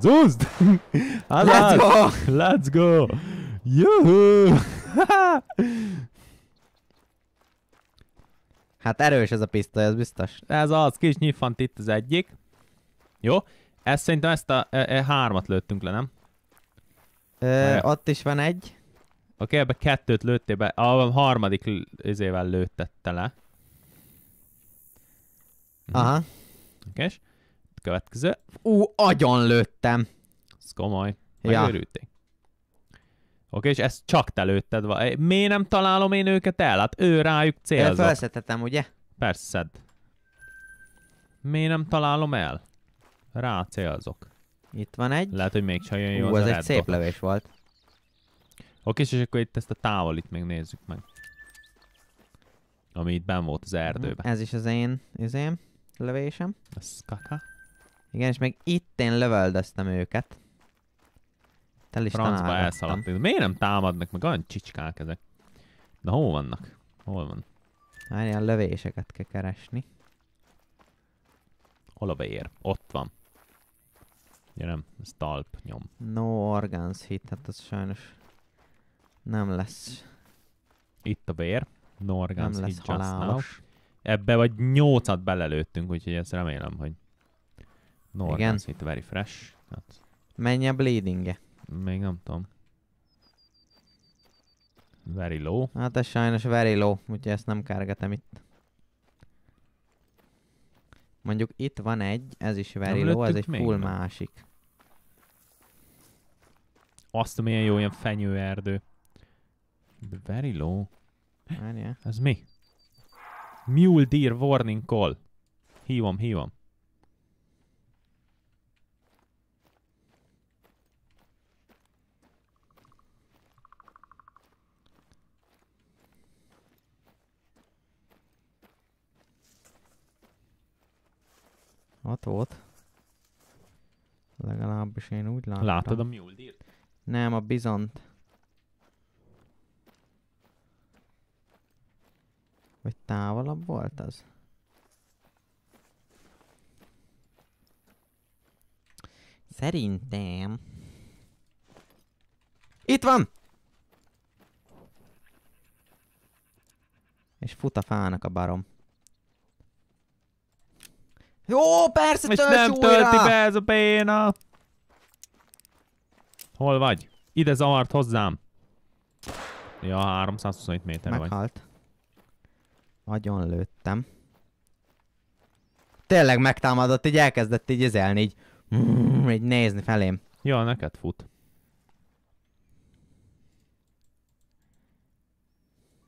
Zúzd! Let's go! Let's go! Juhu! Hát erős ez a pisztoly, ez biztos. Ez az, kis nyifant itt az egyik. Jó? Ezt szerintem ezt a e, e, hármat lőttünk le, nem? Ö, ott is van egy. Oké, ebbe kettőt lőttél be. A harmadik izével lőttette le. Mhm. Aha. Hm. Oké, következő. Ú, agyon lőttem. Ez komoly. Megőrülték. Ja. Oké, és ezt csak te lőtted. Miért nem találom én őket el? Hát ő rájuk célzok. Felszedhetem, ugye? Persze. Miért nem találom el? Rá célzok. Itt van egy. Lehet, hogy még jön jó Ú, az ez egy szép levés volt. Oké, és akkor itt ezt a távolit még nézzük meg. Ami itt ben volt az erdőben. Ez is az én, az én lövésem. Ez kaka. Igen, és még itt én lövöldöztem őket. El is Francba elszaladt. Miért nem támadnak meg? Olyan csicskák ezek. Na hol vannak? Hol van? Már ilyen lövéseket kell keresni. Hol a beér? Ott van. Ugye nem, ez talp nyom. No organs hit, hát az sajnos nem lesz. Itt a vér. No organs nem hit lesz halálos. Now. Ebbe vagy nyolcat belelőttünk, úgyhogy ezt remélem, hogy no Igen. organs hit very fresh. Hát. Menj a -e. Még nem tudom. Very low. Hát ez sajnos very low, úgyhogy ezt nem kárgetem itt. Mondjuk itt van egy, ez is very low, ez egy full nem. másik. Azt milyen jó, ilyen fenyőerdő. The very low. Ez mi? Mule deer warning call. Hívom, hívom. Ott volt. Legalábbis én úgy láttam. Látod a Mjoldirt? Nem, a Bizant. Vagy távolabb volt az? Szerintem... Itt van! És fut a fának a barom. Jó, persze, És nem újra. tölti be ez a béna. Hol vagy? Ide zavart hozzám. Ja, 327 méter Meghalt. vagy. Meghalt. Nagyon lőttem. Tényleg megtámadott, így elkezdett így ezelni, így, így nézni felém. Ja, neked fut.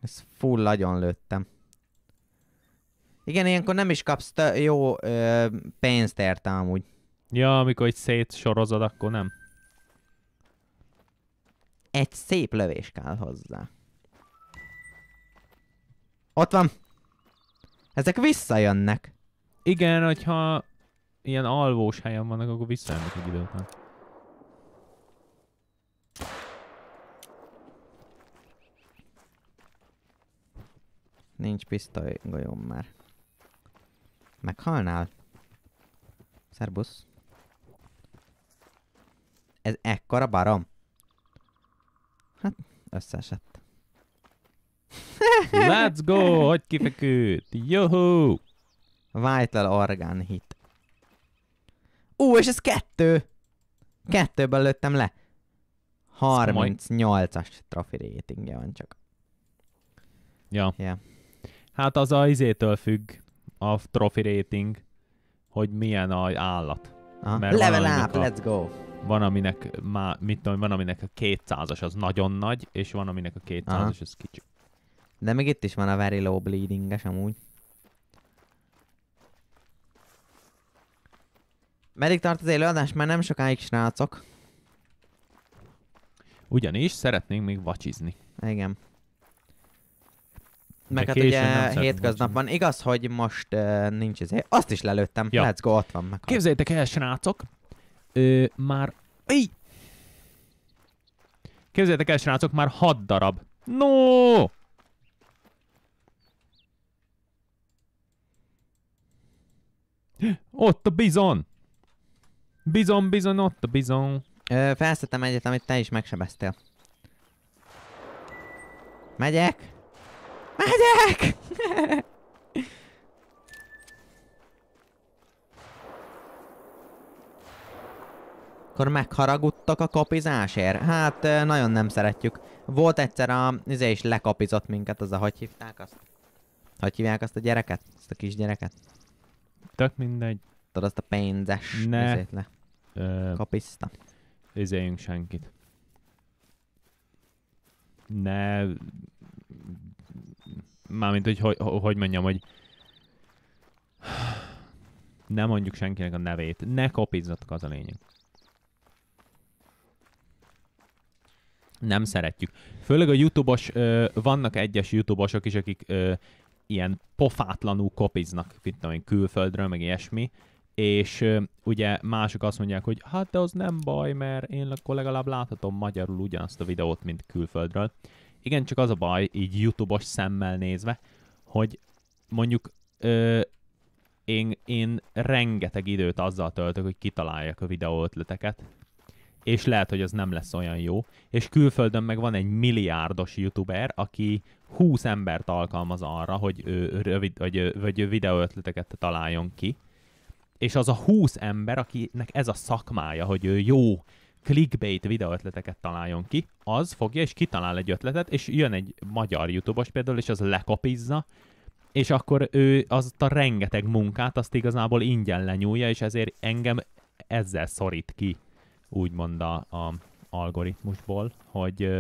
Ez full nagyon lőttem. Igen, ilyenkor nem is kapsz jó ö, pénzt érte amúgy. Ja, amikor így szétsorozod, akkor nem. Egy szép lövés kell hozzá. Ott van. Ezek visszajönnek. Igen, hogyha ilyen alvós helyen vannak, akkor visszajönnek egy idő után. Nincs pisztoly golyom már. Meghalnál? Szerbusz. Ez ekkora barom? Hát, összeesett. Let's go! Hogy kifeküdt! Juhu! Vital Organ hit. Ú, és ez kettő! Kettőből lőttem le. 38-as trafi ratingje van csak. Ja. Yeah. Hát az a izétől függ a trophy rating, hogy milyen a állat. Mert level up, a, let's go! Van aminek, má, mit tudom, van aminek a 200-as az nagyon nagy, és van aminek a 200-as az kicsi. De még itt is van a very low bleeding-es amúgy. Meddig tart az előadás? Már nem sokáig, srácok. Ugyanis szeretnénk még vacsizni. Igen. Meg hát ugye hétköznap van. Igaz, hogy most uh, nincs ez. Izé- Azt is lelőttem. Ja. Let's go, ott van. meg. Képzeljétek el, srácok. Ö, már... Éj! Képzeljétek el, srácok, már hat darab. No! Ott a bizon! Bizon, bizon, ott a bizon. Ö, felszettem egyet, amit te is megsebeztél. Megyek! Megyek! Akkor megharagudtak a kapizásért? Hát nagyon nem szeretjük. Volt egyszer a... Izé is lekapizott minket, az a hogy hívták azt? Hogy hívják azt a gyereket? Azt a kisgyereket? Tök mindegy. Tudod azt a pénzes ne. izét le. Ö... Kapiszta. Izéljünk senkit. Ne mármint, hogy hogy, hogy mondjam, hogy nem mondjuk senkinek a nevét. Ne kopizzatok, az a lényeg. Nem szeretjük. Főleg a YouTube-os, ö, vannak egyes YouTube-osok is, akik ö, ilyen pofátlanul kopiznak, mint tudom én, külföldről, meg ilyesmi, és ö, ugye mások azt mondják, hogy hát de az nem baj, mert én akkor legalább láthatom magyarul ugyanazt a videót, mint külföldről. Igen, csak az a baj, így YouTube-os szemmel nézve, hogy mondjuk ö, én, én rengeteg időt azzal töltök, hogy kitaláljak a videó ötleteket, és lehet, hogy az nem lesz olyan jó. És külföldön meg van egy milliárdos youtuber, aki 20 embert alkalmaz arra, hogy ő rövid, vagy, vagy ő ötleteket találjon ki. És az a 20 ember, akinek ez a szakmája, hogy ő jó clickbait videóötleteket találjon ki, az fogja és kitalál egy ötletet, és jön egy magyar youtube például, és az lekopizza, és akkor ő azt a rengeteg munkát, azt igazából ingyen lenyúlja, és ezért engem ezzel szorít ki, úgymond a, a algoritmusból, hogy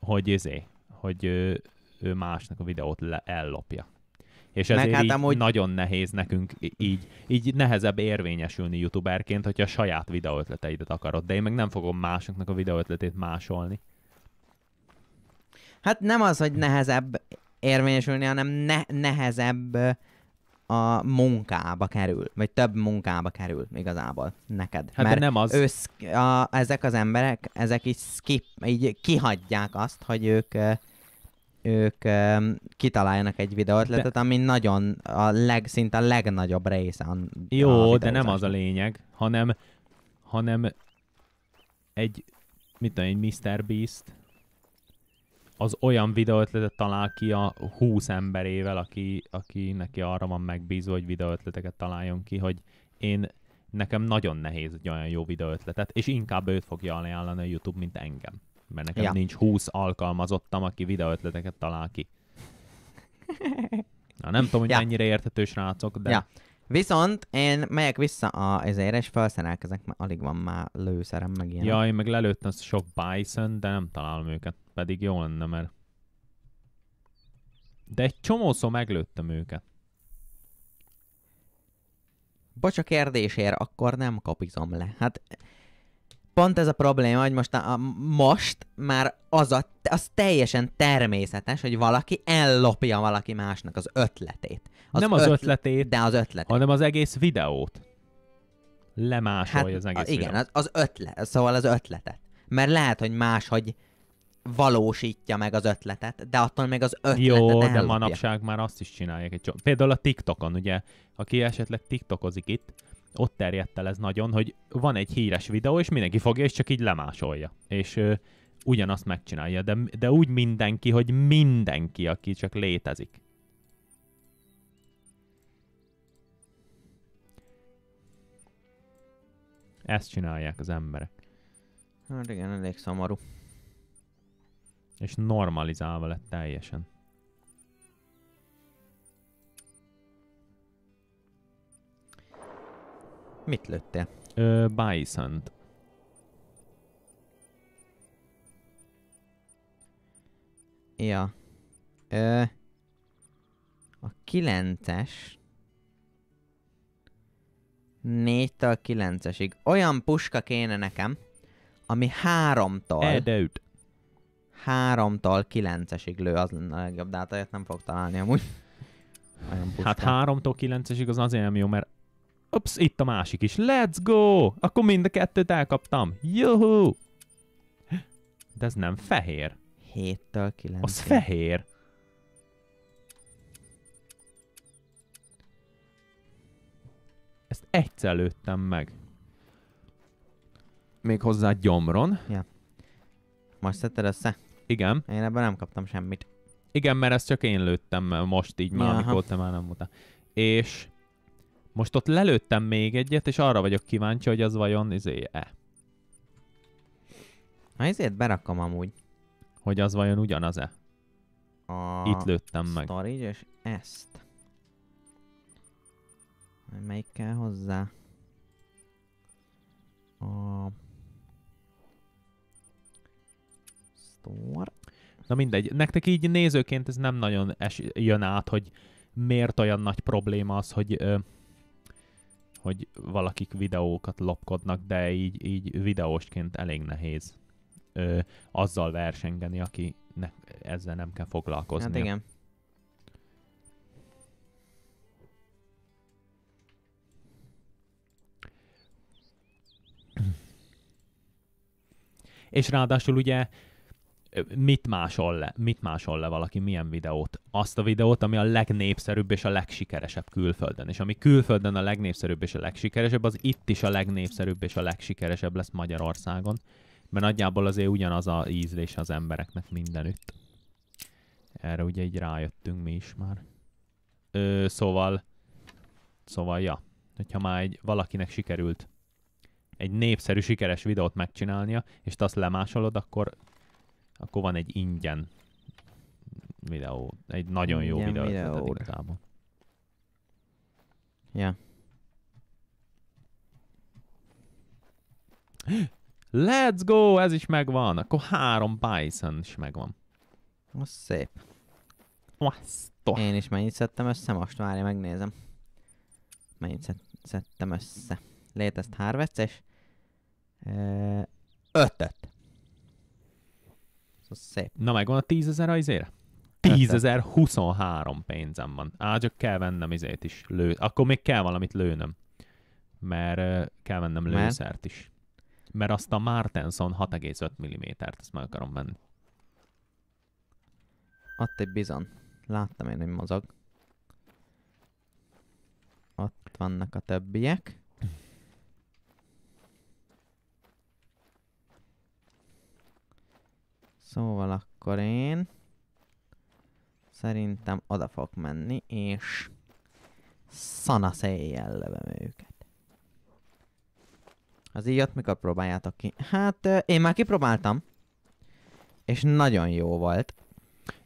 hogy ezé, hogy ő, ő másnak a videót le, ellopja. És ezért Meg, hát, így amúgy... nagyon nehéz nekünk így, így nehezebb érvényesülni youtuberként, hogyha a saját videóötleteidet akarod. De én meg nem fogom másoknak a videóötletét másolni. Hát nem az, hogy nehezebb érvényesülni, hanem ne, nehezebb a munkába kerül, vagy több munkába kerül igazából neked. Hát Mert de nem az. a, ezek az emberek, ezek így, skip, így kihagyják azt, hogy ők ők ö, kitaláljanak egy videóötletet, de... ami nagyon, a leg, szinte a legnagyobb része. A Jó, a de nem az a lényeg, hanem, hanem egy, mit tudom, egy Mr. Beast az olyan videóötletet talál ki a 20 emberével, aki, aki neki arra van megbízva, hogy videóötleteket találjon ki, hogy én nekem nagyon nehéz egy olyan jó videóötletet, és inkább őt fogja ajánlani a YouTube, mint engem mert nekem ja. nincs 20 alkalmazottam, aki videóötleteket talál ki. Na, nem tudom, hogy ja. mennyire érthető srácok, de... Ja. Viszont én megyek vissza a ezért, és felszerelkezek, mert alig van már lőszerem, meg ilyen. Ja, én meg lelőttem azt sok Bison, de nem találom őket. Pedig jó lenne, mert... De egy csomószó meglőttem őket. Bocs a kérdésért, akkor nem kapizom le. Hát pont ez a probléma, hogy most, a, a, most már az, a, az teljesen természetes, hogy valaki ellopja valaki másnak az ötletét. Az nem az ötl- ötletét, de az ötletét. hanem az egész videót. Lemásolja hát, az egész a, Igen, videót. az, az ötlet, szóval az ötletet. Mert lehet, hogy máshogy valósítja meg az ötletet, de attól még az ötletet Jó, ellopja. de manapság már azt is csinálják. Például a TikTokon, ugye, aki esetleg TikTokozik itt, ott terjedt el ez nagyon, hogy van egy híres videó, és mindenki fogja, és csak így lemásolja. És ö, ugyanazt megcsinálja, de, de úgy mindenki, hogy mindenki, aki csak létezik. Ezt csinálják az emberek. Hát igen, elég szomorú. És normalizálva lett teljesen. Mit lőtte? Ö, Bison-t. Ja. Ö, a kilences. Négytől kilencesig. Olyan puska kéne nekem, ami háromtól. Edőt. Háromtól kilencesig lő, az a legjobb, de hát nem fog találni amúgy. Hát háromtól kilencesig az azért nem jó, mert Ups, itt a másik is. Let's go! Akkor mind a kettőt elkaptam. Juhu! De ez nem fehér. 7-től 9 Az fehér. Ezt egyszer lőttem meg. Még hozzá gyomron. Ja. Most szedted össze? Igen. Én ebben nem kaptam semmit. Igen, mert ezt csak én lőttem most így már, Jaha. amikor te már nem voltál. És most ott lelőttem még egyet, és arra vagyok kíváncsi, hogy az vajon izé-e. Na ezért berakom amúgy. Hogy az vajon ugyanaz-e? A... Itt lőttem meg. Storage és ezt. Melyik kell hozzá? A... Store. Na mindegy, nektek így nézőként ez nem nagyon es- jön át, hogy miért olyan nagy probléma az, hogy ö, hogy valakik videókat lopkodnak, de így, így videósként elég nehéz ö, azzal versengeni, aki ne, ezzel nem kell foglalkozni. Hát igen. És ráadásul ugye mit másol le, mit másol le valaki, milyen videót? Azt a videót, ami a legnépszerűbb és a legsikeresebb külföldön. És ami külföldön a legnépszerűbb és a legsikeresebb, az itt is a legnépszerűbb és a legsikeresebb lesz Magyarországon. Mert nagyjából azért ugyanaz a ízlés az embereknek mindenütt. Erre ugye így rájöttünk mi is már. Ö, szóval, szóval ja, hogyha már egy, valakinek sikerült egy népszerű, sikeres videót megcsinálnia, és te azt lemásolod, akkor akkor van egy ingyen videó, egy nagyon jó ingyen videó, videó igazából. Ja. Let's go! Ez is megvan. Akkor három Python is megvan. Az szép. Masztok. Én is mennyit szedtem össze? Most várja, megnézem. Mennyit szedtem össze? Létezt harvest és... Ö, ötöt. Az szép. Na megvan a tízezer az izére? 10.023 pénzem van. Á, hát csak kell vennem izét is. Lő. Akkor még kell valamit lőnöm. Mert uh, kell vennem Mert? lőszert is. Mert azt a Martenson 6,5 mm-t, ezt meg akarom venni. Ott egy bizon. Láttam én, hogy mozog. Ott vannak a többiek. Szóval akkor én szerintem oda fog menni, és szana széjjel levem őket. Az így mikor próbáljátok ki? Hát én már kipróbáltam. És nagyon jó volt.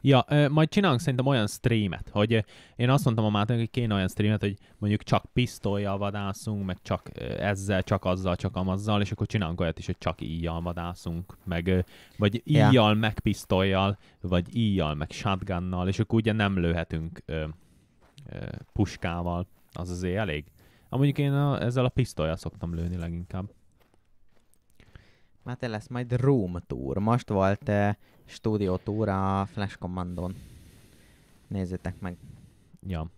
Ja, majd csinálunk szerintem olyan streamet, hogy én azt mondtam a Mátának, hogy kéne olyan streamet, hogy mondjuk csak pisztolyjal vadászunk, meg csak ezzel, csak azzal, csak amazzal, és akkor csinálunk olyat is, hogy csak íjjal vadászunk, meg, vagy íjjal, yeah. meg pisztolyjal, vagy íjjal, meg shotgunnal, és akkor ugye nem lőhetünk ö, ö, puskával, az azért elég. Amúgy én a, ezzel a pisztolyjal szoktam lőni leginkább. Már te lesz majd Room Tour. Most volt uh, Studio Tour a Flash Commandon. Nézzétek meg. Ja.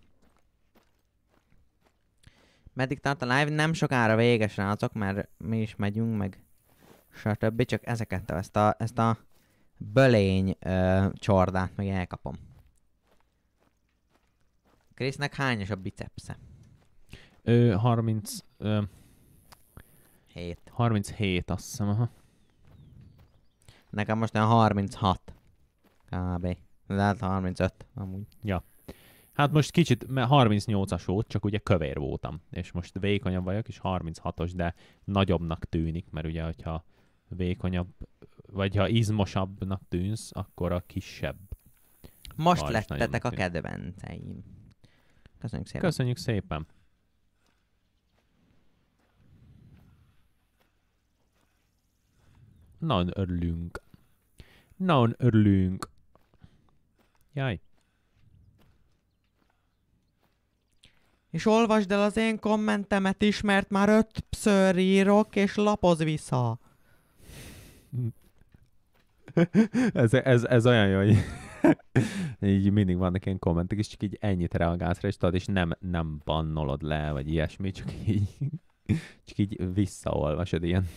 Meddig tart a live? Nem sokára véges rácok, mert mi is megyünk, meg stb. Csak ezeket, ezt a, ezt a bölény ö, uh, csordát meg elkapom. Krisznek hányos a bicepsze? Ö, 30... Ö, 37. 37, azt hiszem, aha. Nekem most olyan 36. Kb. De hát 35, amúgy. Ja. Hát most kicsit, mert 38-as volt, csak ugye kövér voltam. És most vékonyabb vagyok, és 36-os, de nagyobbnak tűnik, mert ugye, hogyha vékonyabb, vagy ha izmosabbnak tűnsz, akkor a kisebb. Most lettetek a kedvenceim. Köszönjük szépen. Köszönjük szépen. Nagyon örülünk. Nagyon örülünk. Jaj. És olvasd el az én kommentemet is, mert már pször írok, és lapoz vissza. ez, ez, ez olyan jó, hogy így mindig vannak ilyen kommentek, és csak így ennyit reagálsz rá, és tudod, és nem, nem bannolod le, vagy ilyesmi, csak így, csak így visszaolvasod ilyen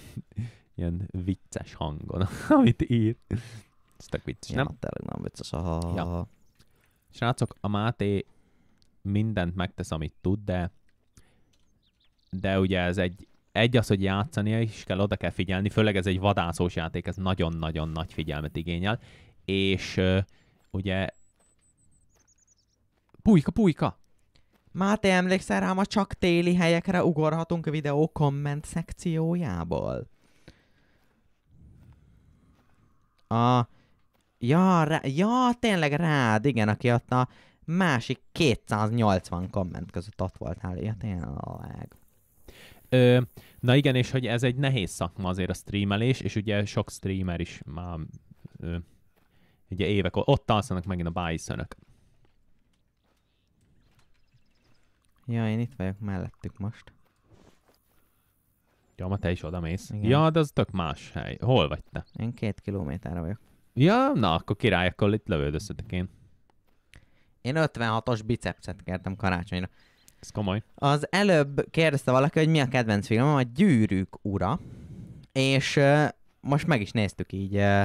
ilyen vicces hangon, amit ír. Ez tök vicces, ja, nem? tényleg nem vicces. Aha. Ja. Srácok, a Máté mindent megtesz, amit tud, de de ugye ez egy, egy az, hogy játszania is kell, oda kell figyelni, főleg ez egy vadászós játék, ez nagyon-nagyon nagy figyelmet igényel, és uh, ugye pújka, pújka! Máté, emlékszel rám, a csak téli helyekre ugorhatunk a videó komment szekciójából? A... Ja, rá... ja, tényleg rád, igen, aki ott a másik 280 komment között ott voltál. Ja, tényleg. Ö, na igen, és hogy ez egy nehéz szakma azért a streamelés, és ugye sok streamer is már ö, ugye évek ott alszanak megint a bájszönök. Ja, én itt vagyok mellettük most. Ja, ma te is oda mész. Ja, de az tök más hely. Hol vagy te? Én két kilométerre vagyok. Ja, na, akkor király, akkor itt lövődöztetek én. Én 56-os bicepset kértem karácsonyra. Ez komoly. Az előbb kérdezte valaki, hogy mi a kedvenc filmem, a Gyűrűk ura. És uh, most meg is néztük így uh,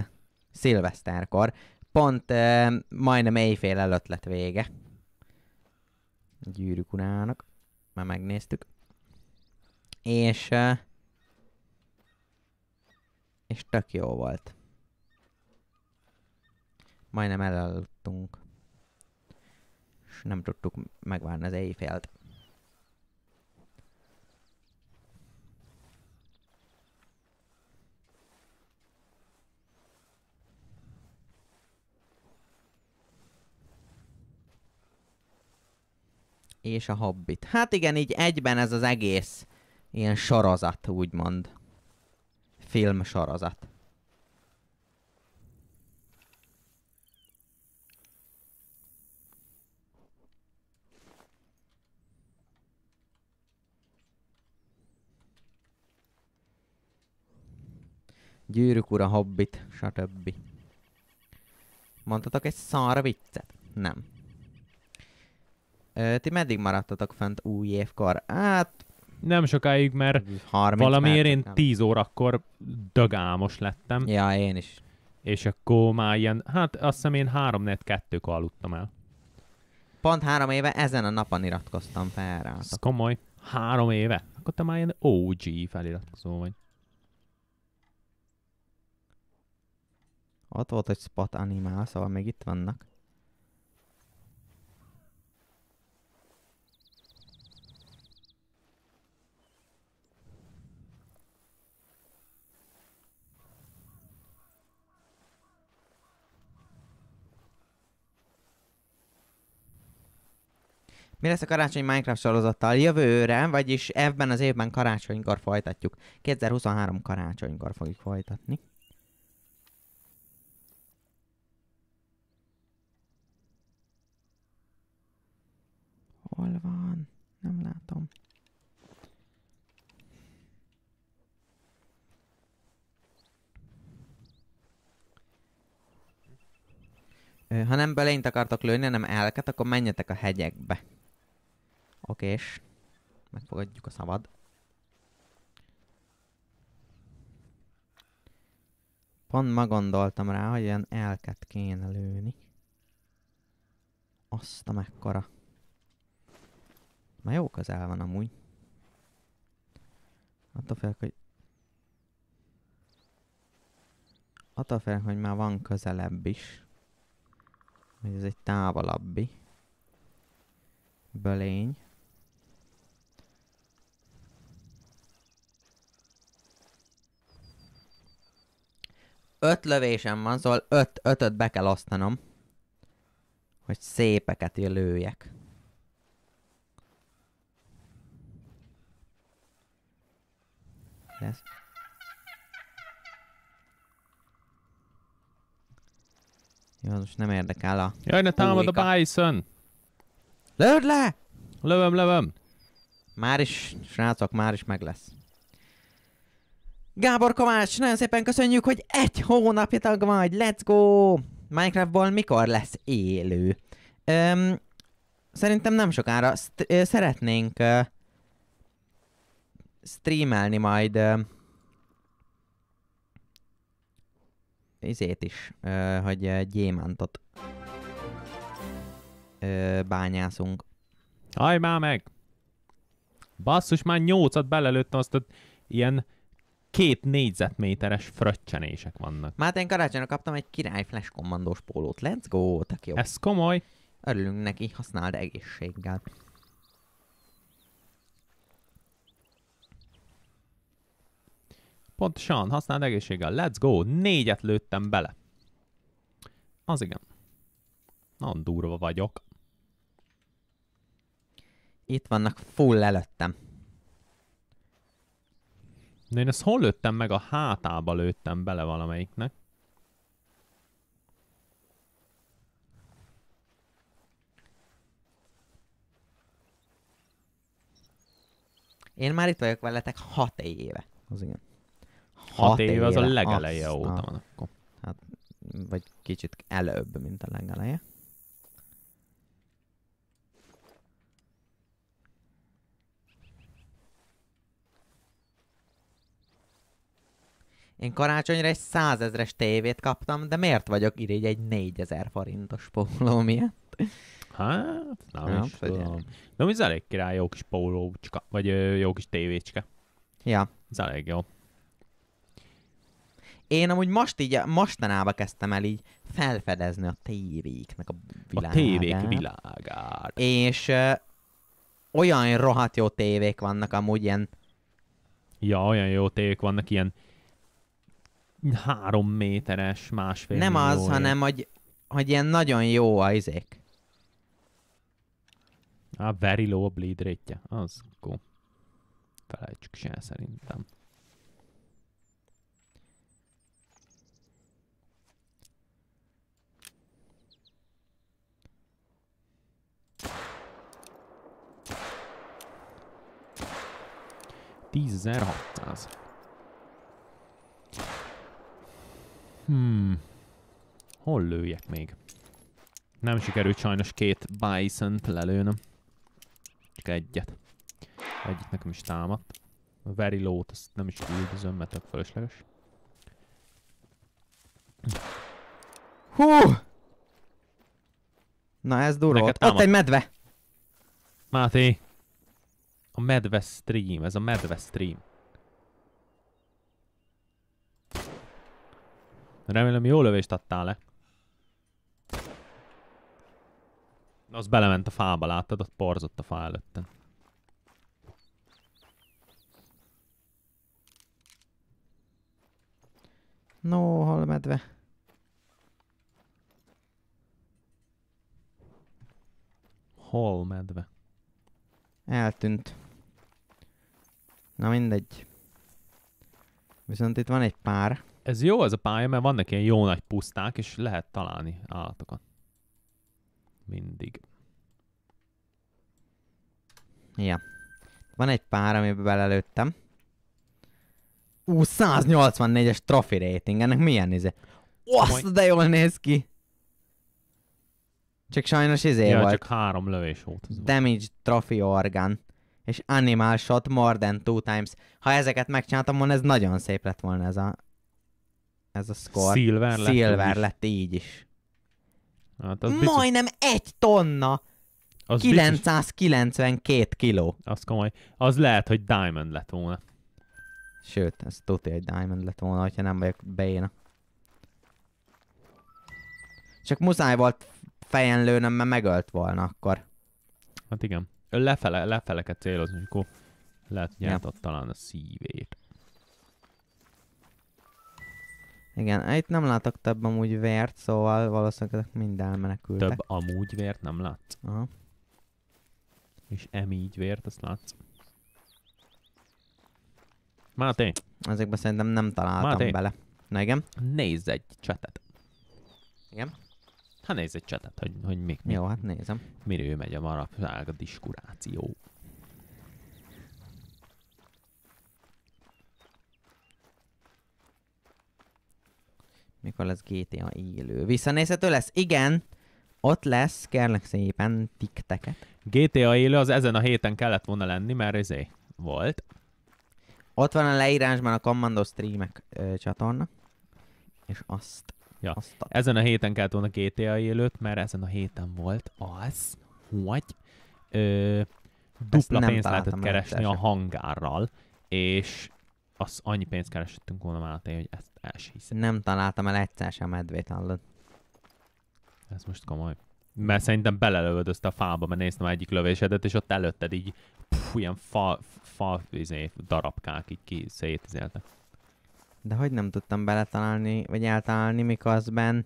szilveszterkor. Pont uh, majdnem éjfél előtt lett vége. gyűrűk urának. Már megnéztük. És uh, és tök jó volt. Majdnem elaludtunk. És nem tudtuk megvárni az éjfélt. és a Hobbit. Hát igen, így egyben ez az egész ilyen sorozat, úgymond film sorozat. Gyűrűk ura, hobbit, stb. Mondtatok egy szar viccet? Nem. Ö, ti meddig maradtatok fent új évkor? Hát, nem sokáig, mert valamiért én 10 órakor dögámos lettem. Ja, én is. És akkor már ilyen, hát azt hiszem én 3 4 2 aludtam el. Pont három éve ezen a napon iratkoztam fel rá. Ez komoly. Három éve? Akkor te már ilyen OG feliratkozó vagy. Ott volt egy spot animál, szóval még itt vannak. Mi lesz a karácsonyi Minecraft sorozattal jövőre, vagyis ebben az évben karácsonykor folytatjuk. 2023 karácsonykor fogjuk folytatni. Hol van? Nem látom. Ha nem belényt akartok lőni, hanem elket, akkor menjetek a hegyekbe. Oké, és megfogadjuk a szabad. Pont ma gondoltam rá, hogy ilyen elket kéne lőni. Azt a mekkora. Már jó közel van amúgy. Attól félek, hogy... Attól félek, hogy már van közelebb is. Hogy ez egy távolabbi. Bölény. öt lövésem van, szóval öt, ötöt be kell osztanom. Hogy szépeket lőjek. Ez. Jó, most nem érdekel a... Jaj, ne támad a Bison! Lőd le! Lövöm, lövöm! Már is, srácok, már is meg lesz. Gábor Kovács, nagyon szépen köszönjük, hogy egy hónapja tag vagy, let's go! Minecraftból mikor lesz élő? Öm, szerintem nem sokára, St ö, szeretnénk ö, streamelni majd ö, izét is, ö, hogy ö, gyémántot ö, bányászunk. Hajj már meg! Basszus, már nyolcat belelőttem azt a ilyen két négyzetméteres fröccsenések vannak. Már én karácsonyra kaptam egy király flash kommandós pólót. Let's go, tak jó. Ez komoly. Örülünk neki, használd egészséggel. Pontosan, használd egészséggel. Let's go, négyet lőttem bele. Az igen. Nagyon durva vagyok. Itt vannak full előttem. De én ezt hol lőttem meg? A hátába lőttem bele valamelyiknek. Én már itt vagyok veletek hat éve. Az igen. Hat éve, éve az a legeleje óta van akkor. Hát, vagy kicsit előbb, mint a legeleje. Én karácsonyra egy százezres tévét kaptam, de miért vagyok irigy egy négyezer forintos póló miatt? Hát, nem hát, is tudom. De ez elég király, jó kis pólócska, vagy jó kis tévécske. Ja. Ez elég jó. Én amúgy most így, mostanában kezdtem el így felfedezni a tévéknek a világát. A tévék világát. És ö, olyan rohadt jó tévék vannak amúgy ilyen... Ja, olyan jó tévék vannak ilyen három méteres, másfél Nem millióért. az, hanem hogy, hogy ilyen nagyon jó a izék. A very low bleed rate az cool. Felejtsük se szerintem. Tízezer hatszáz. Hmm. Hol lőjek még? Nem sikerült sajnos két Bison-t lelőnöm. Csak egyet. Egyik nekem is támadt. A very low-t azt nem is üldözöm, mert tök fölösleges. Hú! Na ez durva Ott egy medve! Máté! A medve stream, ez a medve stream. Remélem jó lövést adtál le. Az belement a fába, láttad? Ott porzott a fá előtte. No, halmedve. Hol medve? Eltűnt. Na mindegy. Viszont itt van egy pár ez jó ez a pálya, mert vannak ilyen jó nagy puszták, és lehet találni állatokat. Mindig. Ja. Van egy pár, amiben belelőttem. Ú, 184-es trophy rating, ennek milyen néze? Izé? Azt de jól néz ki! Csak sajnos izé ja, volt. csak három lövés volt. Damage, trophy organ. És animal shot more than two times. Ha ezeket megcsináltam volna, ez nagyon szép lett volna ez a ez a szkor. Silver lett. Silver lett így is. Hát az biztos... Majdnem egy tonna! Az 992 biztos... kiló. Az komoly. Az lehet, hogy diamond lett volna. Sőt, ez tudja, hogy diamond lett volna, ha nem vagyok béna. Csak muszáj volt fejen lőnöm, mert megölt volna akkor. Hát igen. Lefele, kell célozni, akkor lehet nyertad ja. talán a szívét. Igen, itt nem látok több amúgy vért, szóval valószínűleg ezek mind elmenekültek. Több amúgy vért nem látsz? Aha. És emígy vért, azt látsz? Máté! Ezekben szerintem nem találtam Máté. bele. Na igen? Nézz egy csetet. Igen? Hát nézz egy csetet, hogy, hogy még mi. Jó, hát nézem. Miről megy a marapság a diskuráció. Mikor lesz GTA élő? Visszanézhető lesz? Igen, ott lesz, kérlek szépen, tikteket. GTA élő az ezen a héten kellett volna lenni, mert ezé volt. Ott van a leírásban a Commando Streamek ö, csatorna, és azt... Ja. azt Ezen a héten kellett volna GTA élőt, mert ezen a héten volt az, hogy ö, dupla pénzt lehetett keresni a hangárral, és az annyi pénzt keresettünk volna már a hogy ezt el sem hiszem. Nem találtam el egyszer sem medvét, hallod? Ez most komoly. Mert szerintem belelövödözt a fába, mert néztem egyik lövésedet, és ott előtted így pff, ilyen fa, fa izé, darabkák így ki szétizéltek. De hogy nem tudtam beletalálni, vagy eltalálni, miközben...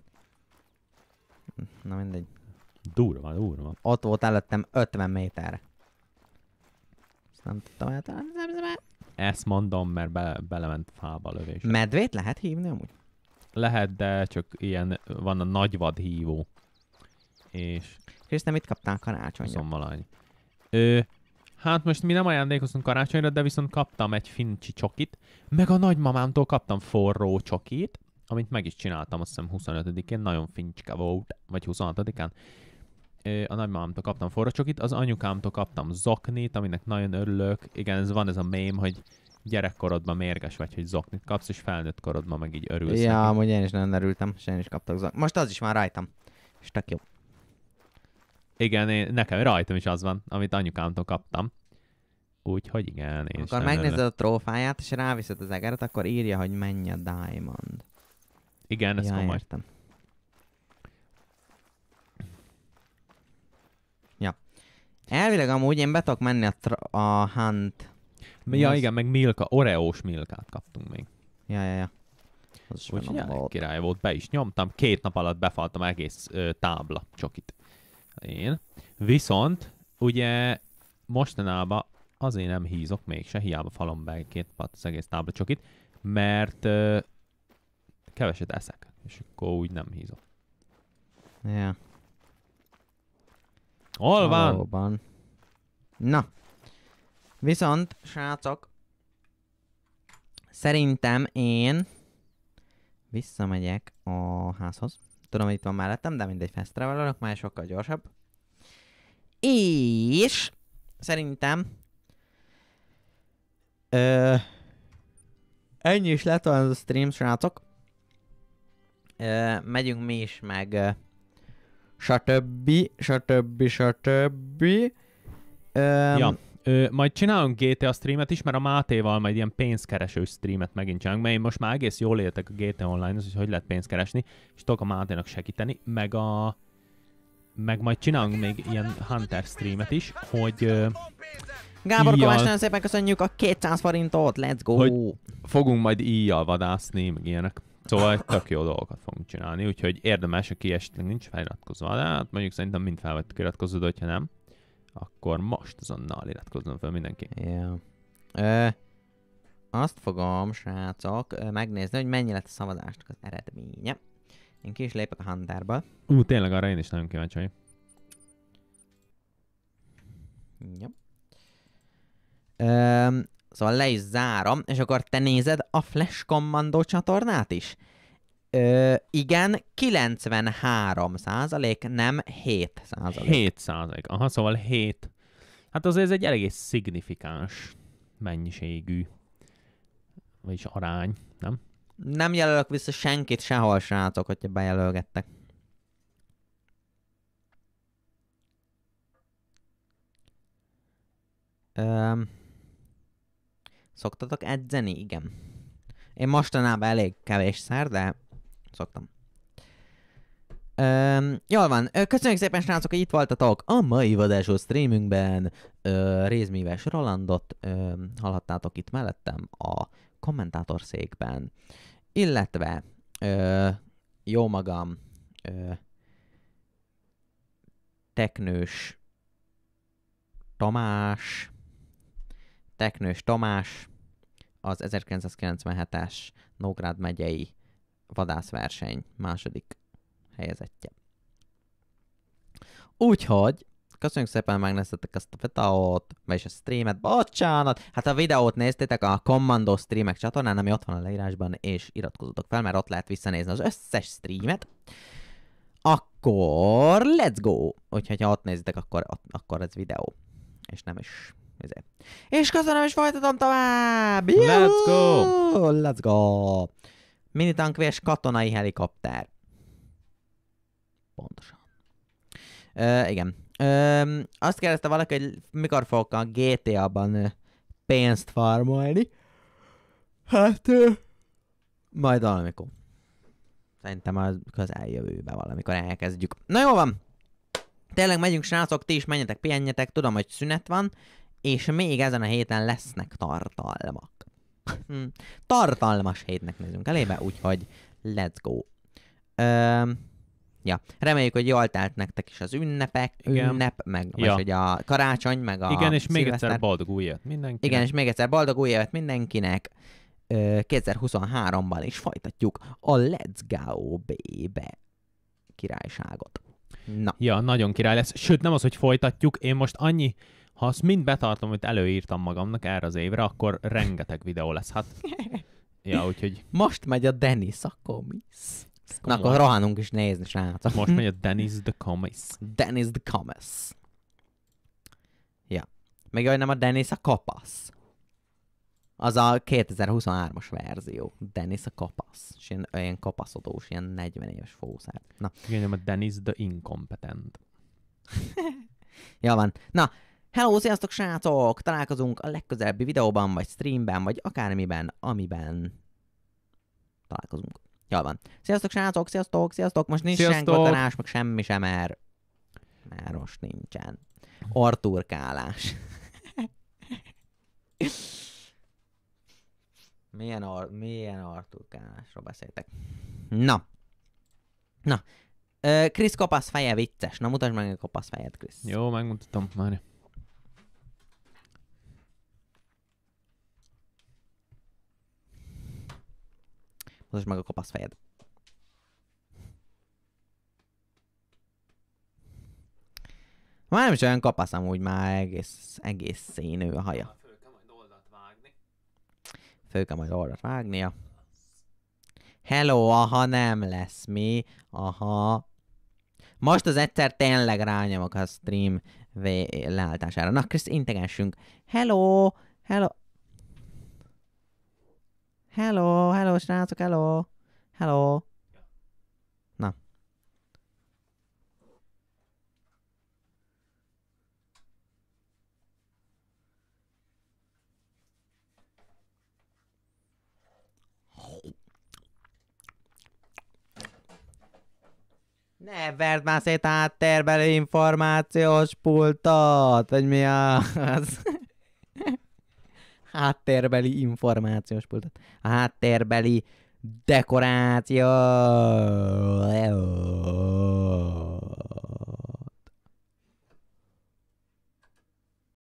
Na mindegy. Durva, durva. Ott volt előttem 50 méter. Ezt nem tudtam eltalálni, nem, nem, nem. Ezt mondom, mert be, belement fába lövés. Medvét lehet hívni amúgy? Lehet, de csak ilyen, van a vad hívó. És... nem itt kaptál karácsonyra? Szóval Ő, hát most mi nem ajándékoztunk karácsonyra, de viszont kaptam egy fincsi csokit, meg a nagymamámtól kaptam forró csokit, amit meg is csináltam, azt hiszem 25-én, nagyon fincske volt, vagy 26-án a nagymamámtól kaptam forracsokit, az anyukámtól kaptam zoknit, aminek nagyon örülök. Igen, ez van ez a mém, hogy gyerekkorodban mérges vagy, hogy zoknit kapsz, és felnőtt korodban meg így örülsz. Ja, neki. amúgy én is nagyon örültem, és én is kaptak zoknit. Most az is már rajtam, és tök jó. Igen, én, nekem rajtam is az van, amit anyukámtól kaptam. Úgyhogy igen, én Akkor megnézed a trófáját, és ráviszed az egeret, akkor írja, hogy mennyi a diamond. Igen, ezt ja, komoly. Értem. Elvileg amúgy én betok menni a, tra- a hunt. Ja, az... igen, meg Milka, Oreós Milkát kaptunk még. Ja, ja, ja. Az is Úgyhogy volt. király volt, be is nyomtam, két nap alatt befaltam egész ö, tábla csokit. Én. Viszont, ugye mostanában azért nem hízok mégse, hiába falom be két pat az egész tábla csokit, mert ö, keveset eszek, és akkor úgy nem hízok. Ja. Hol van? Valóban. Na. Viszont, srácok, szerintem én visszamegyek a házhoz. Tudom, hogy itt van mellettem, de mindegy, fast travelolok, már sokkal gyorsabb. És szerintem ö, ennyi is lett az a stream, srácok. Ö, megyünk mi is, meg stb. stb. stb. ja. Ö, majd csinálunk GTA streamet is, mert a Mátéval majd ilyen pénzkereső streamet megint csinálunk, mert én most már egész jól éltek a GTA online az hogy hogy lehet pénzt keresni, és tudok a Máténak segíteni, meg a meg majd csinálunk még ilyen Hunter streamet is, hogy ö, Gábor íjjal... Kovács, nagyon szépen köszönjük a 200 forintot, let's go! Hogy fogunk majd íjjal vadászni, meg ilyenek. Szóval tök jó dolgokat fogunk csinálni, úgyhogy érdemes, aki esetleg nincs feliratkozva, de hát mondjuk szerintem mind fel vagytok iratkozod, hogyha nem, akkor most azonnal iratkozom fel mindenki. Yeah. Ö, azt fogom, srácok, megnézni, hogy mennyi lett a szavazásnak az eredménye. Én ki is lépek a handárba. Ú, tényleg arra én is nagyon kíváncsi vagyok. Ja. Szóval le is zárom, és akkor te nézed a Flash Commando csatornát is? Ö, igen, 93 százalék, nem 7 százalék. 7 százalék, aha, szóval 7. Hát azért ez egy eléggé szignifikáns mennyiségű, vagyis arány, nem? Nem jelölök vissza senkit sehol, srácok, hogyha bejelölgettek. Um, Szoktatok edzeni? Igen. Én mostanában elég szer, de szoktam. Öm, jól van, köszönjük szépen srácok, hogy itt voltatok a mai vadású streamünkben. Ö, Rézmíves Rolandot ö, hallhattátok itt mellettem a kommentátorszékben. Illetve ö, jó magam ö, teknős Tamás, teknős Tamás, az 1997-es Nógrád megyei vadászverseny második helyezettje. Úgyhogy köszönjük szépen, hogy megnéztetek ezt a videót, vagyis a streamet, bocsánat, hát a videót néztétek a Commando streamek csatornán, ami ott van a leírásban, és iratkozzatok fel, mert ott lehet visszanézni az összes streamet. Akkor let's go! Úgyhogy ha ott nézitek, akkor, akkor ez videó, és nem is ezért. És köszönöm, és folytatom tovább! Juhu! Let's go! Let's go! Minitankvés katonai helikopter. Pontosan. Ö, igen. Ö, azt kérdezte valaki, hogy mikor fogok a GTA-ban pénzt farmolni. Hát... Ö, majd valamikor. Szerintem a közeljövőben valamikor elkezdjük. Na jó van! Tényleg megyünk, srácok, ti is menjetek, pihenjetek, tudom, hogy szünet van, és még ezen a héten lesznek tartalmak. Hm. Tartalmas hétnek nézünk elébe, úgyhogy let's go. Ö, ja, reméljük, hogy jól telt nektek is az ünnepek, Igen. ünnep, meg ja. most, hogy a karácsony, meg a Igen, és még egyszer boldog új évet mindenkinek. Igen, és még egyszer boldog új évet mindenkinek. 2023-ban is folytatjuk a Let's Go Baby királyságot. Na. Ja, nagyon király lesz. Sőt, nem az, hogy folytatjuk, én most annyi ha azt mind betartom, amit előírtam magamnak erre az évre, akkor rengeteg videó lesz. Hát, ja, úgyhogy... Most megy a Dennis a komisz. Na, akkor rohanunk is nézni, srácok. Most megy a Dennis the komisz. Dennis the komisz. Ja. Meg jaj, nem a Dennis a kapasz. Az a 2023-as verzió. Dennis a kapasz. És ilyen, ilyen kapaszodós, ilyen 40 éves fószár. Na. Igen, nem a Dennis the incompetent. ja van. Na, Hello, sziasztok srácok! Találkozunk a legközelebbi videóban, vagy streamben, vagy akármiben, amiben találkozunk. Jól van. Sziasztok srácok, sziasztok, sziasztok! Most nincs sziasztok. meg semmi sem, mert már most nincsen. Arturkálás. milyen, ar- milyen arturkálásról beszéltek? Na. Na. Krisz kapasz feje vicces. Na mutasd meg a kapasz fejed, Krisz. Jó, megmutatom már. Mutasd meg a kopasz fejed. Már nem is olyan kapasz amúgy, már egész, egész színű a haja. Föl kell majd oldalt vágni. Föl kell majd oldalt vágnia. Hello, aha nem lesz mi, aha. Most az egyszer tényleg rányomok a stream leálltására. Na, Krisz, integessünk. Hello, hello. Hello, hello, srácok, hello. Hello. Na. Ne verd már szét át információs pultot, vagy mi az? Háttérbeli információs pultot. A háttérbeli dekoráció.